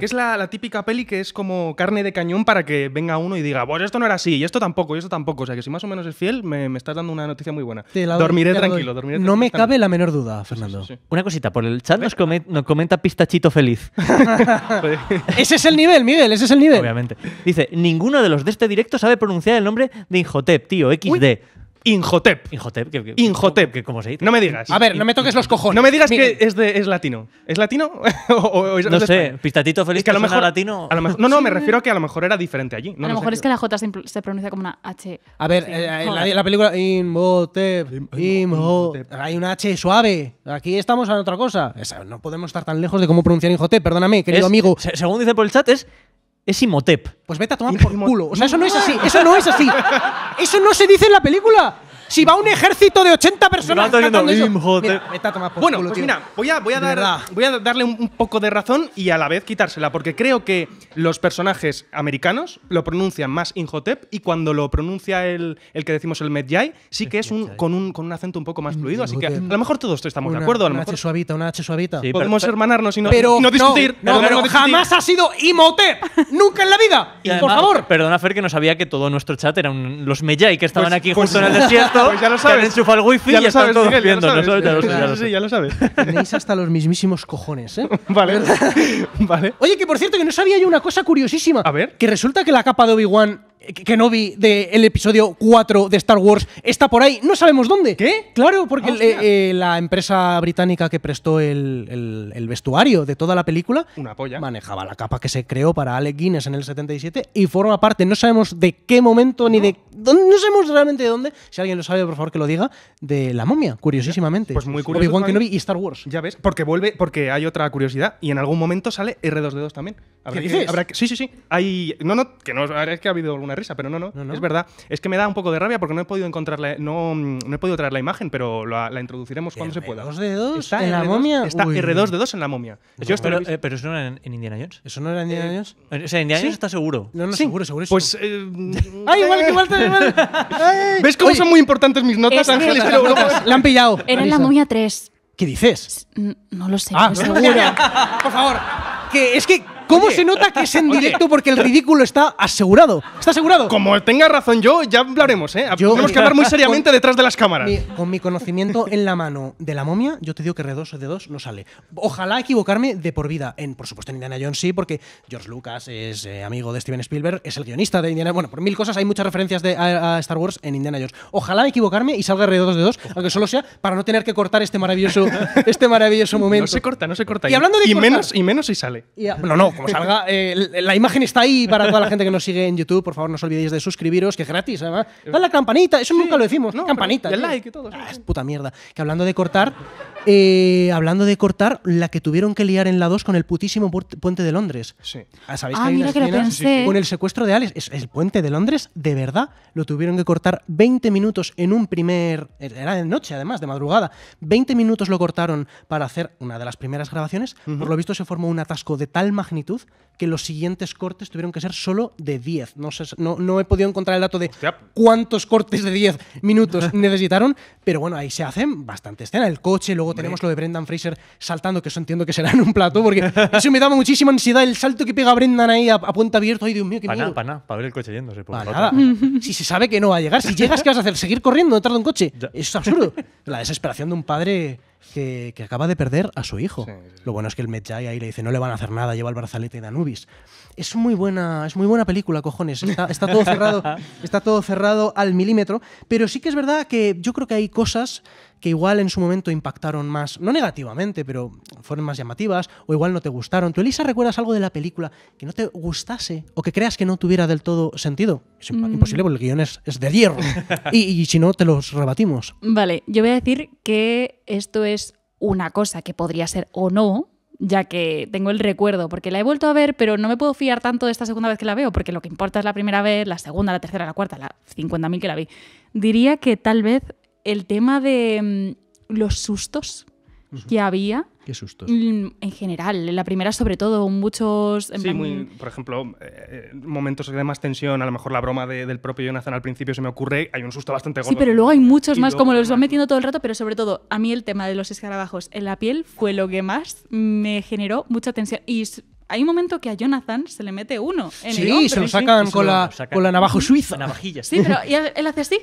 es la, típica peli que es como carne de cañón para que venga uno y diga, pues esto no era así, y esto tampoco, y esto tampoco. O sea, que si más o menos es fiel, me, estás dando una noticia muy buena. dormiré, tranquilo, dormiré tranquilo, No me cabe la menor duda, Fernando. Una cosita, por el chat ¿Eh? nos, comenta Pistachito Feliz. ese es el nivel, Miguel, ese es el nivel. Obviamente. Dice, ninguno de los de este directo sabe pronunciar el nombre de Injotep, tío, XD. Injotep. Injotep, ¿Cómo se dice? No me digas. A ver, no me toques los cojones. No me digas que es, latino. ¿Es latino? no sé, Pistatito Feliz que a lo mejor latino. no, no, me refiero a que a lo mejor era diferente allí. a lo, mejor es que la J se, pronuncia como una H. A ver, eh, eh, la, película Injotep, Injotep. Hay una H suave. Aquí estamos en otra cosa. no podemos estar tan lejos de cómo pronunciar Injotep, perdóname, querido amigo. según dice por el chat, es es Imhotep. Pues vete a tomar por culo. O sea, eso no es así. Eso no es así. Eso no se dice en la película. Si va un ejército de 80 personas. eso. bueno, pues mira, voy a, darle un, poco de razón y a la vez quitársela, porque creo que los personajes americanos lo pronuncian más Inhotep y cuando lo pronuncia el, el que decimos el Medjay, sí que es un, con, un, con un acento un poco más fluido. Así que a lo mejor todos estamos de acuerdo. A lo una H suavita, una H suavita. Podemos hermanarnos y no, discutir. pero, jamás ha sido Imhotep. Nunca en la vida. Y por favor. Perdona, Fer, que no sabía que todo nuestro chat eran los Medjay que estaban pues aquí pues justo en el desierto. Pues ya lo sabes. ya están sabes, todos Miguel, viendo. Ya lo sabes, lo Sí, ya lo sabes. Tenéis hasta los mismísimos cojones, ¿eh? vale. vale. Oye, que por cierto, que no sabía yo una cosa curiosísima. A ver. Que resulta que la capa de Obi-Wan Kenobi eh, del episodio 4 de Star Wars está por ahí. No sabemos dónde. ¿Qué? Claro, porque ah, eh, eh, la empresa británica que prestó el, vestuario de toda la película Una manejaba la capa que se creó para Alec Guinness en el 77 y forma parte, no sabemos de qué momento ni de... Dónde, no sabemos realmente de dónde. Si alguien lo sabe, por favor que lo diga. De la momia, curiosísimamente. Pues muy curioso. Obi-Wan Kenobi y Star Wars. Ya ves, porque vuelve, porque hay otra curiosidad y en algún momento sale R2D2 también. ¿Qué sí, sí, sí. Hay, no, no, que no, es que ha habido alguna risa, pero no, no, no, es verdad. Es que me da un poco de rabia porque no he podido encontrar la, no, no he podido traer la imagen, pero la, la introduciremos cuando se pueda. ¿R2 d 2 en la momia? Está R2 de 2 en la momia. pero, eh, pero, eso no era en, en, Indiana Jones. ¿Eso no era en Indiana eh, Jones? Eh, o sea, Indiana Jones ¿Sí? está seguro. No, no, seguro, seguro. Pues. ¡Ay, igual Igual. ¿Ves cómo son muy importantes mis notas, Ángeles? la han pillado. Era en la momia 3. ¿Qué dices? No lo sé, ah, no Por favor. Que es que ¿Cómo se nota que es en directo? Porque el ridículo está asegurado. Está asegurado. Como tenga razón yo, ya hablaremos, ¿eh? Tenemos que hablar muy seriamente detrás de las cámaras. con mi conocimiento en la mano de la momia, yo te digo que R2 de 2 no sale. Ojalá equivocarme de por vida. En, por supuesto, en Indiana Jones sí, porque George Lucas es eh, amigo de Steven Spielberg, es el guionista de Indiana. Bueno, por mil cosas hay muchas referencias a, Star Wars en Indiana Jones. Ojalá equivocarme y salga R2 de 2, aunque solo sea para no tener que cortar este maravilloso, este maravilloso momento. No se corta, no se corta. Y, hablando de y menos y menos si sale. no, no, como salga, eh, la imagen está ahí para toda la gente que nos sigue en YouTube. Por favor, no os olvidéis de suscribiros, que es gratis, además. Dale la campanita, eso nunca lo decimos. campanita. Y el like y todo. Ah, es puta mierda. Que hablando de cortar, eh, hablando de cortar, la que tuvieron que liar en la 2 con el putísimo puente de Londres. Sí. Ah, ¿sabéis ah, que Con el secuestro de Alex, el puente de Londres, de verdad, lo tuvieron que cortar 20 minutos en un primer. Er, era de noche, además, de madrugada. 20 minutos lo cortaron para hacer una de las primeras grabaciones. Por lo visto, se formó un atasco de tal magnitud actitud que los siguientes cortes tuvieron que ser solo de 10. No, sé, no, he podido encontrar el dato de cuántos cortes de 10 minutos necesitaron, pero bueno, ahí se hacen bastante escena. El coche, luego tenemos lo de Brendan Fraser saltando, que eso entiendo que será en un plato, porque eso me daba muchísima ansiedad, el salto que pega Brendan ahí a, puente abierto. Ay, Dios mío, qué para para para ver el coche yéndose. nada. si se sabe que no va a llegar, si llegas, ¿qué vas a hacer? ¿Seguir corriendo detrás de un coche? Es absurdo. La desesperación de un padre... Que, acaba de perder a su hijo. Lo bueno es que el Medjay ahí le dice: No le van a hacer nada, lleva el brazalete de nube es muy buena, es muy buena película, cojones. Está, todo cerrado, está todo cerrado al milímetro. Pero sí que es verdad que yo creo que hay cosas que igual en su momento impactaron más, no negativamente, pero fueron más llamativas, o igual no te gustaron. ¿Tú, Elisa, recuerdas algo de la película que no te gustase o que creas que no tuviera del todo sentido? Es mm. imposible porque el guión es, de hierro. y si no, te los rebatimos. Vale, yo voy a decir que esto es una cosa que podría ser o no, ya que tengo el recuerdo, porque la he vuelto a ver, pero no me puedo fiar tanto de esta segunda vez que la veo, porque lo que importa es la primera vez, la segunda, la tercera, la cuarta, la 50.000 que la vi. Diría que tal vez el tema de mm, los sustos que había. Qué sustos. Mm, en general, la primera sobre todo, muchos... sí, por ejemplo, eh, momentos de más tensión, a lo mejor la broma del propio Jonathan al principio se me ocurre, hay un susto bastante gordo. Sí, pero luego hay muchos más, como los va metiendo todo el rato, pero sobre todo, a mí el tema de los escarabajos en la piel fue lo que más me generó mucha tensión. Y hay un momento que a Jonathan se le mete uno en sí, el Se lo sacan con la, navajo con la suiza. Navajillas. Sí, pero él hace así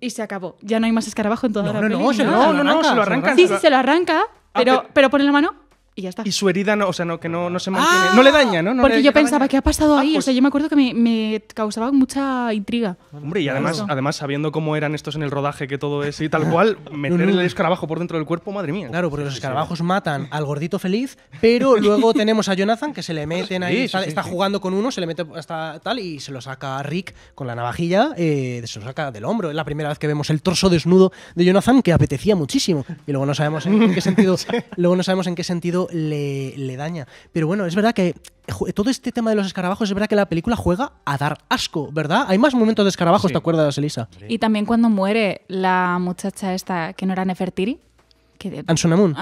y se acabó. Ya no hay más escarabajo en toda no, la no, No, no, no, no, se lo arranca. Sí, sí, se lo arranca, ah, pero, pero pone la mano y ya está. Y su herida, no, o sea, que no, se mantiene. Ah, no le daña, ¿no? Porque yo pensaba, que ha pasado ahí? Ah, o pues sea, yo me acuerdo que me, causaba mucha intriga. Hombre, y además, además, sabiendo cómo eran estos en el rodaje, que todo es y tal cual, meter el escarabajo por dentro del cuerpo, madre mía. Claro, porque los escarabajos matan al gordito feliz, pero luego tenemos a Jonathan que se le meten ahí, está, jugando con uno, se le mete hasta tal y se lo saca a Rick con la navajilla, eh, se lo saca del hombro. Es la primera vez que vemos el torso desnudo de Jonathan que apetecía muchísimo. Y luego no sabemos en qué sentido, luego no sabemos en qué sentido le, daña. Pero bueno, es verdad que todo este tema de los escarabajos es verdad que la película juega a dar asco, ¿verdad? Hay más momentos de escarabajos, ¿te acuerdas, Elisa? Y también cuando muere la muchacha esta que no era Nefertiri. Que, Ansonamun.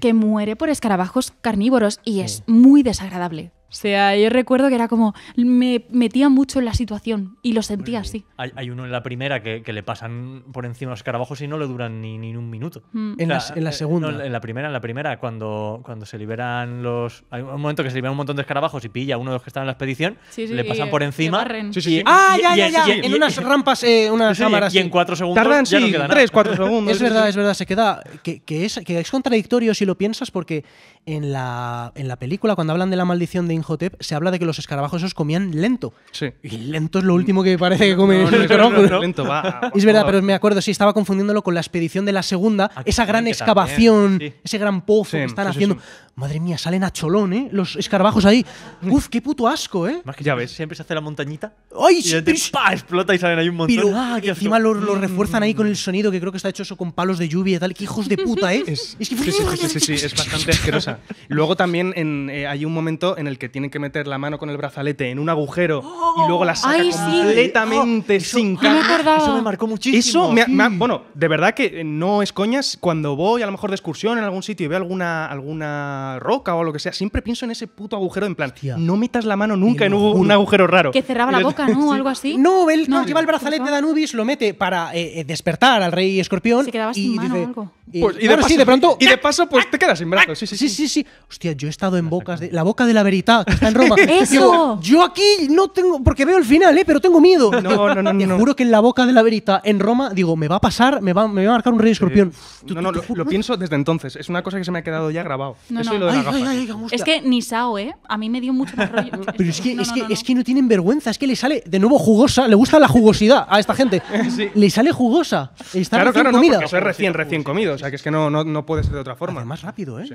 que muere por escarabajos carnívoros y es muy desagradable. O sea, yo recuerdo que era como, me metía mucho en la situación y lo sentía así. Hay, uno en la primera que, le pasan por encima los escarabajos y no le duran ni, ni un minuto. Mm. En, la, en, la, eh, segunda. en la primera, en la primera, cuando, cuando se liberan los... Hay un momento que se liberan un montón de escarabajos y pilla uno de los que están en la expedición, le pasan por encima. ah, ya, ya, ya. en unas rampas, eh, unas cámaras. Y en cuatro segundos. Tardan, ya no queda tres, cuatro segundos. es verdad, es verdad, se queda. Que, que, es, que es contradictorio si lo piensas, porque en la, en la película, cuando hablan de la maldición de se habla de que los escarabajos esos comían lento. Sí. Y lento es lo último que parece que comen Lento, va, es verdad, pero me acuerdo, sí, estaba confundiéndolo con la expedición de la segunda, ah, esa gran excavación, ese gran pozo que están haciendo. Madre mía, salen a cholón, ¿eh? Los escarabajos ahí. Uf, qué puto asco, ¿eh? Más que ya ves, siempre se hace la montañita. ¡Ay! Y explota y salen ahí un montón. Pero, ah, encima lo, refuerzan ahí con el sonido que creo que está hecho eso con palos de lluvia y tal. ¡Qué hijos de puta, eh! Es, que... sí, sí, sí, es bastante asquerosa. Luego también eh, hay un momento en el que tienen que meter la mano con el brazalete en un agujero y oh. luego la saca completamente oh, sin eso, eso me marcó muchísimo. Eso bueno, de verdad que eh, no es coñas. Cuando voy a lo mejor de excursión en algún sitio y veo alguna, alguna roca o lo que sea, siempre pienso en ese puto agujero en plan, no metas la mano nunca en un, agujero raro. Que cerraba la boca, ¿no? algo así. No, él lleva el brazalete de Danubis, lo mete para eh, eh, despertar al rey escorpión. y de paso, pronto. Y de paso, pues te quedas sin brazos. Sí sí sí, sí, Hostia, yo he estado en bocas de. La boca de la verita en Roma. yo aquí no tengo, porque veo el final, ¿eh? Pero tengo miedo. No, no, no. te juro que en la boca de la verita, en Roma, digo, me va a pasar, me va, me va a marcar un rey escorpión. no, no, lo, pienso desde entonces. Es una cosa que se me ha quedado ya grabado. es que ni Sao, ¿eh? A mí me dio mucho Pero es que, es, que, no tienen vergüenza, es que le sale de nuevo jugosa, le gusta la jugosidad a esta gente. Le sale jugosa. Está claro, recién No, es recién, recién comido. O sea, que es que no, no, no puede ser de otra forma. Más rápido, ¿eh?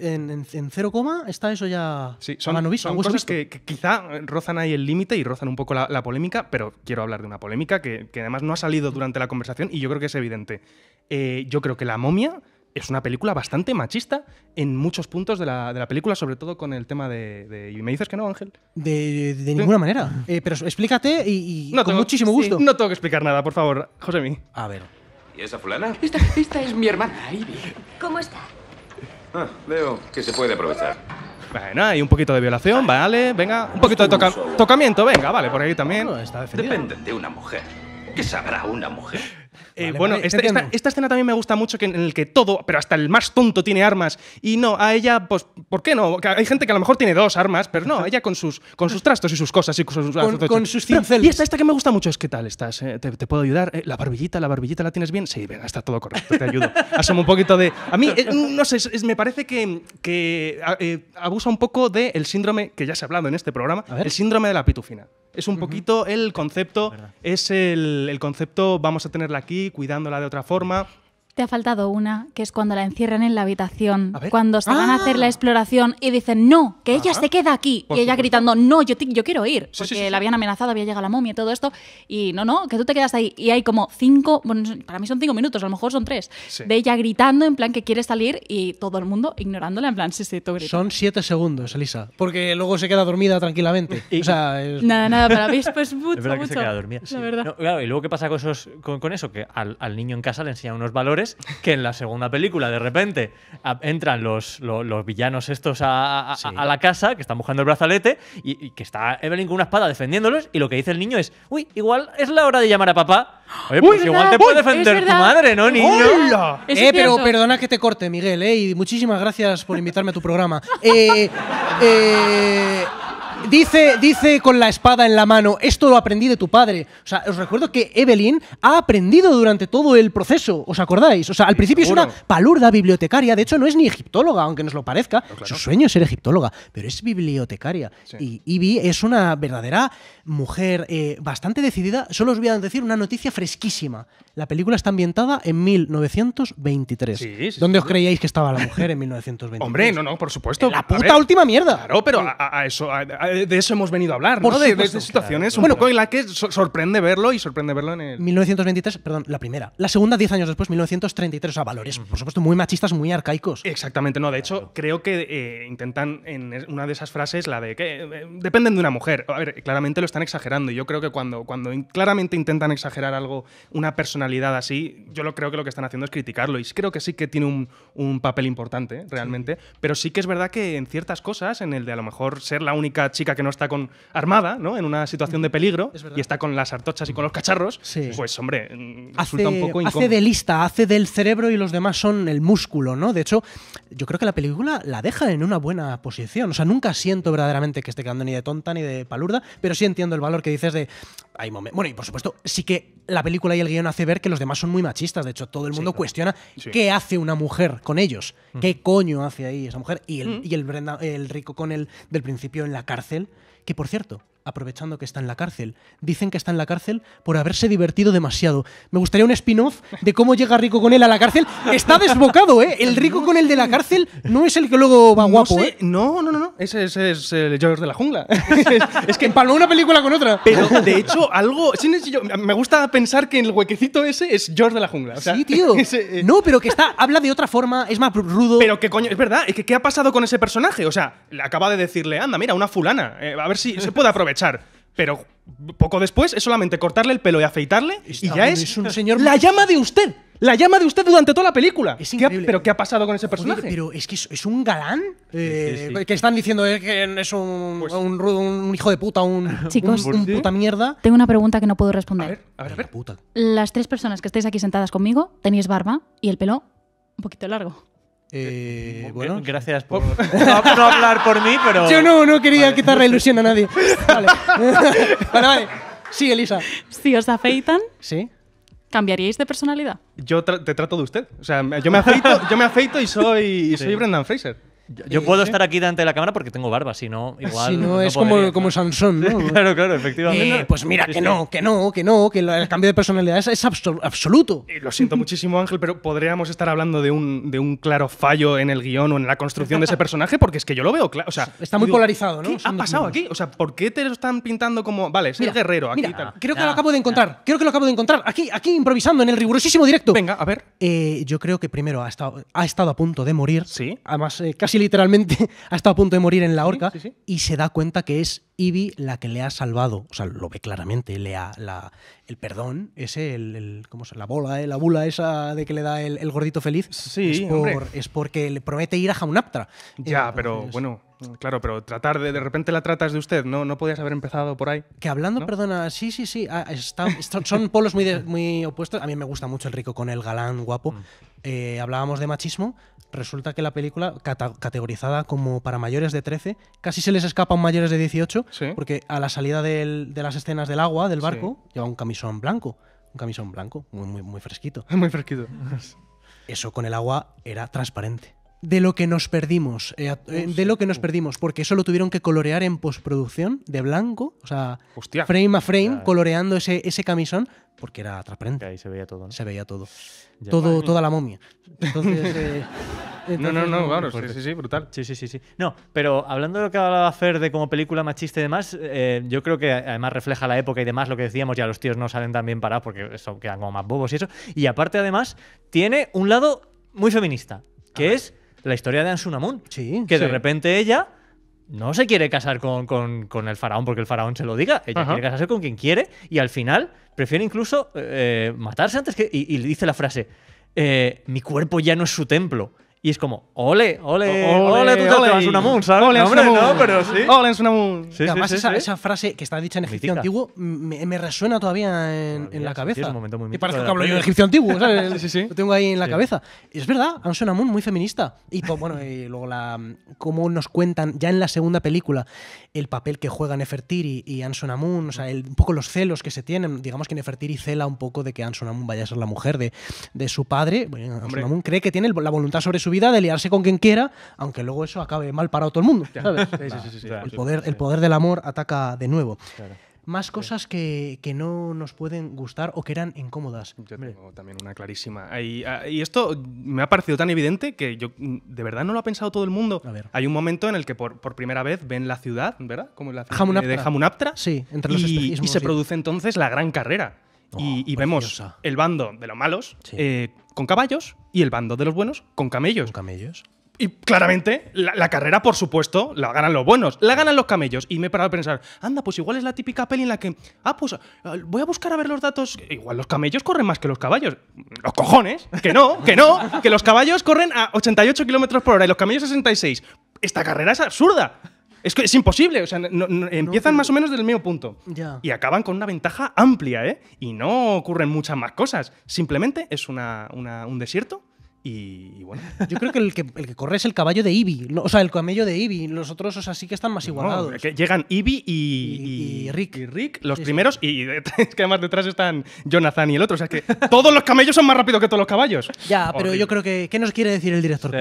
En, en, en, cero coma está eso ya. Sí, son, son pues cosas que, quizá rozan ahí el límite y rozan un poco la, polémica, pero quiero hablar de una polémica que, que, además no ha salido durante la conversación y yo creo que es evidente. Eh, yo creo que La momia es una película bastante machista en muchos puntos de la, de la película, sobre todo con el tema de, ¿Y me dices que no, Ángel? De, ninguna manera. Eh, pero explícate y, no con muchísimo gusto. no tengo que explicar nada, por favor, José A ver. ¿Y esa fulana? Esta, esta es mi hermana, ¿Cómo está? Ah, veo que se puede aprovechar. Bueno, hay un poquito de violación, vale, venga. Un poquito de tocamiento, venga, vale, por ahí también. Dependen Depende de una mujer. ¿Qué sabrá una mujer? Eh, bueno, esta, escena también me gusta mucho, que, en el que todo, pero hasta el más tonto tiene armas. Y no, a ella, pues, ¿por qué no? Hay gente que a lo mejor tiene dos armas, pero no, ella con sus, con sus trastos y sus cosas y con sus... Con, sus cinceles. y esta, esta que me gusta mucho es, ¿qué tal estás? Eh, ¿Te, puedo ayudar? Eh, ¿La barbillita, la barbillita la tienes bien? Sí, venga, está todo correcto, te ayudo. Asoma un poquito de... A mí, mm, no sé, me parece que, abusa un poco del síndrome, que ya se ha hablado en este programa, el síndrome de la pitufina. Es un poquito el concepto, es el concepto, vamos a tenerla aquí cuidándola de otra forma te ha faltado una, que es cuando la encierran en la habitación, cuando se van a hacer la ah. exploración y dicen, no, que ella se queda aquí. y ella gritando, no, yo, yo quiero ir. porque la habían amenazado, había llegado la momia y todo esto. Y no, no, que tú te quedas ahí. Y hay como cinco, bueno, para mí son cinco minutos, a lo mejor son tres, de ella gritando en plan que quiere salir y todo el mundo ignorándola en plan, sí, sí, tú gritas. Son siete segundos, Elisa, porque luego se queda dormida tranquilamente. o sea, Nada, nada, para mí es mucho, y luego, ¿qué pasa con, con, eso? Que al, al niño en casa le enseñan unos valores que en la segunda película de repente entran los, los, villanos estos a, la casa, que están buscando el brazalete, y, que está Evelyn con una espada defendiéndolos, y lo que dice el niño es, uy, igual es la hora de llamar a papá. Oye, pues igual te puede defender tu madre, ¿no, niño? ¡Hola! Eh, pero perdona que te corte, Miguel, eh, y muchísimas gracias por invitarme a tu programa. Eh, eh dice, dice con la espada en la mano, esto lo aprendí de tu padre. O sea, os recuerdo que Evelyn ha aprendido durante todo el proceso, ¿os acordáis? O sea, al principio es una palurda bibliotecaria, de hecho no es ni egiptóloga, aunque nos lo parezca. Su sueño es ser egiptóloga, pero es bibliotecaria. Y Ivy es una verdadera mujer eh, bastante decidida. Solo os voy a decir una noticia fresquísima. La película está ambientada en 1923. ¿Dónde os creíais que estaba la mujer en 1923? Hombre, no, no, por supuesto. La puta última mierda. Claro, pero a, eso, de eso hemos venido a hablar, ¿no? De, situaciones bueno, con la que sorprende verlo y sorprende verlo en el. 1923, perdón, la primera. La segunda, 10 años después, 1933. O sea, valores, por supuesto, muy machistas, muy arcaicos. Exactamente, no. De hecho, creo que eh, intentan en una de esas frases la de que eh, dependen de una mujer. A ver, claramente lo están exagerando. y Yo creo que cuando, cuando claramente intentan exagerar algo, una persona personalidad así, yo lo, creo que lo que están haciendo es criticarlo. Y creo que sí que tiene un, papel importante, ¿eh? realmente. Pero sí que es verdad que en ciertas cosas, en el de a lo mejor ser la única chica que no está con armada, ¿no? En una situación de mm, peligro y está con las artochas y con los cacharros, pues hombre, mm, resulta un poco incómodo. Hace de lista, hace del cerebro y los demás son el músculo, ¿no? De hecho, yo creo que la película la deja en una buena posición. O sea, nunca siento verdaderamente que esté quedando ni de tonta ni de palurda, pero sí entiendo el valor que dices de bueno, y por supuesto, sí que la película y el guión hace ver que los demás son muy machistas. De hecho, todo el mundo cuestiona qué hace una mujer con ellos. ¿Qué coño hace ahí esa mujer? Y el, el rico con el del principio en la cárcel que por cierto, aprovechando que está en la cárcel, dicen que está en la cárcel por haberse divertido demasiado. Me gustaría un spin-off de cómo llega Rico con él a la cárcel. Está desbocado, ¿eh? El Rico con él de la cárcel no es el que luego va guapo, ¿eh? No, no, no, no. Ese, es el George de la jungla. es, que empalmó una película con otra. Pero de hecho, algo. me gusta pensar que el huequecito ese es George de la jungla. sí, tío. Eh. No, pero que está. Habla de otra forma, es más rudo. Pero ¿qué coño, es verdad. ¿Qué, ha pasado con ese personaje? O sea, le acaba de decirle, anda, mira, una fulana. Eh, ver si se puede aprovechar. Pero poco después es solamente cortarle el pelo y afeitarle y, ya es, la llama de usted. La llama de usted durante toda la película. ¿Pero qué ha pasado con ese personaje? pero es que es, un galán. Eh, que están diciendo eh, que es pues un, hijo de puta, un, puta mierda. Tengo una pregunta que no puedo responder. A ver, a ver, Puta. Las tres personas que estáis aquí sentadas conmigo tenéis barba y el pelo un poquito largo. Eh, bueno, gracias por no, hablar por mí, pero. Yo no, no quería quitar la ilusión a nadie. Vale. vale, vale. Sí, Elisa. Si os afeitan. Sí. ¿Cambiaríais de personalidad? Yo te trato de usted. O sea, yo me afeito, yo me afeito y soy, soy Brendan Fraser. Yo, eh, puedo ¿eh? estar aquí delante de la cámara porque tengo barba, si no, ah, igual. Si no, es como, como Sansón, ¿no? claro, claro, efectivamente. Eh, pues mira, que no, que no, que no, que el cambio de personalidad es, absoluto. lo siento muchísimo, Ángel, pero podríamos estar hablando de un, de un claro fallo en el guión o en la construcción de ese personaje porque es que yo lo veo claro. sea, Está muy polarizado, ¿no? ¿Qué ha pasado aquí? O sea, ¿por qué te lo están pintando como. Vale, es el guerrero aquí Creo que lo acabo de encontrar. Creo que lo acabo de encontrar. Aquí, aquí improvisando en el rigurosísimo directo. Venga, a ver. yo creo que primero ha estado, ha estado a punto de morir. Sí. Además, literalmente ha estado a punto de morir en la horca y se da cuenta que es Ivy la que le ha salvado. O sea, lo ve claramente, le ha, la, el perdón, ese, el, ¿cómo se, la bola, eh, la bula esa de que le da el, gordito feliz. Sí, es, porque le promete ir a Jaunaptra. Ya, pero bueno, Mm, claro, pero tratar de, de repente la tratas de usted, ¿no? No podías haber empezado por ahí. Que hablando, perdona, sí, sí, sí, ah, son polos muy, muy opuestos. A mí me gusta mucho el rico con el galán guapo. Mm. Eh, hablábamos de machismo. Resulta que la película, categorizada como para mayores de 13, casi se les escapa a mayores de 18, porque a la salida de las escenas del agua, del barco, lleva un camisón blanco. Un camisón blanco, muy, muy, muy fresquito. Muy fresquito. Eso con el agua era transparente de lo que nos perdimos, eh, eh, de lo que nos perdimos, porque eso lo tuvieron que colorear en postproducción de blanco, o sea, frame a frame, coloreando ese, ese camisón, porque era transparente. Ahí se veía todo, ¿no? Se veía todo. todo toda la momia. Entonces, eh, no, no, no, claro, sí, sí, sí, brutal. Sí, sí, sí, sí. No, pero hablando de lo que hablaba Fer de como película machista y demás, yo creo que además refleja la época y demás, lo que decíamos, ya los tíos no salen tan bien parados porque eso, quedan como más bobos y eso. Y aparte, además, tiene un lado muy feminista, que es la historia de Ansunamun. que de repente ella no se quiere casar con, el faraón porque el faraón se lo diga. Ella quiere casarse con quien quiere y al final prefiere incluso eh, matarse antes que. Y, dice la frase: eh, Mi cuerpo ya no es su templo. Y es como, ole, ole, ole, tú te vas una moon, ¿sabes? Ole, no, pero sí. Ole, es una Sí, además, esa, esa, frase que está dicha en egipcio antiguo me, resuena todavía en, la cabeza. es un momento muy Y parece que hablo yo en egipcio antiguo, ¿sabes? sí, sí, Lo tengo ahí en la cabeza. Y es verdad, Anson Moon muy feminista. Y pues, bueno, luego la cómo nos cuentan ya en la segunda película el papel que juegan Nefertiri y Anson Moon, o sea, un poco los celos que se tienen. Digamos que Nefertiri cela un poco de que Anson Moon vaya a ser la mujer de, de su padre. Bueno, Ansona cree que tiene la voluntad sobre su vida de liarse con quien quiera, aunque luego eso acabe mal para todo el mundo. el, poder, el poder del amor ataca de nuevo. más cosas que, que, no nos pueden gustar o que eran incómodas. Yo tengo también una clarísima. Ah, y, esto me ha parecido tan evidente que yo mm, de verdad no lo ha pensado todo el mundo. Hay un momento en el que por, primera vez ven la ciudad, ¿verdad? Como la ciudad de Hamunaptra. Sí, entre los y, y se produce entonces la gran carrera y, vemos el bando de los malos eh, con caballos y el bando de los buenos con camellos. camellos. Y claramente, la, la, carrera, por supuesto, la ganan los buenos, la ganan los camellos. Y me he parado a pensar, anda, pues igual es la típica peli en la que, ah, pues ah, voy a buscar a ver los datos. Igual los camellos corren más que los caballos. Los cojones, que no, que no, que los caballos corren a 88 kilómetros por hora y los camellos 66. Esta carrera es absurda. Es que es imposible. O sea, empiezan más o menos del mismo punto. Y acaban con una ventaja amplia, ¿eh? Y no ocurren muchas más cosas. Simplemente es un desierto y, bueno, yo creo que el, que corre es el caballo de Ivy. o sea, el camello de Ivy. Los otros, o sí que están más igualados. llegan Ivy y, Rick. los primeros, y es que además detrás están Jonathan y el otro. O sea, que todos los camellos son más rápidos que todos los caballos. Ya, pero yo creo que. ¿Qué nos quiere decir el director?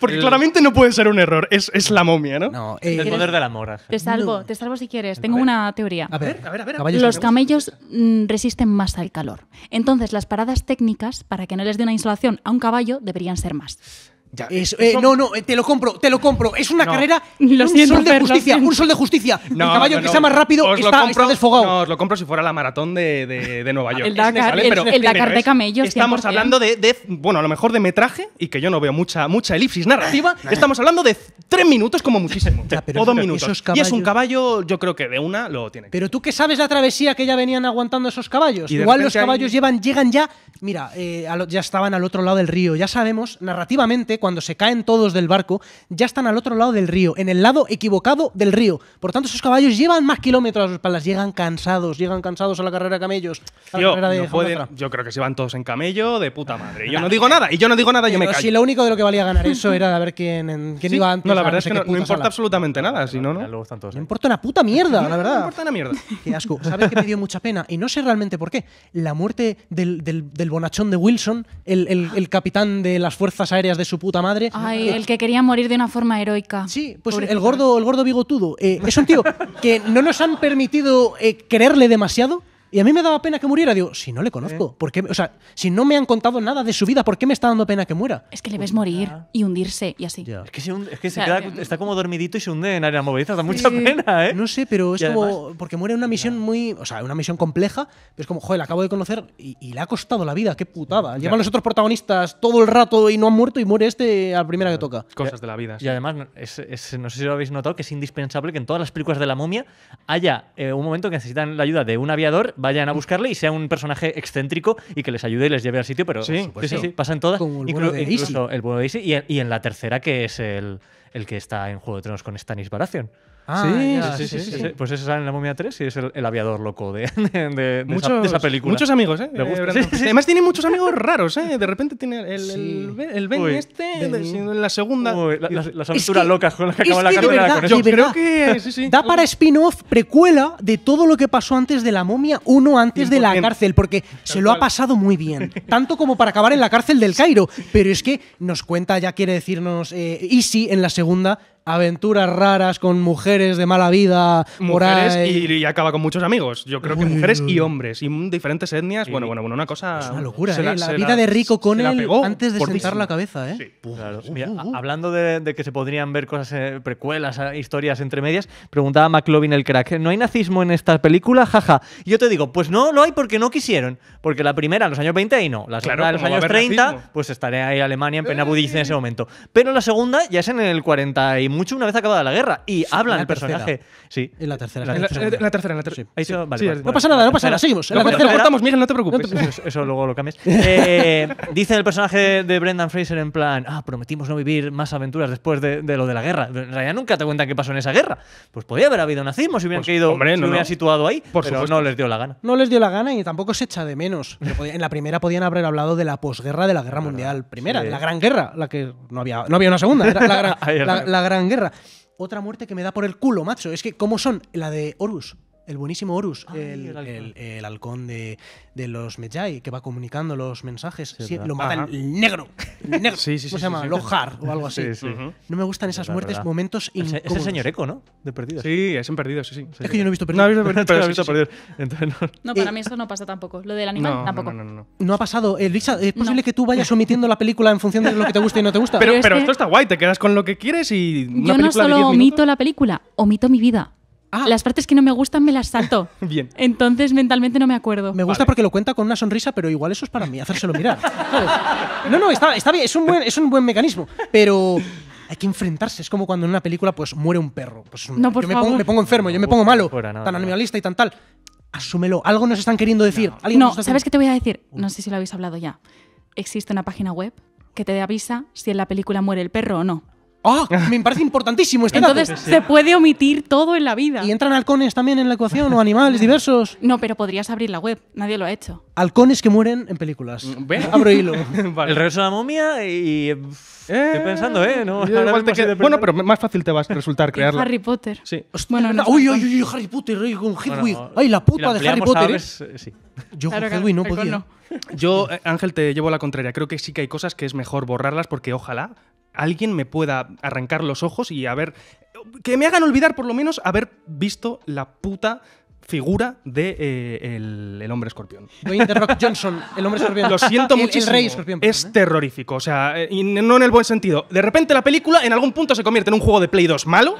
porque claramente no puede ser un error, es, la momia, ¿no? el eh, poder de la mora. Te salvo, te salvo si quieres. Tengo una teoría. a ver, a ver. A ver. los camellos mm, resisten más al calor. Entonces, las paradas técnicas, para que no de una insolación a un caballo deberían ser más. Eh, no, no, eh, te lo compro, te lo compro. Es una carrera, un sol de justicia, un sol de justicia. el caballo que sea más rápido está, desfogado. No, os lo compro si fuera la maratón de, de, Nueva York. el Dakar, de camellos. Estamos hablando de, bueno, a lo mejor de metraje, y que yo no veo mucha, mucha elipsis narrativa. estamos hablando de tres minutos como muchísimo, o dos minutos. y es un caballo, yo creo que de una lo tiene. Pero tú que sabes la travesía que ya venían aguantando esos caballos. Igual los caballos llevan, llegan ya, mira, eh, ya estaban al otro lado del río. Ya sabemos, narrativamente, cuando se caen todos del barco, ya están al otro lado del río, en el lado equivocado del río. Por tanto, esos caballos llevan más kilómetros a sus espaldas, llegan cansados, llegan cansados a la carrera de camellos. yo, creo que se van todos en camello de puta madre. yo no digo nada, y yo no digo nada, yo me callo. Si lo único de lo que valía ganar eso era ver quién, quién iba antes. No, la verdad es que no, importa absolutamente nada, si no, ¿no? No importa una puta mierda, la verdad. No importa una mierda. Qué asco. ¿Sabes que me dio mucha pena? Y no sé realmente por qué. La muerte del, bonachón de Wilson, el, el capitán de las fuerzas aéreas de su puta madre. Ay, eh, el que quería morir de una forma heroica. Sí, pues el gordo, el gordo bigotudo. Eh, es un tío que no nos han permitido eh, quererle demasiado. Y a mí me daba pena que muriera. Digo, si no le conozco, ¿por qué? O sea, si no me han contado nada de su vida, ¿por qué me está dando pena que muera? Es que le ves morir y hundirse y así. Es que, se, queda- está como dormidito y se hunde en área movedizas. Da mucha pena, ¿eh? No sé, pero es como. porque muere en una misión muy. O sea, una misión compleja. Pero es como, joder, la acabo de conocer y, le ha costado la vida. Qué putada. Llevan los otros protagonistas todo el rato y no han muerto y muere este a la primera que toca. Cosas de la vida. Y además, no- sé si lo habéis notado, que es indispensable que en todas las películas de la momia haya eh, un momento que necesitan la ayuda de un aviador, vayan a mm. buscarle y sea un personaje excéntrico y que les ayude y les lleve al sitio, pero sí, pasan todas. incluso el bueno de y, en la tercera que es el, el que está en Juego de Tronos con Stanis Baratheon. Ah, sí, sí, sí, sí, Pues ese sale en la momia 3 y es el, aviador loco de, esa, película. Muchos amigos, ¿eh? eh Además tiene muchos amigos raros, ¿eh? De repente tiene el, Ben este, En la segunda. las, aventuras locas con las que acaba la carrera. yo creo que da para spin-off precuela de todo lo que pasó antes de la momia, 1 antes de la cárcel, porque se lo ha pasado muy bien. Tanto como para acabar en la cárcel del Cairo. Pero es que nos cuenta, ya quiere decirnos Easy eh, en la segunda, aventuras raras con mujeres de mala vida, mujeres y, acaba con muchos amigos. Yo creo que mujeres y hombres y diferentes etnias. bueno, bueno, bueno, una cosa. Es una locura. ¿eh? la, vida de Rico con él antes de sentar la cabeza, ¿eh? hablando de, que se podrían ver cosas eh, precuelas, eh, historias entre medias, preguntaba McLovin el crack: ¿No hay nazismo en esta película? Jaja. Yo te digo, pues no no hay porque no quisieron, porque la primera en los años 20 y no, la segunda en los años 30, pues estaré ahí Alemania en Pena budista en ese momento, pero la segunda ya es en el 41 mucho una vez acabada la guerra. Y habla hablan el personaje. Sí. En la tercera. la, tercera, no pasa nada, no pasa nada, seguimos. cortamos, no te preocupes. Eso, luego lo cambias. Eh, dice el personaje de Brendan Fraser en plan, ah, prometimos no vivir más aventuras después de, lo de la guerra. En realidad nunca te cuentan qué pasó en esa guerra. Pues podía haber habido nazismo si hubieran pues, no, hubieran situado ahí, Por pero no les dio la gana. No les dio la gana y tampoco se echa de menos. en la primera podían haber hablado de la posguerra de la guerra mundial primera, la gran guerra, la que no había, no había una segunda, la, la gran guerra. Otra muerte que me da por el culo, macho. Es que, ¿cómo son la de Horus? el buenísimo Horus, el, el, halcón, de, de, los Medjay, que va comunicando los mensajes. Sí, lo mata el negro. negro sí, se llama? Lojar o algo así. No me gustan esas muertes, momentos incómodos. Es el señor Eco, ¿no? De Perdidos. Sí, es en Perdidos, sí, sí. Es que yo no he visto Perdidos. No, visto visto Perdidos. Entonces, no. para eh, mí eso no pasa tampoco. Lo del animal no, tampoco. No, no, ha pasado. Eh, Lisa, es posible que tú vayas omitiendo la película en función de lo que te gusta y no te gusta. pero esto está guay, te quedas con lo que quieres y. Yo no solo omito la película, omito mi vida. Ah. Las partes que no me gustan me las salto. Bien. Entonces mentalmente no me acuerdo. Me gusta porque lo cuenta con una sonrisa, pero igual eso es para mí, hacérselo mirar. No, no, está, bien, es un, buen, mecanismo. Pero hay que enfrentarse. Es como cuando en una película pues muere un perro. Pues, no, por Me, pongo, me, pongo, enfermo, yo me pongo malo, tan animalista y tan tal. Asúmelo. Algo nos están queriendo decir. No, ¿sabes qué te voy a decir? No sé si lo habéis hablado ya. Existe una página web que te avisa si en la película muere el perro o no. ¡Ah! me parece importantísimo este Entonces se puede omitir todo en la vida. ¿Y entran halcones también en la ecuación o animales diversos? No, pero podrías abrir la web. Nadie lo ha hecho. Halcones que mueren en películas. Mm, Abro hilo. El regreso de la momia y... Eh, eh. Estoy pensando, ¿eh? Bueno, pero más fácil te va a resultar crearlo. Harry Potter. Sí. Bueno, uy, uy, uy, Harry Potter con Hedwig. Ay, la puta de Harry Potter. Eh. sí. Yo con Hedwig no podía. Yo, Ángel, te llevo la contraria. Creo que sí que hay cosas que es mejor borrarlas porque ojalá alguien me pueda arrancar los ojos y ver que me hagan olvidar por lo menos haber visto la puta figura de eh, el, hombre escorpión. Johnson, el hombre escorpión. Lo siento muchísimo. es ¿eh? terrorífico, o sea, eh, no en el buen sentido. De repente la película en algún punto se convierte en un juego de Play 2 malo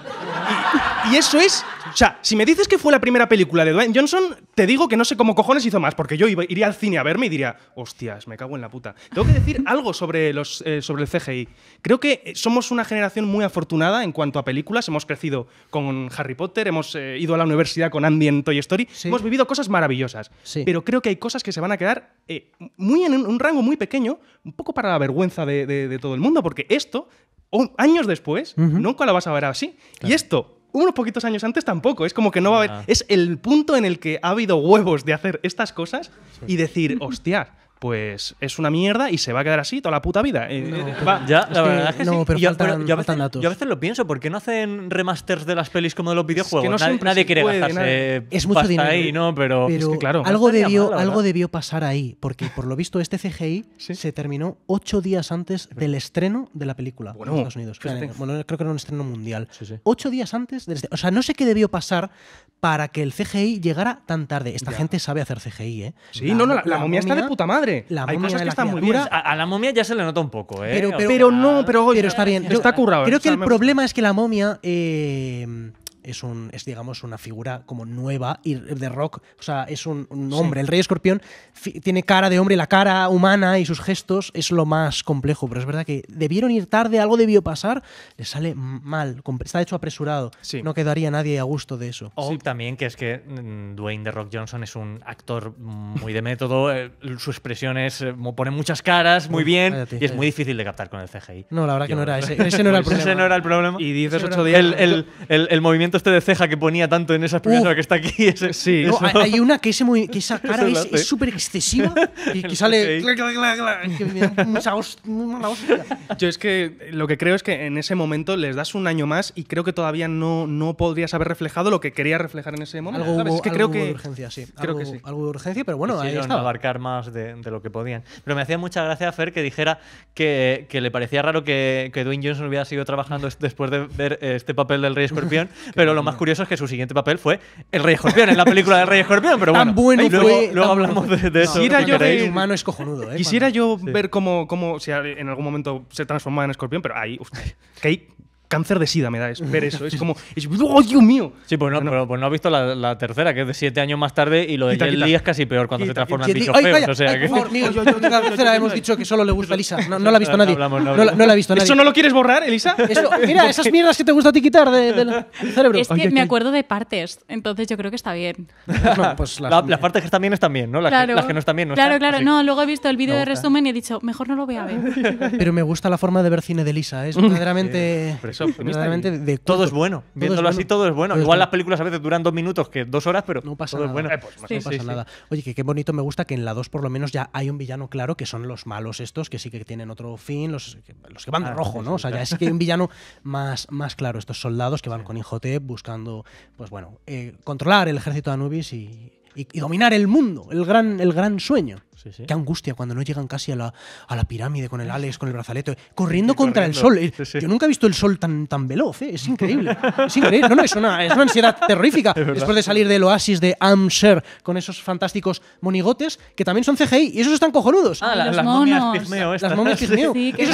y eso es o sea, si me dices que fue la primera película de Dwayne Johnson, te digo que no sé cómo cojones hizo más, porque yo iría al cine a verme y diría, hostias, me cago en la puta. Tengo que decir algo sobre, los, eh, sobre el CGI. Creo que eh, somos una generación muy afortunada en cuanto a películas. Hemos crecido con Harry Potter, hemos eh, ido a la universidad con Andy en Toy Story, hemos vivido cosas maravillosas. Pero creo que hay cosas que se van a quedar muy en un, rango muy pequeño, un poco para la vergüenza de, todo el mundo, porque esto, años después, nunca la vas a ver así. Y esto, unos poquitos años antes tampoco. Es como que no va a haber. Es el punto en el que ha habido huevos de hacer estas cosas y decir, hostia pues es una mierda y se va a quedar así toda la puta vida. ya, la yo, a veces, lo pienso, ¿por qué no hacen remasters de las pelis como de los videojuegos? nadie, quiere gastarse Es mucho dinero. ahí, ¿no? Pero, claro, algo, debió, algo debió pasar ahí, porque por lo visto este CGI se terminó ocho días antes del estreno de la película en Estados Unidos. Este- bueno, creo que era un estreno mundial. ocho días antes O sea, no sé qué debió pasar para que el CGI llegara tan tarde. Esta gente sabe hacer CGI, ¿eh? Sí, no, no, la, momia está de puta madre. La Hay cosas que están muy bien. A, la momia ya se le nota un poco, ¿eh? Pero, no, ah, pero está bien. Ah, está currado. Creo que el problema es que la momia. Eh, es, un, es digamos, una figura como nueva y de rock. O sea, es un, hombre. El Rey Escorpión tiene cara de hombre, la cara humana y sus gestos es lo más complejo. Pero es verdad que debieron ir tarde, algo debió pasar, le sale mal. Está hecho apresurado. No quedaría nadie a gusto de eso. también que es que mm, Dwayne de Rock Johnson es un actor muy de método, eh, su expresión ponen eh, pone muchas caras, muy bien, y es muy difícil de captar con el CGI. No, la verdad que no era ese. Ese no era el problema. Ese no era el problema. Y ocho días. el movimiento este de ceja que ponía tanto en esa primeras que está aquí. Ese, sí. hay una que, esa cara es súper excesiva y que sale. Yo es que lo que creo es que en ese momento les das un año más y creo que todavía no, no podrías haber reflejado lo que quería reflejar en ese momento. Algo, que creo que, de urgencia, sí. algo, de urgencia, pero bueno, ahí estaba. abarcar más de, lo que podían. Pero me hacía mucha gracia Fer que dijera que, le parecía raro que, que Dwayne Johnson hubiera seguido trabajando después de ver eh, este papel del Rey Escorpión, pero pero lo más curioso es que su siguiente papel fue el Rey Escorpión, en la película del Rey Escorpión. Pero bueno, tan bueno luego, luego hablamos de, eso. Quisiera yo ver, humano es cojonudo, ¿eh? Quisiera yo ver cómo, en algún momento se transformaba en escorpión, pero ahí, usted, cáncer de sida me da es ver eso. Es como, es, ¡oh, Dios mío! Sí, pues no, Pero, pues no has visto la, tercera, que es de siete años más tarde, y lo de Jet es casi peor cuando se transforma en bicho feo. O sea, ay, que... por favor, yo, la tercera hemos dicho que solo le gusta a Elisa. No, la ha visto nadie. Hablamos, no, la ha visto nadie. ¿Eso no lo quieres borrar, Elisa? mira, esas mierdas que te gusta a ti quitar del cerebro. Es que me acuerdo de partes, entonces yo creo que está bien. Pues las, partes que están bien están bien, ¿no? Las, que, no están bien no Claro, claro. No, luego he visto el vídeo de resumen y he dicho, mejor no lo voy a ver. Pero me gusta la forma de ver cine de Elisa. Es verdaderamente de todo es bueno. Viéndolo así, todo es bueno. Igual las películas a veces duran dos minutos que dos horas, pero no pasa todo nada. Eh, es pues, Oye, que qué bonito me gusta que en la 2 por lo menos ya hay un villano claro, que son los malos estos, que sí que tienen otro fin, los, los que van de ah, rojo, ¿no? O sea, ya es que hay un villano más, más claro, estos soldados que van con hijote buscando, pues bueno, eh, controlar el ejército de Anubis y, dominar el mundo, el gran, el gran sueño. Qué angustia cuando no llegan casi a la, pirámide con el Alex, con el brazalete, corriendo contra el sol. Eh, yo nunca he visto el sol tan, tan veloz, eh, es increíble. es No, no, es una, ansiedad terrorífica. Después de salir del oasis de Amser con esos fantásticos monigotes que también son CGI y esos están cojonudos. las momias pigmeo. esos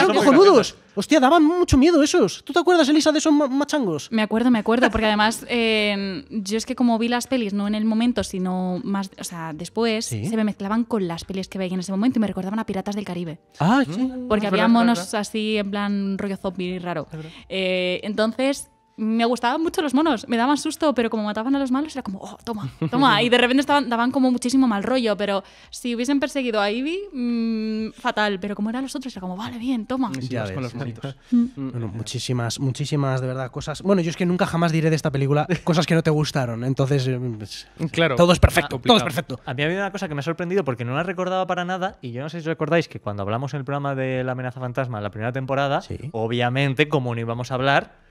son cojonudos. Hostia, daban mucho miedo esos. ¿Tú te acuerdas, Elisa, de esos machangos? Me acuerdo, me acuerdo, porque además eh, yo es que como vi las pelis, no en el momento, sino más, o sea, después, se me mezclaban con las pelis que veía en ese momento y me recordaban a Piratas del Caribe. Ah, mm. sí. Porque había monos así en plan rollo zombie raro. Eh, entonces, me gustaban mucho los monos, me daban susto, pero como mataban a los malos era como, oh, toma, toma. Y de repente estaban, daban como muchísimo mal rollo, pero si hubiesen perseguido a Ivy, mm, fatal. Pero como eran los otros, era como, vale, bien, toma. muchísimas, muchísimas, de verdad, cosas. Bueno, yo es que nunca jamás diré de esta película cosas que no te gustaron, entonces. Eh, pues, claro. Todo es perfecto, ah, todo es perfecto. A mí ha habido una cosa que me ha sorprendido porque no la recordaba para nada, y yo no sé si os recordáis que cuando hablamos en el programa de La amenaza fantasma, la primera temporada, obviamente, como no íbamos a hablar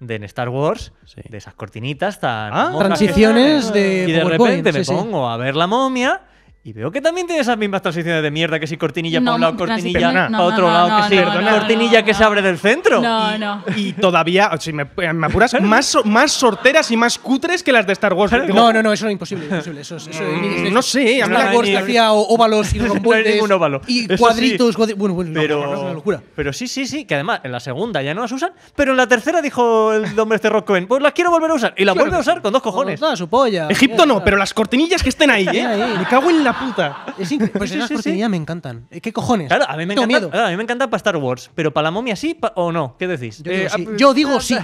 de en Star Wars, de esas cortinitas tan... Ah, transiciones de... Y de repente me pongo a ver la momia y veo que también tiene esas mismas transiciones de mierda, que si cortinilla para un lado, cortinilla para otro lado, que si cortinilla que se abre del centro. No, y, no. Y todavía, si me, eh, apuras, más, más sorteras y más cutres que las de Star Wars. No, no, no, eso es imposible. imposible. Eso, eso, eso, mm, no sé. Star Wars hacía óvalos y romboides. óvalo. Y cuadritos, Bueno, bueno, pero, es una locura. Pero sí, sí, sí, que además en la segunda ya no las usan, pero en la tercera dijo el hombre este Rock Cohen, pues las quiero volver a usar. Y las vuelve a usar con dos cojones. Toda su polla. Egipto no, pero las cortinillas que estén ahí, ¿eh? Me cago en es increíble. Pues esas sí, me encantan. Eh, ¿Qué cojones? Claro, a mí me encanta. a mí me encanta para Star Wars, pero para la momia sí o no, ¿qué decís? Yo digo eh, sí.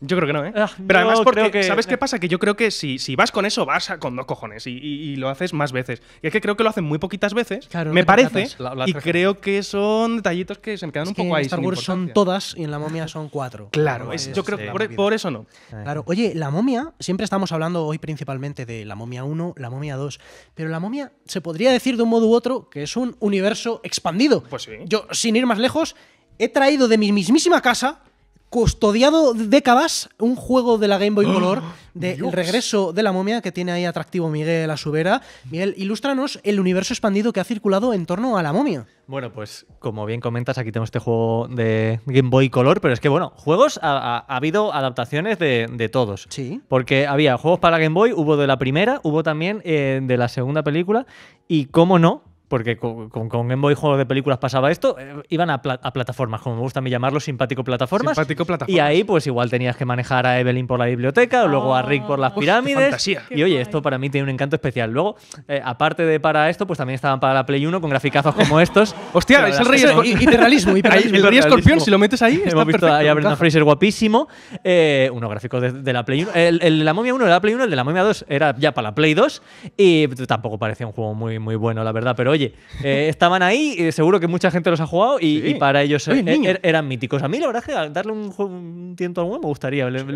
Yo creo que no, ¿eh? Ah, pero además, porque, ¿sabes qué pasa? Que yo creo que si, si vas con eso, vas con dos cojones y, lo haces más veces. Y es que creo que lo hacen muy poquitas veces, me parece, y creo que son detallitos que se me quedan un poco ahí. En Star Wars son todas y en La Momia son cuatro. Claro, pues yo creo que por, eso no. Eh. Claro, oye, La Momia, siempre estamos hablando hoy principalmente de La Momia 1, La Momia 2, pero La Momia se podría decir de un modo u otro que es un universo expandido. Pues sí. Yo, sin ir más lejos, he traído de mi mismísima casa custodiado décadas un juego de la Game Boy Color oh, de El regreso de la momia que tiene ahí atractivo Miguel Asubera. Miguel, ilústranos el universo expandido que ha circulado en torno a la momia. Bueno, pues como bien comentas, aquí tenemos este juego de Game Boy Color, pero es que bueno, juegos ha, habido adaptaciones de, todos. Sí. Porque había juegos para Game Boy, hubo de la primera, hubo también eh, de la segunda película, y cómo no, porque con, con, Game Boy juegos de películas pasaba esto, eh, iban a, plataformas, como me gusta a mí llamarlo, simpático plataformas. Simpático Y ahí, pues igual tenías que manejar a Evelyn por la biblioteca, o luego a Rick por las ah, pirámides. Y oye, esto para mí tiene un encanto especial. Luego, eh, aparte de para esto, pues también estaban para la Play 1 con graficazos como estos. Hostia, es el rey el rey escorpión, si lo metes ahí. Hemos está visto perfecto, a Brendan Fraser guapísimo. Eh, unos gráficos de, la Play 1. El, de la momia 1 era la Play 1, el de la momia 2 era ya para la Play 2. Y tampoco parecía un juego muy, muy bueno, la verdad. Pero oye, eh, estaban ahí, eh, seguro que mucha gente los ha jugado y, para ellos er, er, eran míticos. A mí, la verdad, es que darle un, tiento al uno me gustaría. Oye, el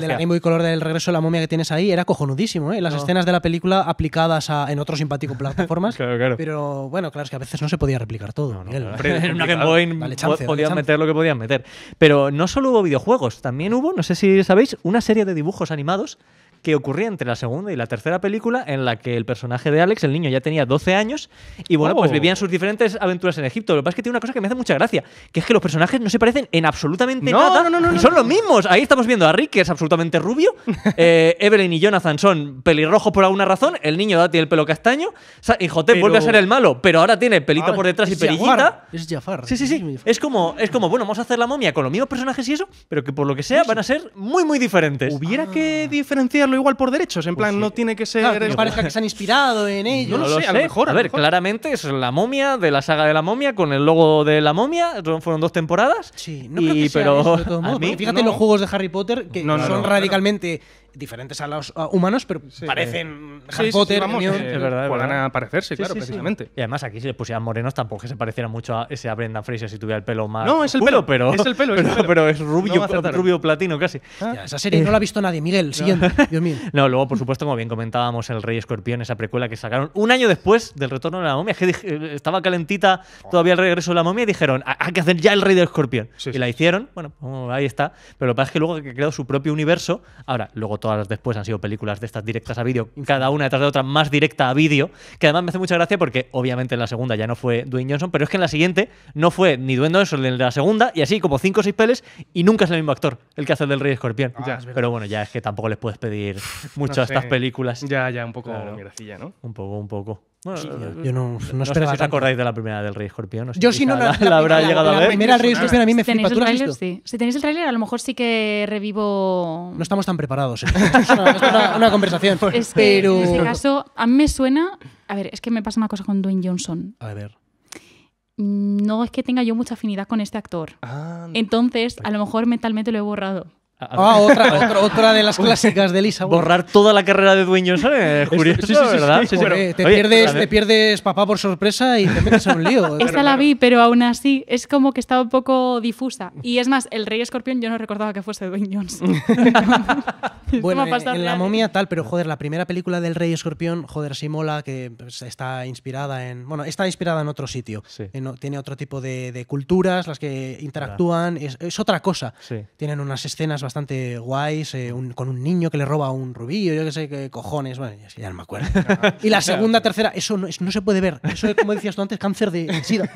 de la Game Boy Color del regreso de la momia que tienes ahí era cojonudísimo, ¿eh? Las escenas de la película aplicadas en otro simpático plataformas. Pero bueno, claro, es que a veces no se podía replicar todo. No, en un Game Boy podían meter lo que podían meter. Pero no solo hubo videojuegos, también hubo, no sé si sabéis, una serie de dibujos animados que ocurría entre la segunda y la tercera película, en la que el personaje de Alex, el niño, ya tenía 12 años y bueno, pues oh. vivían sus diferentes aventuras en Egipto. Lo que pasa es que tiene una cosa que me hace mucha gracia, que es que los personajes no se parecen en absolutamente nada. No, no, son los mismos. Ahí estamos viendo a Rick, que es absolutamente rubio. Eh, Evelyn y Jonathan son pelirrojos por alguna razón. El niño tiene el pelo castaño. Y Jotep vuelve a ser el malo, pero ahora tiene pelito por detrás y pelillita. Es Jafar. Sí, sí, sí. Es como, es como, bueno, vamos a hacer la momia con los mismos personajes y eso, pero que por lo que sea van a ser muy, muy diferentes. Hubiera que diferenciarlo igual por derechos. En plan, no tiene que ser. Claro, ah, que parezca que se han inspirado en ello. No, lo, sé, a lo mejor. A, ver, claramente es la momia de la saga de la momia con el logo de la momia. Fueron dos temporadas. Sí, no pero, eso, Fíjate en los juegos de Harry Potter que son radicalmente diferentes a los humanos, pero parecen Harry Potter. Eh, verdad, puedan aparecerse, claro, precisamente. Y además aquí si le pusieran morenos tampoco se pareciera mucho a ese a Brendan Fraser si tuviera el pelo más. No, es el pelo, pero es el pelo, Pero, es rubio, rubio platino casi. Ah. esa serie no la ha visto nadie, Miguel. Siguiente, no. Dios mío. No, luego por supuesto como bien comentábamos el Rey Escorpión, esa precuela que sacaron un año después del Retorno de la Momia, que eh, estaba calentita todavía el regreso de la Momia y dijeron hay que hacer ya el Rey del Escorpión y la hicieron, bueno pues, ahí está, pero lo que pasa es que luego que ha creado su propio universo. Ahora luego todas las después han sido películas de estas directas a vídeo, cada una detrás de otra más directa a vídeo, que además me hace mucha gracia porque obviamente en la segunda ya no fue Dwayne Johnson, pero es que en la siguiente no fue ni Dwayne Johnson en la segunda, y así como cinco o seis peles, y nunca es el mismo actor el que hace el del Rey Escorpión. Ah, pero bueno, ya es que tampoco les puedes pedir mucho a estas películas. Ya, ya, un poco Un poco, un poco yo no, no, esperaba. sé si os acordáis de la primera del Rey Escorpión. yo si no la, habrá llegado a ver. La primera Rey Escorpión a mí me flipa. ¿Tú Si tenéis el tráiler, a lo mejor sí que revivo. No estamos tan preparados. ¿eh? es una, conversación. En este caso, a mí me suena. A ver, es que me pasa una cosa con Dwayne Johnson. A ver. Mm, no es que tenga yo mucha afinidad con este actor. Ah. Entonces, a lo mejor mentalmente lo he borrado. Ah, otra, de las clásicas de Lisa. Borrar toda la carrera de dueños, ¿eh? ¿sabes? Curioso, te, pierdes, te pierdes papá por sorpresa y te metes en un lío. Esta la vi, pero aún así es como que estaba un poco difusa. Y es más, el Rey Escorpión yo no recordaba que fuese Dwayne bueno, en, La Momia tal, pero joder, la primera película del Rey Escorpión, joder, sí mola, que pues, está inspirada en... Bueno, está inspirada en otro sitio. tiene otro tipo de, culturas, las que interactúan. es otra cosa. Tienen unas escenas bastante guays, eh, con un niño que le roba un rubí, yo qué sé, qué cojones, bueno, ya no me acuerdo. y la segunda, tercera, eso no, se puede ver. Eso es, como decías tú antes, cáncer de sida.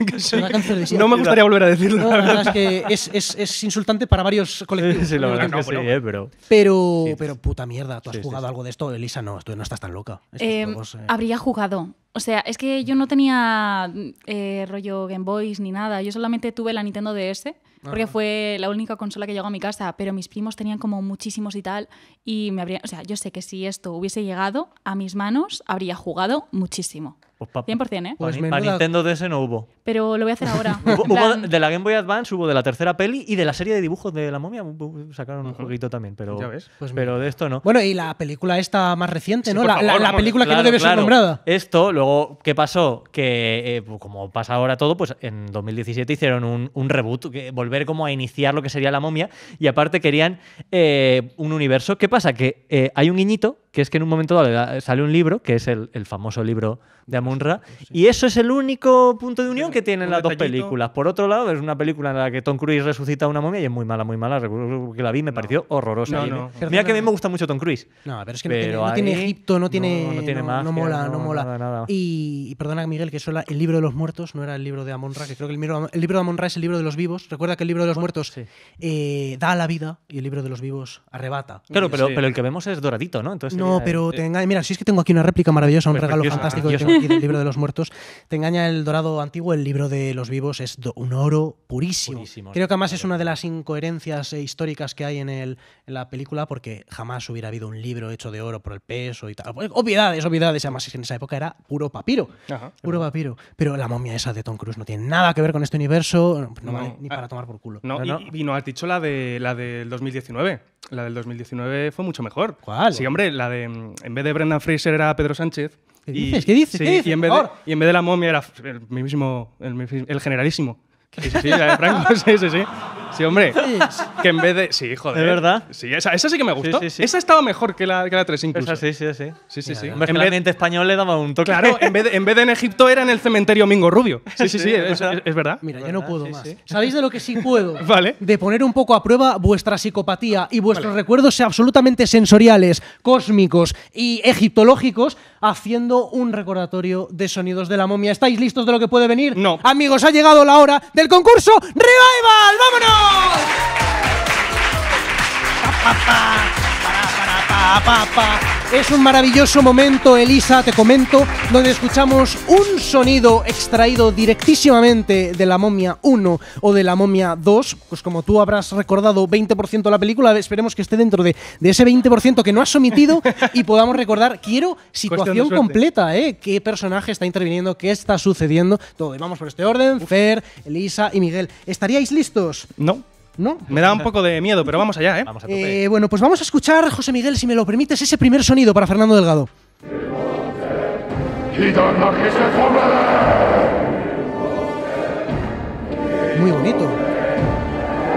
No me gustaría volver a decirlo. la verdad es que es, es, insultante para varios colectivos. Sí, la verdad que sí, eh, pero... Pero, pues. pero puta mierda, tú has jugado algo de esto, Elisa, no, tú no estás tan loca. Eh, habría jugado o sea, es que yo no tenía eh, rollo Game Boys ni nada. Yo solamente tuve la Nintendo DS porque fue la única consola que llegó a mi casa, pero mis primos tenían como muchísimos y tal, y me habría, o sea, yo sé que si esto hubiese llegado a mis manos, habría jugado muchísimo. 100%, pues ¿eh? Pues Nintendo DS no hubo. Pero lo voy a hacer ahora. Hubo- de la Game Boy Advance hubo de la tercera peli y de la serie de dibujos de la momia sacaron un jueguito también, pero, pues pero de esto no. Bueno, y la película esta más reciente, ¿no? La, película que no debe ser nombrada. Esto, luego, ¿qué pasó? Que, eh, pues, como pasa ahora todo, pues en 2017 hicieron un, reboot, volver como a iniciar lo que sería la momia, y aparte querían eh, un universo. ¿Qué pasa? Que eh, hay un guiñito que es que en un momento sale un libro, que es el, famoso libro de Amunra, y eso es el único punto de unión que tienen las dos películas. Por otro lado, es una película en la que Tom Cruise resucita a una momia y es muy mala, muy mala. que la vi me pareció horrorosa. Mira que a mí me gusta mucho Tom Cruise. No, pero es que no, tiene, Egipto, no tiene, no, mola, no, mola. Y, perdona, Miguel, que eso el libro de los muertos, no era el libro de Amonra, que creo que el libro, el libro de Amonra es el libro de los vivos. Recuerda que el libro de los muertos eh, da la vida y el libro de los vivos arrebata. Claro, pero, pero el que vemos es doradito, ¿no? Entonces no, pero este te engaña. Mira, si es que tengo aquí una réplica maravillosa, un regalo fantástico tengo aquí del libro de los muertos. Te engaña el dorado antiguo, el libro de los vivos es un oro purísimo. Creo que además es una de las incoherencias eh, históricas que hay en, el, la película, porque jamás hubiera habido un libro hecho de oro por el peso y tal. Obviedades, obviedades. Además, que en esa época era puro papiro. puro papiro. Pero la momia esa de Tom Cruise no tiene nada que ver con este universo, no, vale ni para ah, tomar por culo. No, no, y, no has dicho la, de, la del 2019. La del 2019 fue mucho mejor. ¿Cuál? Sí, hombre, la Mm, en vez de Brendan Fraser era Pedro Sánchez. ¿Qué dices? Y, ¿Qué dices? Sí, Y, en vez de, y, en vez de, la momia era el, mismísimo. el, el generalísimo. Sí, sí, sí, Franco, sí, sí, sí. Sí, hombre. Que en vez de. Sí, joder. De verdad? Sí, esa, sí que me gustó. Esa estaba mejor que la, que 3 incluso. sí, sí, sí. Sí, sí, en el español le daba un toque. Claro, en vez, de, en Egipto era en el cementerio Mingo Rubio. Sí, sí, sí, es, verdad. Mira, ya no puedo más. ¿Sabéis de lo que sí puedo? vale. De poner un poco a prueba vuestra psicopatía y vuestros recuerdos absolutamente sensoriales, cósmicos y egiptológicos haciendo un recordatorio de sonidos de la momia. ¿Estáis listos de lo que puede venir? No. Amigos, ha llegado la hora del concurso Revival. ¡Vámonos! God! Pa, pa, pa, pa, pa, pa, pa, pa. Es un maravilloso momento, Elisa, te comento, donde escuchamos un sonido extraído directísimamente de la momia 1 o de la momia 2. Pues como tú habrás recordado 20% de la película, esperemos que esté dentro de, ese 20% que no has omitido y podamos recordar, quiero situación completa, ¿eh? ¿Qué personaje está interviniendo? ¿Qué está sucediendo? Todo. vamos por este orden, Fer, Elisa y Miguel. ¿Estaríais listos? No. Me da un poco de miedo, pero vamos allá, ¿eh? eh bueno, pues vamos a escuchar, José Miguel, si me lo permites, ese primer sonido para Fernando Delgado. Muy bonito.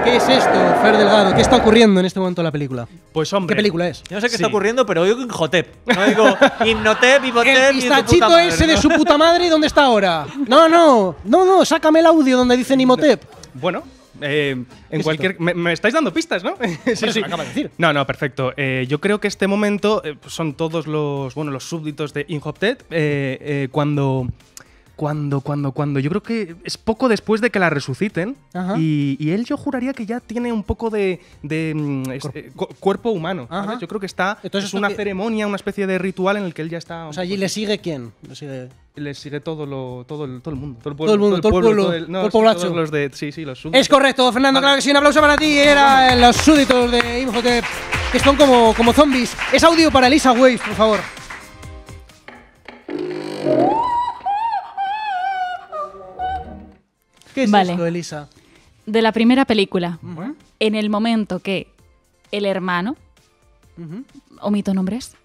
¿Qué es esto, Fer Delgado? ¿Qué está ocurriendo en este momento en la película? Pues hombre. ¿Qué película es? Yo no sé qué está ocurriendo, pero oigo Injotep. No digo Innotep, Hipotep, El pistachito ese de su puta madre, ¿dónde está ahora? No, no, no, no, sácame el audio donde dice Nimotep. Bueno, eh, en cualquier. Me, estáis dando pistas, ¿no? Pues sí, sí. acaba de decir. No, no, perfecto. Eh, yo creo que este momento eh, son todos los, bueno, los súbditos de Inhoptet cuando cuando, cuando, cuando. Yo creo que es poco después de que la resuciten. Y, y, él yo juraría que ya tiene un poco de, mm, eh, cuerpo humano. Yo creo que está... Entonces es una ceremonia, una especie de ritual en el que él ya está... O sea, ¿y le sigue quién? Le sigue... todo, todo, el, mundo. Todo el pueblo. Todo el mundo, todo el pueblo. Todo sí, sí, los súbditos. Es correcto, Fernando, claro que sí. Un aplauso para ti. Era eh, los súbditos de Imhotep, que son como, como zombies. Es audio para Elisa Wave, por favor. ¿Qué es vale. Elisa? De la primera película. En el momento que el hermano, omito nombres,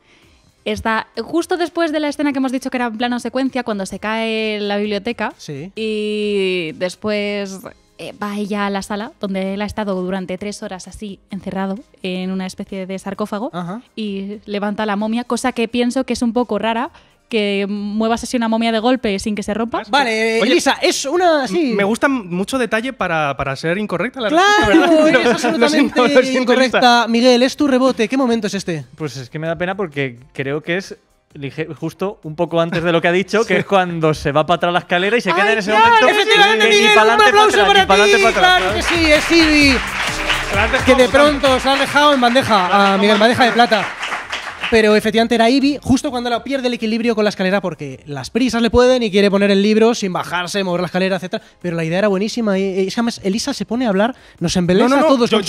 está justo después de la escena que hemos dicho que era en plano secuencia, cuando se cae la biblioteca. Y después eh, va ella a la sala donde él ha estado durante tres horas así encerrado en una especie de sarcófago y levanta la momia, cosa que pienso que es un poco rara que muevas así una momia de golpe sin que se rompa. Vale, Oye, Elisa, es una. Sí. Me gusta mucho detalle para, para ser incorrecta la respuesta, ¡Claro! Es absolutamente incorrecta. Miguel, es tu rebote. ¿Qué momento es este? Pues es que me da pena porque creo que es justo un poco antes de lo que ha dicho, que es cuando se va para atrás la escalera y se queda en ese momento. Efectivamente, Miguel, un aplauso para, para, ti. Para claro que sí, es Ibi. Que de pronto se ha dejado en bandeja a Miguel, bandeja de plata pero efectivamente era Ivy, justo cuando la pierde el equilibrio con la escalera, porque las prisas le pueden y quiere poner el libro sin bajarse, mover la escalera, etc. Pero la idea era buenísima. Y, eh, eh, es Elisa se pone a hablar, nos embeleza a todos. con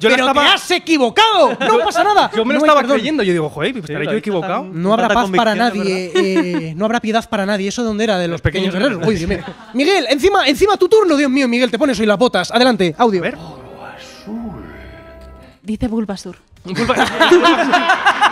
pero te has equivocado, no pasa nada. Yo me lo estaba creyendo, yo digo, joder, estaré yo equivocado. No habrá paz para nadie, eh, no habrá piedad para nadie. ¿Eso dónde era? De los, pequeños, guerreros. Miguel, encima, encima tu turno, Dios mío, Miguel, te pones hoy las botas. Adelante, audio. A ver. Dice Bulbasur.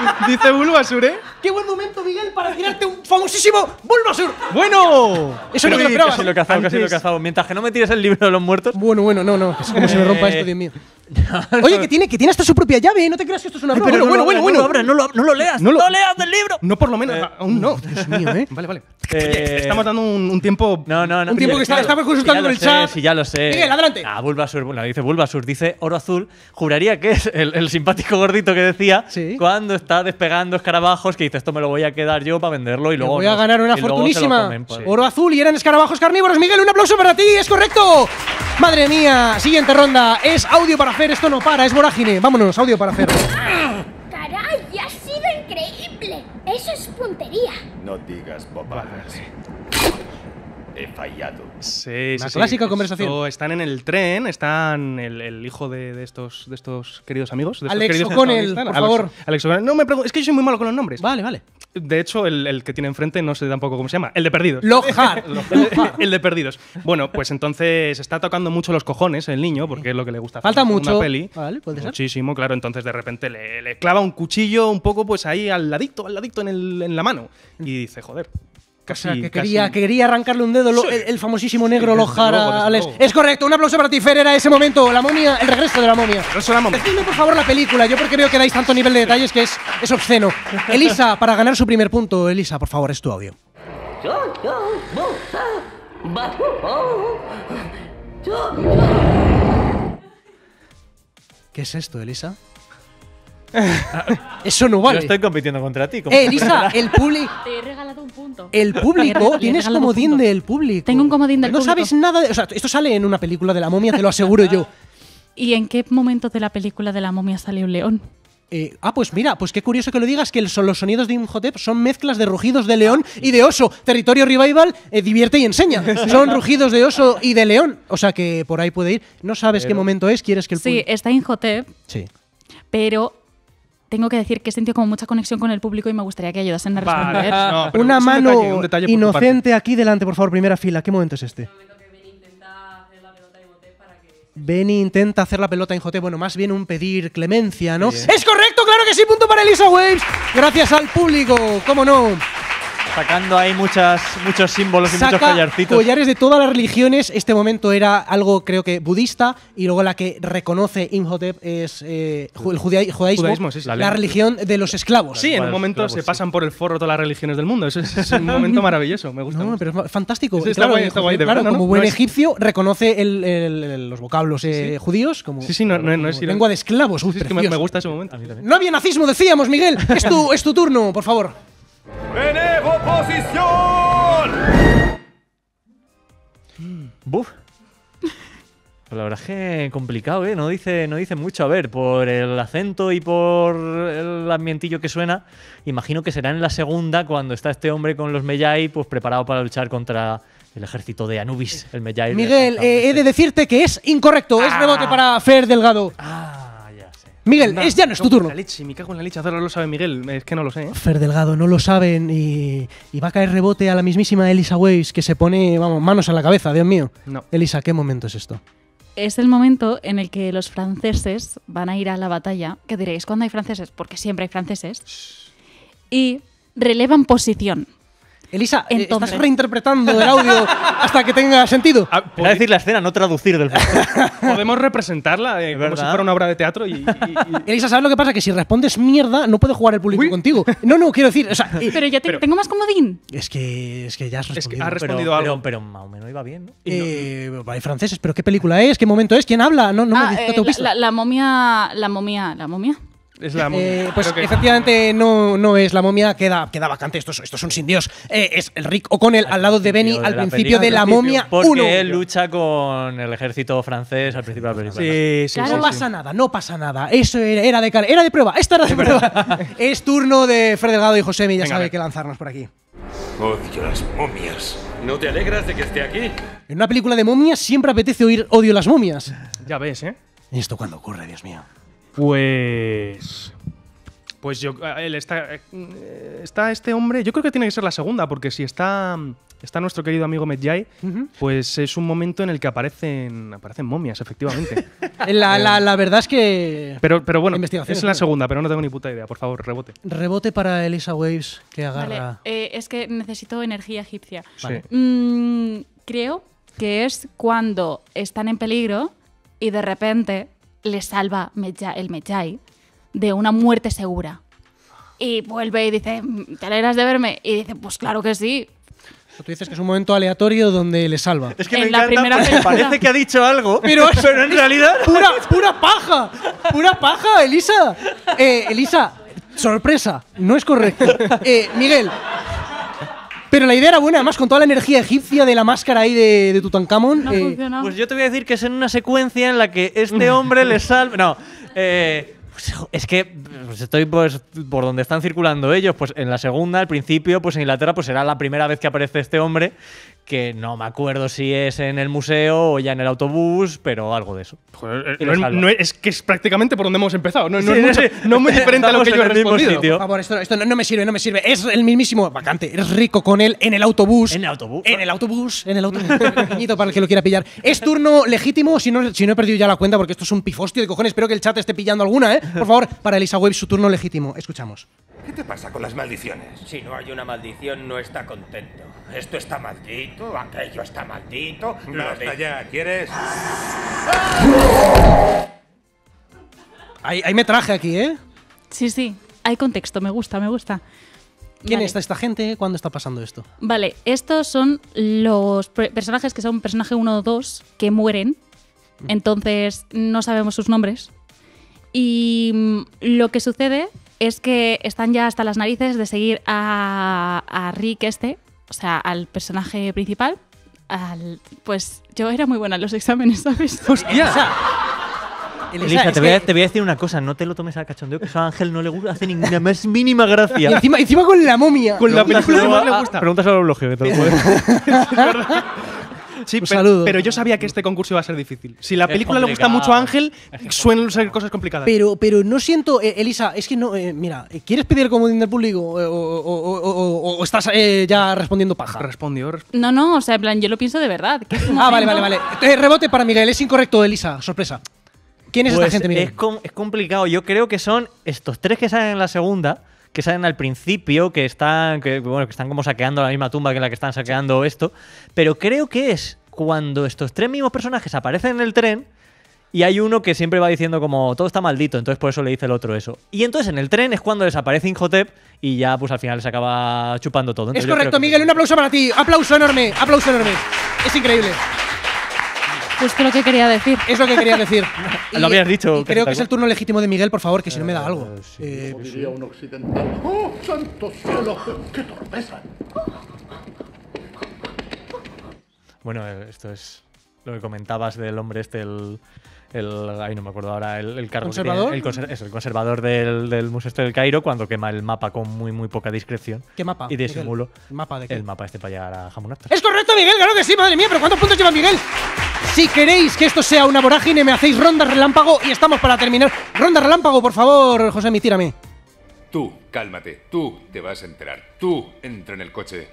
Dice Bulbasur, ¿eh? ¡Qué buen momento, Miguel, para tirarte un famosísimo Bulbasur! ¡Bueno! Eso no lo que Casi lo he cazado, casi lo he cazado. Mientras que no me tires el libro de los muertos. Bueno, bueno, no, no. Es como se me eh, rompa esto, Dios mío. Oye, que tiene, que tiene hasta su propia llave, ¿eh? No te creas que esto es una broma. bueno, bueno, bueno, No, lo, no lo leas. No lo, leas del libro. No, por lo menos. Eh. Aún ah, no. Dios mío, ¿eh? Vale, vale. Eh, estamos dando un, tiempo. No, no, no. Un tiempo que está… consultando el chat. Sí, ya lo sé. Miguel, adelante. Ah, Bulbasur, Bueno, dice Bulbasur, dice oro azul. Juraría que es el simpático gordito que decía cuando está despegando escarabajos que dice esto me lo voy a quedar yo para venderlo y luego. Me voy a ganar una fortunísima. Pues. Oro azul y eran escarabajos carnívoros. Miguel, un aplauso para ti, es correcto. Madre mía, siguiente ronda. Es audio para hacer, esto no para, es vorágine. Vámonos, audio para hacer. Ah, ¡Caray! ¡Ha sido increíble! Eso es puntería. No digas bobadas he fallado. Sí, Una clásica conversación. están en el tren, están el, hijo de, estos, de estos queridos amigos. De Alex O'Connell, por favor. Alex No me pregunto, es que yo soy muy malo con los nombres. Vale, vale. De hecho, el, que tiene enfrente no sé tampoco cómo se llama. El de perdidos. lo el, el de perdidos. Bueno, pues entonces está tocando mucho los cojones el niño, porque es lo que le gusta. Falta mucho. Una peli. Vale, ¿puede Muchísimo, claro. Entonces de repente le, clava un cuchillo un poco pues ahí al ladito, al ladito en, el, en la mano. Y dice, joder, que quería, quería arrancarle un dedo el, famosísimo negro sí, Lojara Alex. Es correcto, un aplauso para ti, era ese momento. La momia, el regreso de la momia. Decidme, por favor, la película. Yo porque veo que dais tanto nivel de detalles que es, es obsceno. Elisa, para ganar su primer punto, Elisa, por favor, es tu audio. ¿Qué es esto, Elisa? Eso no vale. Yo estoy compitiendo contra ti. Elisa, eh, el público. Te he regalado un punto. El público. Tienes comodín del público. Tengo un comodín del no público. No sabes nada O sea, esto sale en una película de la momia, te lo aseguro yo. ¿Y en qué momento de la película de la momia Sale un león? Eh, ah, pues mira, pues qué curioso que lo digas, que los sonidos de Imhotep son mezclas de rugidos de león y de oso. Territorio Revival eh, divierte y enseña. Son rugidos de oso y de león. O sea que por ahí puede ir. No sabes qué momento es, quieres que el Sí, está Imhotep. Sí. Pero tengo que decir que he sentido como mucha conexión con el público y me gustaría que ayudasen a responder. Una mano inocente aquí delante, por favor, primera fila. ¿Qué momento es este? Benny intenta hacer la pelota en Jote, bueno, más bien un pedir clemencia, ¿no? ¡Es correcto! ¡Claro que sí! Punto para Elisa Waves. Gracias al público, cómo no. Sacando ahí muchas, muchos símbolos y muchos collarcitos. Collares de todas las religiones. Este momento era algo, creo que, budista. Y luego la que reconoce Imhotep es eh, el judaísmo. La, religión de los esclavos. Sí, en un momento se pasan por el forro todas las religiones del mundo. es, un momento maravilloso. Me gusta. No, pero es fantástico. claro, está guay, está claro como buen egipcio, reconoce los vocablos eh, judíos. Como, sí, Lengua de esclavos. me, gusta ese momento. no había nazismo, decíamos, Miguel. es tu turno, por favor. ¡Benevo posición! ¡Buf! la verdad es complicado, ¿eh? No dice, no dice mucho. A ver, por el acento y por el ambientillo que suena, imagino que será en la segunda cuando está este hombre con los Meyai, pues preparado para luchar contra el ejército de Anubis, el Meyai. Miguel, eh, he de decirte que es incorrecto. Es ah. rebote para Fer Delgado. ¡Ah! Miguel, es, ya no es tu turno. me cago en la leche, lo sabe Miguel, es que no lo sé. ¿eh? Fer Delgado, no lo saben y, va a caer rebote a la mismísima Elisa Weiss que se pone, manos a la cabeza, Dios mío. Elisa, ¿qué momento es esto? Es el momento en el que los franceses van a ir a la batalla, que diréis, cuando hay franceses? Porque siempre hay franceses. Y relevan posición. Elisa, eh, Entonces. estás reinterpretando el audio hasta que tenga sentido. Ah, decir la escena, no traducir del Podemos representarla eh, como si fuera una obra de teatro. Y, Elisa, ¿sabes lo que pasa? Que si respondes mierda, no puede jugar el público contigo. No, no, quiero decir. pero ya tengo más comodín. Es que, ya has respondido. pero, Pero, más o menos iba bien, ¿no? Eh, hay franceses, pero ¿qué película es? ¿Qué momento es? ¿Quién habla? No, no me ah, eh, la, la momia. La momia. La momia. Es la momia. Eh, pues efectivamente no, no es la momia, queda, queda vacante. Estos, son sin Dios. Eh, es el Rick O'Connell al, lado de Benny al principio de la, momia Porque él lucha con el ejército francés al principio de la película. no pasa nada, no pasa nada. Eso era, de, era de prueba, esta era de prueba. es turno de Fred Delgado y José ya sabe que lanzarnos por aquí. Odio las momias. ¿No te alegras de que esté aquí? En una película de momias siempre apetece oír odio las momias. Ya ves, ¿eh? esto cuando ocurre, Dios mío? Pues. Pues yo. Él está. Eh, está este hombre. Yo creo que tiene que ser la segunda, porque si está. Está nuestro querido amigo Medjay, pues es un momento en el que aparecen, aparecen momias, efectivamente. la, verdad es que. Pero, pero bueno, es la segunda, pero no tengo ni puta idea. Por favor, rebote. Rebote para Elisa Waves, que agarra. Eh, es que necesito energía egipcia. Mm, creo que es cuando están en peligro y de repente le salva el Mechai de una muerte segura. Y vuelve y dice, mm, ¿te alegras de verme? Y dice, pues claro que sí. Tú dices que es un momento aleatorio donde le salva. Es que me la primera parece que ha dicho algo, pero, en realidad... Pura, paja! ¡Pura paja, Elisa! Eh, Elisa, sorpresa, no es correcto. Eh, Miguel, pero la idea era buena, además, con toda la energía egipcia de la máscara ahí de, Tutankamón. Eh, pues yo te voy a decir que es en una secuencia en la que este hombre le salva. No, eh, pues, es que pues, estoy pues, por donde están circulando ellos. Pues en la segunda, al principio, pues en Inglaterra, pues será la primera vez que aparece este hombre que no me acuerdo si es en el museo o ya en el autobús, pero algo de eso. Eh, no es, que es prácticamente por donde hemos empezado. No, es, muy diferente a lo que yo he respondido. Sitio. esto, no, me sirve, no me sirve. Es el mismísimo vacante. Es rico con él en el autobús. En el autobús. En el autobús. En el autobús. pequeñito para el que lo quiera pillar. Es turno legítimo si no, si no he perdido ya la cuenta porque esto es un pifostio de cojones. Espero que el chat esté pillando alguna, ¿eh? Por favor, para Elisa Web su turno legítimo. Escuchamos. ¿Qué te pasa con las maldiciones? Si no hay una maldición, no está contento. Esto está maldito, aquello está maldito. No, está ya, ¿quieres? Hay, metraje aquí, ¿eh? Sí, sí, hay contexto, me gusta, me gusta. ¿Quién está esta gente? ¿Cuándo está pasando esto? Vale, estos son los personajes que son personaje 1 o 2 que mueren. Entonces no sabemos sus nombres. Y mm, lo que sucede es que están ya hasta las narices de seguir a, a Rick este, o sea, al personaje principal, al, pues yo era muy buena en los exámenes, ¿sabes? ¡Hostia! Elisa, te, voy a, te, voy a, decir una cosa, no te lo tomes al cachondeo, que eso a Ángel no le gusta, hace ninguna más mínima gracia. Y encima, encima con la momia. Con la película que le gusta. Preguntas a los que te lo Sí, Pero yo sabía que este concurso iba a ser difícil. Si la película le gusta mucho a Ángel, suelen ser cosas complicadas. Pero, pero no siento, eh, Elisa, es que no. Eh, mira, eh, ¿quieres pedir el comodín del público o, estás ya respondiendo paja? Respondió. No, no, o sea, en plan, yo lo pienso de verdad. ah, vale, vale, vale. rebote para Miguel, es incorrecto, Elisa, sorpresa. ¿Quién es esta pues gente, es complicado. Yo creo que son estos tres que salen en la segunda, que salen al principio, que están, bueno, que están como saqueando la misma tumba que en la que están saqueando esto. Pero creo que es cuando estos tres mismos personajes aparecen en el tren. Y hay uno que siempre va diciendo como todo está maldito, entonces por eso le dice el otro eso. Y entonces en el tren es cuando desaparece Inhotep y ya pues al final se acaba chupando todo. es correcto, Miguel, un aplauso para ti, aplauso enorme, aplauso enorme. Es increíble. Es lo que quería decir. Es lo que quería decir. lo habías dicho. creo que es el turno legítimo de Miguel, por favor, que si no me da eh, algo. Eh, ¡Oh, santo cielo! ¡Qué torpeza! Bueno, eh, esto es lo que comentabas del hombre este, el, ay no me acuerdo ahora el, el conservador el, es el conservador del, museo este del Cairo cuando quema el mapa con muy muy poca discreción qué mapa y disimulo el mapa de el mapa este para llegar a Hamunaptra. es correcto Miguel claro que sí madre mía pero cuántos puntos lleva Miguel si queréis que esto sea una vorágine, me hacéis ronda relámpago y estamos para terminar. Ronda relámpago, por favor, José, mi tírame. Tú, cálmate, tú te vas a enterar. Tú entra en el coche.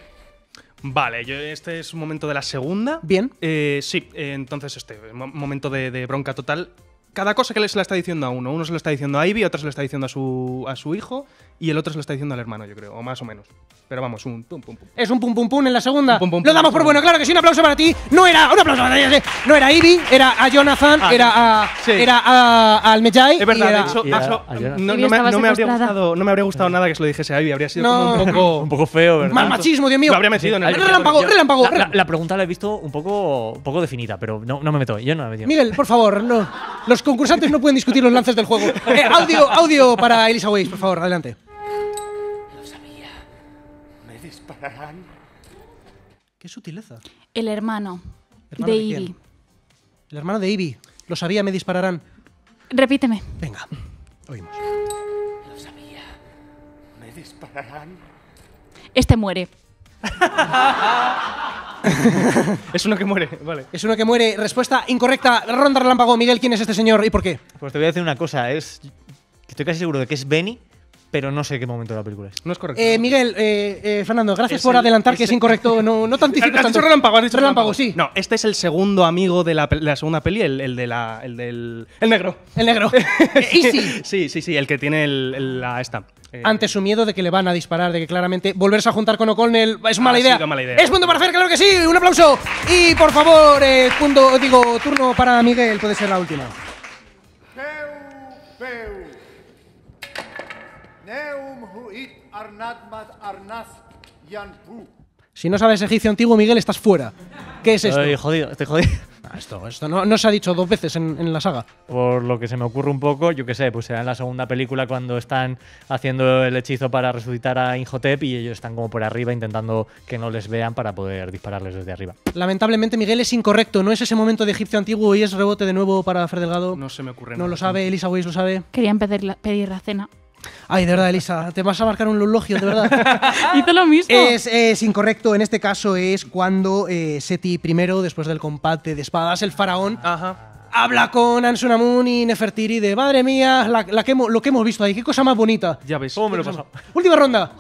Vale, yo, este es un momento de la segunda. Bien. Eh, sí, eh, entonces este, momento de, bronca total cada cosa que les la está diciendo a uno. Uno se lo está diciendo a Ivy, otro se lo está diciendo a su, a su hijo, y el otro se lo está diciendo al hermano, yo creo, o más o menos. Pero vamos, un pum pum pum. Es un pum pum pum en la segunda. lo damos por bueno, claro que sí, un aplauso para ti. No era, un aplauso para ti. No era Ivy, era a Jonathan, ah, era a sí. era a, al Mejai. Es verdad, de hecho, no, me, habría gustado, no, me, habría gustado, nada que se lo dijese a Ivy, habría sido como un poco feo, ¿verdad? Más machismo, Dios mío. Lo habría metido en el relámpago, La, pregunta la he visto un poco poco definida, pero no, me meto, yo no me metido. Miguel, por favor, no. Los concursantes no pueden discutir los lances del juego. Eh, audio, audio para Elisa Weiss, por favor, adelante. Qué sutileza. El hermano, de, El hermano de Ivy. Lo sabía, me dispararán. Repíteme. Venga, oímos. Lo sabía. Me dispararán. Este muere. es uno que muere, vale. Es uno que muere. Respuesta incorrecta. Ronda relámpago. Miguel, ¿quién es este señor y por qué? Pues te voy a decir una cosa. Es... Estoy casi seguro de que es Benny pero no sé qué momento de la película es. No es correcto. Eh, Miguel, eh, eh, Fernando, gracias por adelantar que es incorrecto. No, no te anticipas. Has has dicho No, este es el segundo amigo de la, segunda peli, el, de la, el del. El negro. El negro. sí, sí, sí, el que tiene la esta. Ante su miedo de que le van a disparar, de que claramente volverse a juntar con O'Connell es mala, idea. mala Es punto para hacer, claro que sí. Un aplauso. Y por favor, punto, digo, turno para Miguel, puede ser la última. Si no sabes egipcio antiguo, Miguel, estás fuera. ¿Qué es esto? Estoy jodido, estoy jodido. Ah, esto, esto no, no, se ha dicho dos veces en, la saga. Por lo que se me ocurre un poco, yo qué sé, pues será en la segunda película cuando están haciendo el hechizo para resucitar a Inhotep y ellos están como por arriba intentando que no les vean para poder dispararles desde arriba. Lamentablemente, Miguel es incorrecto, no es ese momento de egipcio antiguo y es rebote de nuevo para Fer Delgado. No se me ocurre No lo sabe, Elisa Weiss lo sabe. Querían pedir la cena. Ay, de verdad, Elisa, te vas a marcar un lulogio, de verdad. te lo mismo. Es, es, incorrecto, en este caso es cuando eh, Seti primero, después del combate de espadas, el faraón, habla con Ansunamun y Nefertiri de madre mía, la, lo que hemos visto ahí, qué cosa más bonita. Ya ves, lo Última ronda.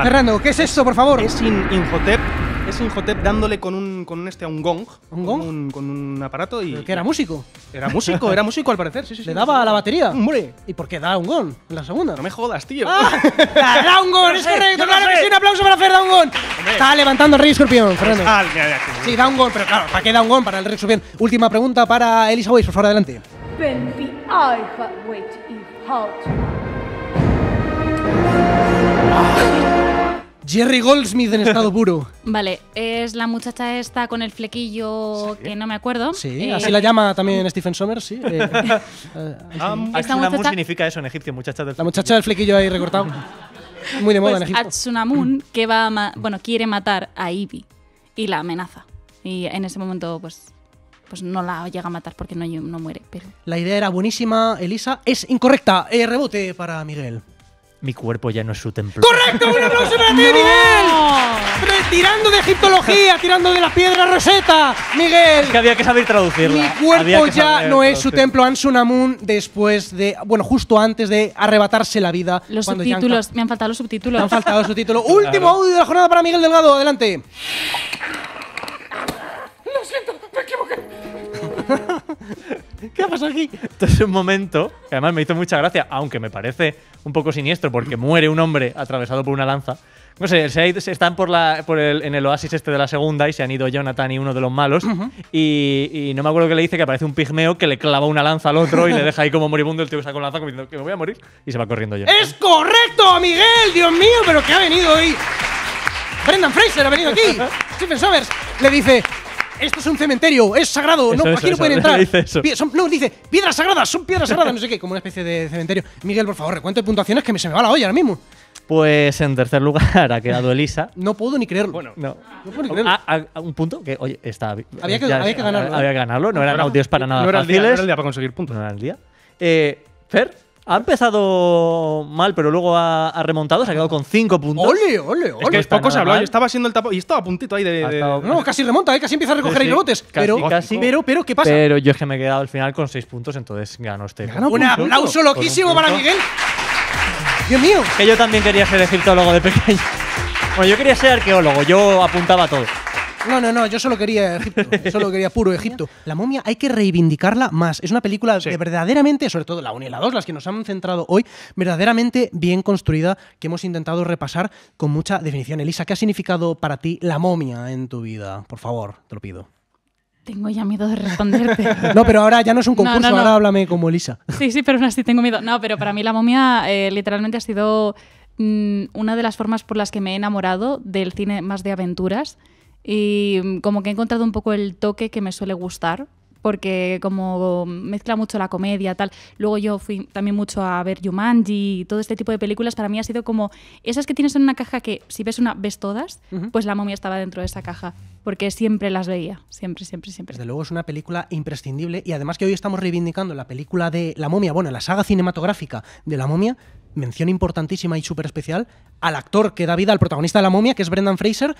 Fernando, ¿qué es esto, por favor? Es Inhotep es Infotep dándole con un, con un, este, a un gong. ¿Un gong? Con un, aparato y... ¿Que era músico? Era músico, era músico al parecer, sí, sí. ¿Le daba a la batería? ¡Hombre! ¿Y por qué da un gong en la segunda? No me jodas, tío. Ah, ¡Da un gong! ¡Es correcto! rey que sí! ¡Un aplauso para hacer da un gong! Está levantando el Rey Escorpión, Fernando. Ah, sí, da un gong, pero claro, ¿para qué da un gong? Para el Rey Escorpión. Última pregunta para Elisa Weiss, por favor, adelante. Ah. Jerry Goldsmith en estado puro. Vale, es la muchacha esta con el flequillo que no me acuerdo. Sí, eh, así la llama también Stephen Sommers, sí. Eh, eh, ah, significa eso en egipcio, muchacha del La muchacha del flequillo ahí recortado. Muy de moda en pues Egipto. Atsunamun que va bueno, quiere matar a Ivy y la amenaza. Y en ese momento, pues pues no la llega a matar porque no, muere. La idea era buenísima, Elisa. Es incorrecta. rebote para Miguel. Mi cuerpo ya no es su templo. ¡Correcto! ¡Un aplauso para ti, Miguel! Retirando de egiptología, tirando de las piedras Rosetta, Miguel. que había que saber traducirlo. Mi cuerpo ya no es su templo. Ansunamun, después de. Bueno, justo antes de arrebatarse la vida. Los subtítulos, me han faltado los subtítulos. Me han faltado los subtítulos. Último audio de la jornada para Miguel Delgado, adelante. Lo siento, me equivoqué. ¿Qué ha pasado aquí? Es un momento, que además me hizo mucha gracia, aunque me parece un poco siniestro, porque muere un hombre atravesado por una lanza. No sé, se, están por la, el, en el oasis este de la segunda y se han ido Jonathan y uno de los malos. y, no me acuerdo qué le dice que aparece un pigmeo que le clava una lanza al otro y le deja ahí como moribundo. El tío saca con lanza diciendo que me voy a morir y se va corriendo ya. ¡Es correcto, Miguel! ¡Dios mío! ¿Pero qué ha venido hoy? Brendan Fraser ha venido aquí. Stephen Sobers le dice: esto es un cementerio, es sagrado, no, aquí no entrar. Dice son, no, dice, piedras sagradas, son piedras sagradas, no sé qué, como una especie de cementerio. Miguel, por favor, recuento de puntuaciones que me, se me va la olla ahora mismo. Pues en tercer lugar ha quedado Elisa. No puedo ni creerlo. Bueno, no. no puedo ni creerlo. A, ah, ah, ah, un punto que, oye, está. Había eh, que, ganarlo. Había, ¿eh? que ganarlo, no, eran audios para nada. No no era el día para conseguir puntos. No era el día. Eh, Fer, ha empezado mal, pero luego ha, remontado, se ha quedado con 5 puntos. ole, ole, ole! Es que poco se habló, yo estaba haciendo el tapón y estaba a puntito ahí de. No, casi remonta, ¿eh? casi empieza a recoger Sí, sí. Pero, casi. pero, pero, ¿qué pasa? Pero yo es que me he quedado al final con 6 puntos, entonces gano este. un aplauso loquísimo para Miguel. Dios mío. Que yo también quería ser egiptólogo de pequeño. Bueno, yo quería ser arqueólogo, yo apuntaba a todo. No, no, no, yo solo quería Egipto. Solo quería puro Egipto. La momia hay que reivindicarla más. Es una película verdaderamente, sobre todo la 1 y la 2, las que nos han centrado hoy, verdaderamente bien construida, que hemos intentado repasar con mucha definición. Elisa, ¿qué ha significado para ti la momia en tu vida? Por favor, te lo pido. Tengo ya miedo de responderte. no, pero ahora ya no es un concurso, ahora háblame como Elisa. Sí, sí, pero aún así tengo miedo. No, pero para mí la momia eh, literalmente ha sido mm, una de las formas por las que me he enamorado del cine más de aventuras y mm, como que he encontrado un poco el toque que me suele gustar, porque como mezcla mucho la comedia, tal. Luego yo fui también mucho a ver Jumanji y todo este tipo de películas. Para mí ha sido como esas que tienes en una caja que si ves una, ves todas, pues la momia estaba dentro de esa caja, porque siempre las veía, siempre, siempre, siempre. Desde luego es una película imprescindible y además que hoy estamos reivindicando la película de la momia, bueno, la saga cinematográfica de la momia, mención importantísima y súper especial al actor que da vida al protagonista de la momia, que es Brendan Fraser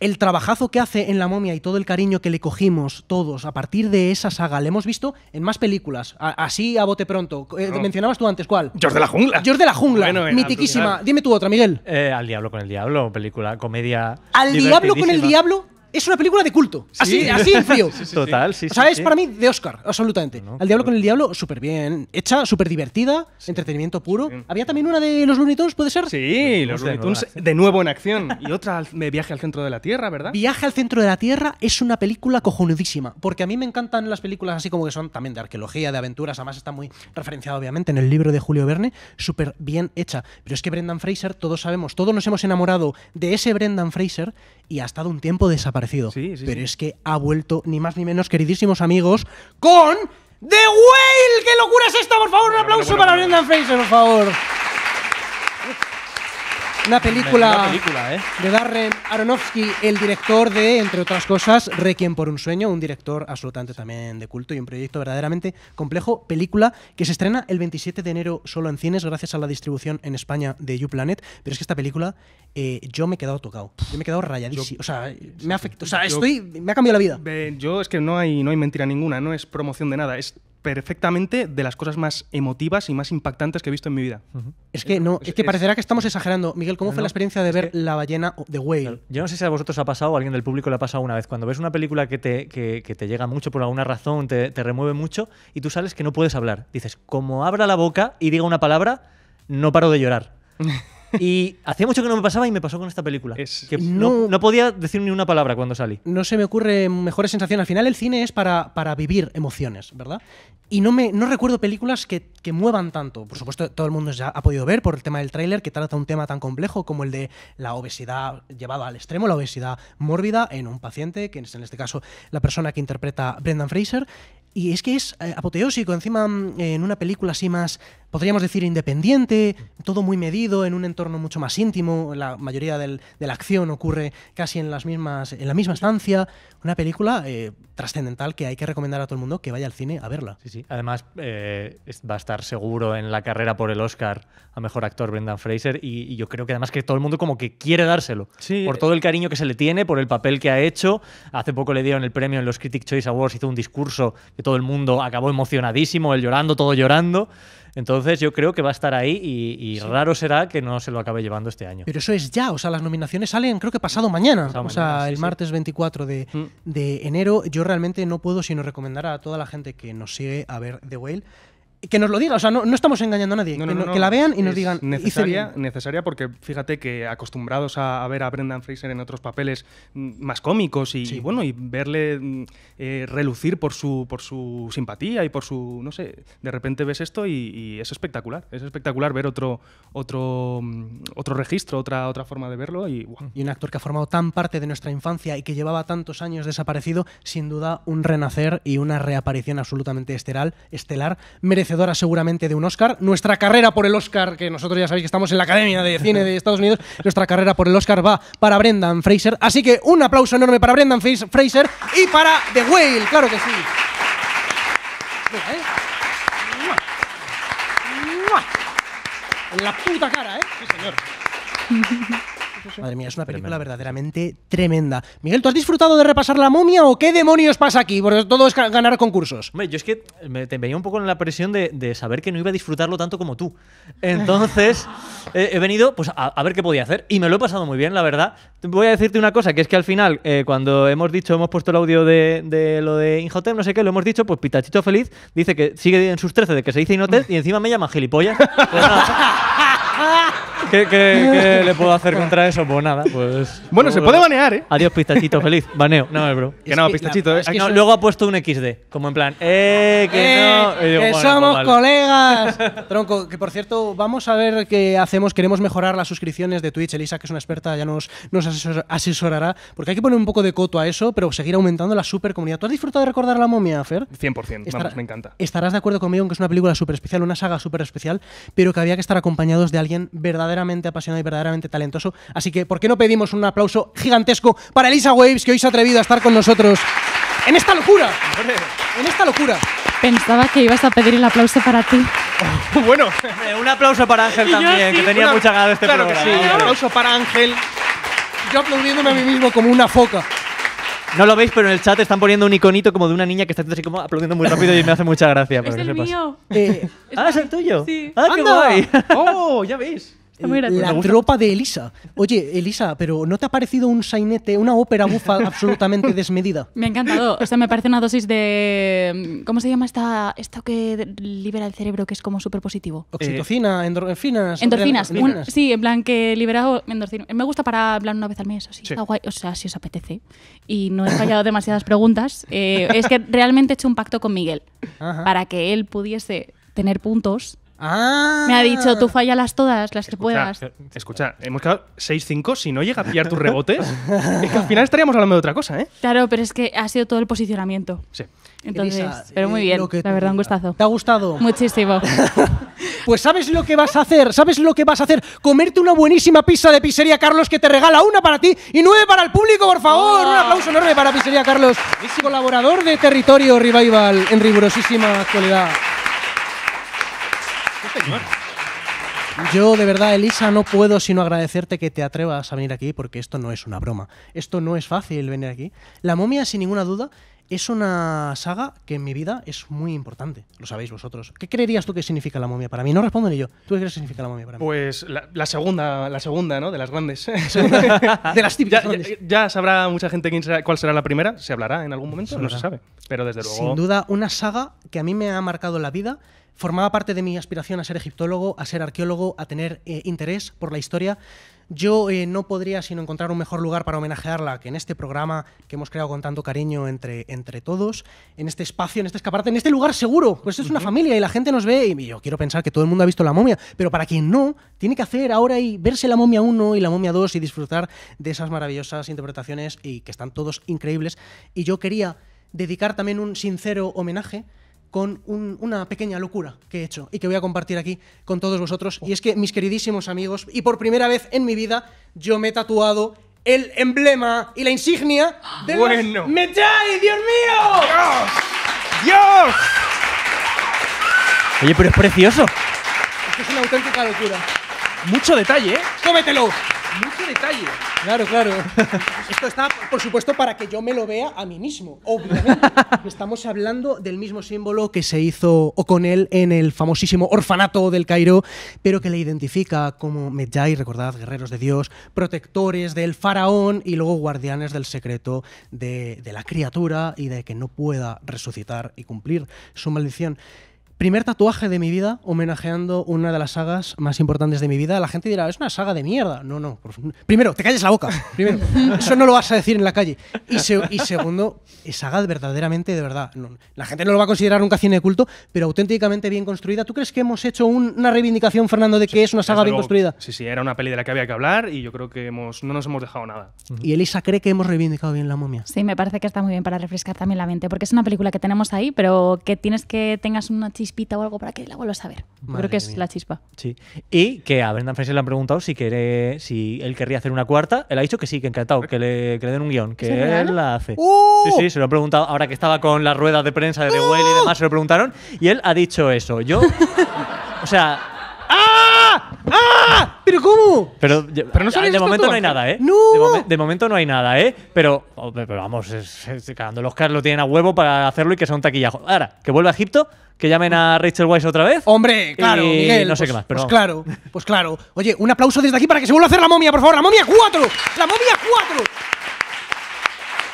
el trabajazo que hace en La momia y todo el cariño que le cogimos todos a partir de esa saga, le hemos visto en más películas. así a bote pronto. Eh, mencionabas tú antes, ¿cuál? George de la jungla. George de la jungla. mitiquísima. Dime tú otra, Miguel. Eh, al diablo con el diablo, película, comedia. Al diablo con el diablo es una película de culto. Así, así en frío. Total, sí. O sea, es para mí de Oscar, absolutamente. el Diablo con el Diablo, súper bien. Hecha, súper divertida, entretenimiento puro. Había también una de los Looney Tunes, ¿puede ser? Sí, los Looney Tunes de nuevo en acción. Y otra, me Viaje al centro de la Tierra, ¿verdad? Viaje al centro de la Tierra es una película cojonudísima. Porque a mí me encantan las películas así como que son también de arqueología, de aventuras. Además, está muy referenciado, obviamente, en el libro de Julio Verne. Súper bien hecha. Pero es que Brendan Fraser, todos sabemos, todos nos hemos enamorado de ese Brendan Fraser y ha estado un tiempo desaparecido. pero es que ha vuelto, ni más ni menos, queridísimos amigos, con The Whale. ¡Qué locura es esta! Por favor, un aplauso para Brendan Fraser, por favor. Una película, ¿eh? de Darren Aronofsky, el director de, entre otras cosas, Requiem por un sueño, un director absolutamente también de culto y un proyecto verdaderamente complejo. Película que se estrena el 27 de enero solo en cines gracias a la distribución en España de YouPlanet. Pero es que esta película eh, yo me he quedado tocado, yo me he quedado rayadísimo. o sea, me ha afectado, o sea, estoy, me ha cambiado la vida. Yo es que no hay, no hay mentira ninguna, no es promoción de nada, es perfectamente de las cosas más emotivas y más impactantes que he visto en mi vida. Es que no, es, que parecerá que estamos exagerando. Miguel, ¿cómo fue la experiencia de ver la ballena de Whale? Yo no sé si a vosotros ha pasado o alguien del público le ha pasado una vez. Cuando ves una película que te, te llega mucho por alguna razón, te, te remueve mucho y tú sales que no puedes hablar. Dices, como abra la boca y diga una palabra, no paro de llorar. Y hacía mucho que no me pasaba y me pasó con esta película. no, podía decir ni una palabra cuando salí. No se me ocurre mejor sensación. Al final el cine es para, para vivir emociones, ¿verdad? Y no, me, no recuerdo películas que, que muevan tanto. Por supuesto, todo el mundo ya ha podido ver por el tema del tráiler que trata un tema tan complejo como el de la obesidad llevada al extremo, la obesidad mórbida en un paciente, que es en este caso la persona que interpreta Brendan Fraser. Y es que es eh, apoteósico, encima mm, en una película así más podríamos decir, independiente, todo muy medido, en un entorno mucho más íntimo. La mayoría de la acción ocurre casi en, las mismas, en la misma estancia. Una película eh, trascendental que hay que recomendar a todo el mundo que vaya al cine a verla. Sí, sí. Además, eh, va a estar seguro en la carrera por el Oscar a mejor actor Brendan Fraser. Y, yo creo que además que todo el mundo como que quiere dárselo. Sí. Por eh, todo el cariño que se le tiene, por el papel que ha hecho. Hace poco le dieron el premio en los Critic Choice Awards, hizo un discurso que todo el mundo acabó emocionadísimo, él llorando, todo llorando. Entonces yo creo que va a estar ahí y, raro será que no se lo acabe llevando este año. Pero eso es ya, o sea, las nominaciones salen creo que pasado mañana, o sea, el martes 24 de, mm. de enero. Yo realmente no puedo sino recomendar a toda la gente que nos sigue a ver The Whale que nos lo diga, o sea, no, estamos engañando a nadie, que, la vean y nos digan. Necesaria, necesaria porque fíjate que acostumbrados a, ver a Brendan Fraser en otros papeles mm, más cómicos y, bueno, y verle mm, eh, relucir por su, por su simpatía y por su, no sé, de repente ves esto y, es espectacular, es espectacular ver otro, otro, mm, otro registro, otra, otra forma de verlo y, y un actor que ha formado tan parte de nuestra infancia y que llevaba tantos años desaparecido, sin duda un renacer y una reaparición absolutamente esteral, estelar merece seguramente de un Oscar. Nuestra carrera por el Oscar, que nosotros ya sabéis que estamos en la Academia de Cine de Estados Unidos, nuestra carrera por el Oscar va para Brendan Fraser. Así que un aplauso enorme para Brendan Fraser y para The Whale, claro que sí. ¿eh? la puta cara, ¿eh? Sí, señor. Madre mía, es una película verdaderamente tremenda. Miguel, ¿tú has disfrutado de repasar la momia o qué demonios pasa aquí? Porque todo es ganar concursos. Hombre, yo es que me, te venía un poco en la presión de, saber que no iba a disfrutarlo tanto como tú. Entonces, he venido pues, a, ver qué podía hacer y me lo he pasado muy bien, la verdad. Voy a decirte una cosa, que es que al final, eh, cuando hemos dicho, hemos puesto el audio de, lo de Injotem, no sé qué, lo hemos dicho, pues Pitachito Feliz dice que sigue en sus 13 de que se dice Inhoten y encima me llama gilipollas. ¿Qué, le puedo hacer contra eso? Pues nada, pues. Bueno, se puede banear, ¿eh? Adiós, pistachito feliz. Baneo. No, bro. Que no, pistachito, ¿eh? luego ha puesto un XD, como en plan, ¡eh! eh que no. que pues somos colegas. Tronco, que por cierto, vamos a ver qué hacemos. Queremos mejorar las suscripciones de Twitch. Elisa, que es una experta, ya nos, nos asesorará. Porque hay que poner un poco de coto a eso, pero seguir aumentando la super comunidad. ¿Tú has disfrutado de recordar la momia, Fer? 100%, vamos, me encanta. Estarás de acuerdo conmigo en que es una película súper especial, una saga súper especial, pero que había que estar acompañados de alguien alguien verdaderamente apasionado y verdaderamente talentoso. Así que, ¿por qué no pedimos un aplauso gigantesco para Elisa Waves, que hoy se ha atrevido a estar con nosotros en esta locura? En esta locura. Pensaba que ibas a pedir el aplauso para ti. bueno, eh, un aplauso para Ángel también, que tenía mucha ganas de este Que sí, un aplauso para Ángel. Yo aplaudiéndome a mí mismo como una foca. No lo veis, pero en el chat están poniendo un iconito como de una niña que está haciendo así como aplaudiendo muy rápido y me hace mucha gracia. Es el mío. Eh, ah, es el tuyo. Sí. Ah, qué Anda. guay. Oh, ya veis la tropa de Elisa. Oye, Elisa, pero ¿no te ha parecido un sainete, una ópera bufa absolutamente desmedida? Me ha encantado. O sea, me parece una dosis de. ¿Cómo se llama esta, esto que libera el cerebro que es como súper positivo? Eh, Oxitocina, endorfinas. Endorfinas. sí, en plan que liberado Me gusta para hablar una vez al mes, Está guay. O sea, si os apetece. Y no he fallado demasiadas preguntas. Eh, es que realmente he hecho un pacto con Miguel para que él pudiese tener puntos Ah. Me ha dicho, tú fallalas todas las que puedas. Eh, escucha, hemos quedado 6-5. Si no llega a pillar tus rebotes, es que al final estaríamos hablando de otra cosa, ¿eh? Claro, pero es que ha sido todo el posicionamiento. Sí. Entonces, pero muy eh, bien, la verdad, un gustazo. ¿Te ha gustado? Muchísimo. pues sabes lo que vas a hacer, sabes lo que vas a hacer. Comerte una buenísima pizza de Pizzería Carlos que te regala una para ti y nueve para el público, por favor. Oh. Un aplauso enorme para Pizzería Carlos, colaborador de Territorio Revival en rigurosísima actualidad. Yo de verdad, Elisa, no puedo sino agradecerte que te atrevas a venir aquí porque esto no es una broma. Esto no es fácil venir aquí. La momia, sin ninguna duda, es una saga que en mi vida es muy importante, lo sabéis vosotros. ¿Qué creerías tú que significa la momia para mí? No respondo ni yo. ¿Tú qué crees que significa la momia para mí? Pues la, segunda, la segunda, ¿no? De las grandes. de las típicas ya, sabrá mucha gente quién cuál será la primera. Se hablará en algún momento, no, se sabe. Pero desde luego... Sin duda, una saga que a mí me ha marcado la vida formaba parte de mi aspiración a ser egiptólogo, a ser arqueólogo, a tener eh, interés por la historia. Yo eh, no podría sino encontrar un mejor lugar para homenajearla que en este programa que hemos creado con tanto cariño entre, entre todos, en este espacio, en este escaparate, en este lugar seguro. Pues es una familia y la gente nos ve y yo quiero pensar que todo el mundo ha visto la momia, pero para quien no, tiene que hacer ahora y verse la momia 1 y la momia 2 y disfrutar de esas maravillosas interpretaciones y que están todos increíbles. Y yo quería dedicar también un sincero homenaje con una pequeña locura que he hecho y que voy a compartir aquí con todos vosotros. Y es que, mis queridísimos amigos, y por primera vez en mi vida, yo me he tatuado el emblema y la insignia de bueno. los ¡Dios mío! ¡Dios! ¡Dios! Oye, pero es precioso. Es es una auténtica locura. Mucho detalle, ¿eh? ¡Cómetelo! mucho detalle. Claro, claro. Esto está, por supuesto, para que yo me lo vea a mí mismo, obviamente. Estamos hablando del mismo símbolo que se hizo con él en el famosísimo orfanato del Cairo, pero que le identifica como Medjay, recordad, guerreros de Dios, protectores del faraón y luego guardianes del secreto de, de la criatura y de que no pueda resucitar y cumplir su maldición. Primer tatuaje de mi vida homenajeando una de las sagas más importantes de mi vida. La gente dirá, es una saga de mierda. No, no. Primero, te calles la boca. Primero, eso no lo vas a decir en la calle. Y, segundo, es saga verdaderamente de verdad. No. la gente no lo va a considerar nunca cine de culto, pero auténticamente bien construida. ¿Tú crees que hemos hecho una reivindicación, Fernando, de que es una saga bien construida? Sí, sí, era una peli de la que había que hablar y yo creo que hemos... no nos hemos dejado nada. ¿Y Elisa cree que hemos reivindicado bien la momia? Sí, me parece que está muy bien para refrescar también la mente, porque es una película que tenemos ahí, pero que tienes que tengas una chica chispita o algo para que la vuelvas a ver. Creo que es la chispa. Sí. Y que a Brendan Fraser le han preguntado si quiere, si él querría hacer una cuarta. Él ha dicho que sí, que encantado, que le, den un guión, que él la hace. ¡Uh! Sí, sí, se lo han preguntado. Ahora que estaba con las ruedas de prensa de The y ¡Uh! demás, se lo preguntaron. Y él ha dicho eso. Yo. o sea, ¡Ah! ¡Ah! ¿Pero cómo? Pero, pero no de momento no hay nada, ¿eh? ¡No! De, momento no hay nada, ¿eh? Pero, pero vamos, es, Los Carlos lo tienen a huevo para hacerlo y que sea un taquillajo Ahora, que vuelva a Egipto, que llamen a Rachel Weiss otra vez. Hombre, claro, Miguel. No sé qué pues, más, pero. Pues claro, pues claro. Oye, un aplauso desde aquí para que se vuelva a hacer la momia, por favor. ¡La momia 4! ¡La momia 4!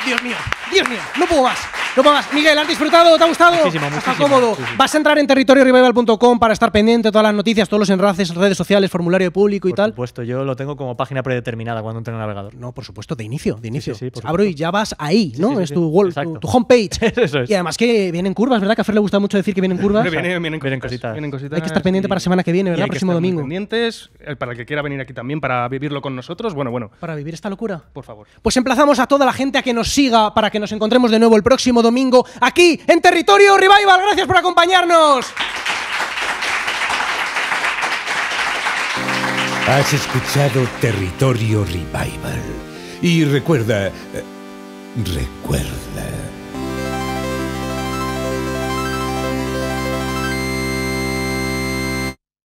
Dios mío, Dios mío, no puedo más. No puedo más. Miguel, ¿han disfrutado? ¿Te ha gustado? Muchísimo, Está cómodo. Vas a entrar en territoriorevival.com para estar pendiente de todas las noticias, todos los enlaces, redes sociales, formulario público y tal. Por supuesto, yo lo tengo como página predeterminada cuando entro en el navegador. No, por supuesto, de inicio, de inicio. Abro y ya vas ahí, ¿no? es tu, tu, homepage. Y además que vienen curvas, ¿verdad? Que a Fer le gusta mucho decir que vienen curvas. vienen, vienen, cositas. Hay que estar pendiente para la semana que viene, ¿verdad? Próximo domingo. Eh, para el que quiera venir aquí también para vivirlo con nosotros, bueno, bueno. Para vivir esta locura. Por favor. Pues emplazamos a toda la gente a que nos siga para que nos encontremos de nuevo el próximo domingo aquí en Territorio Revival. Gracias por acompañarnos. Has escuchado Territorio Revival. Y recuerda, eh, recuerda.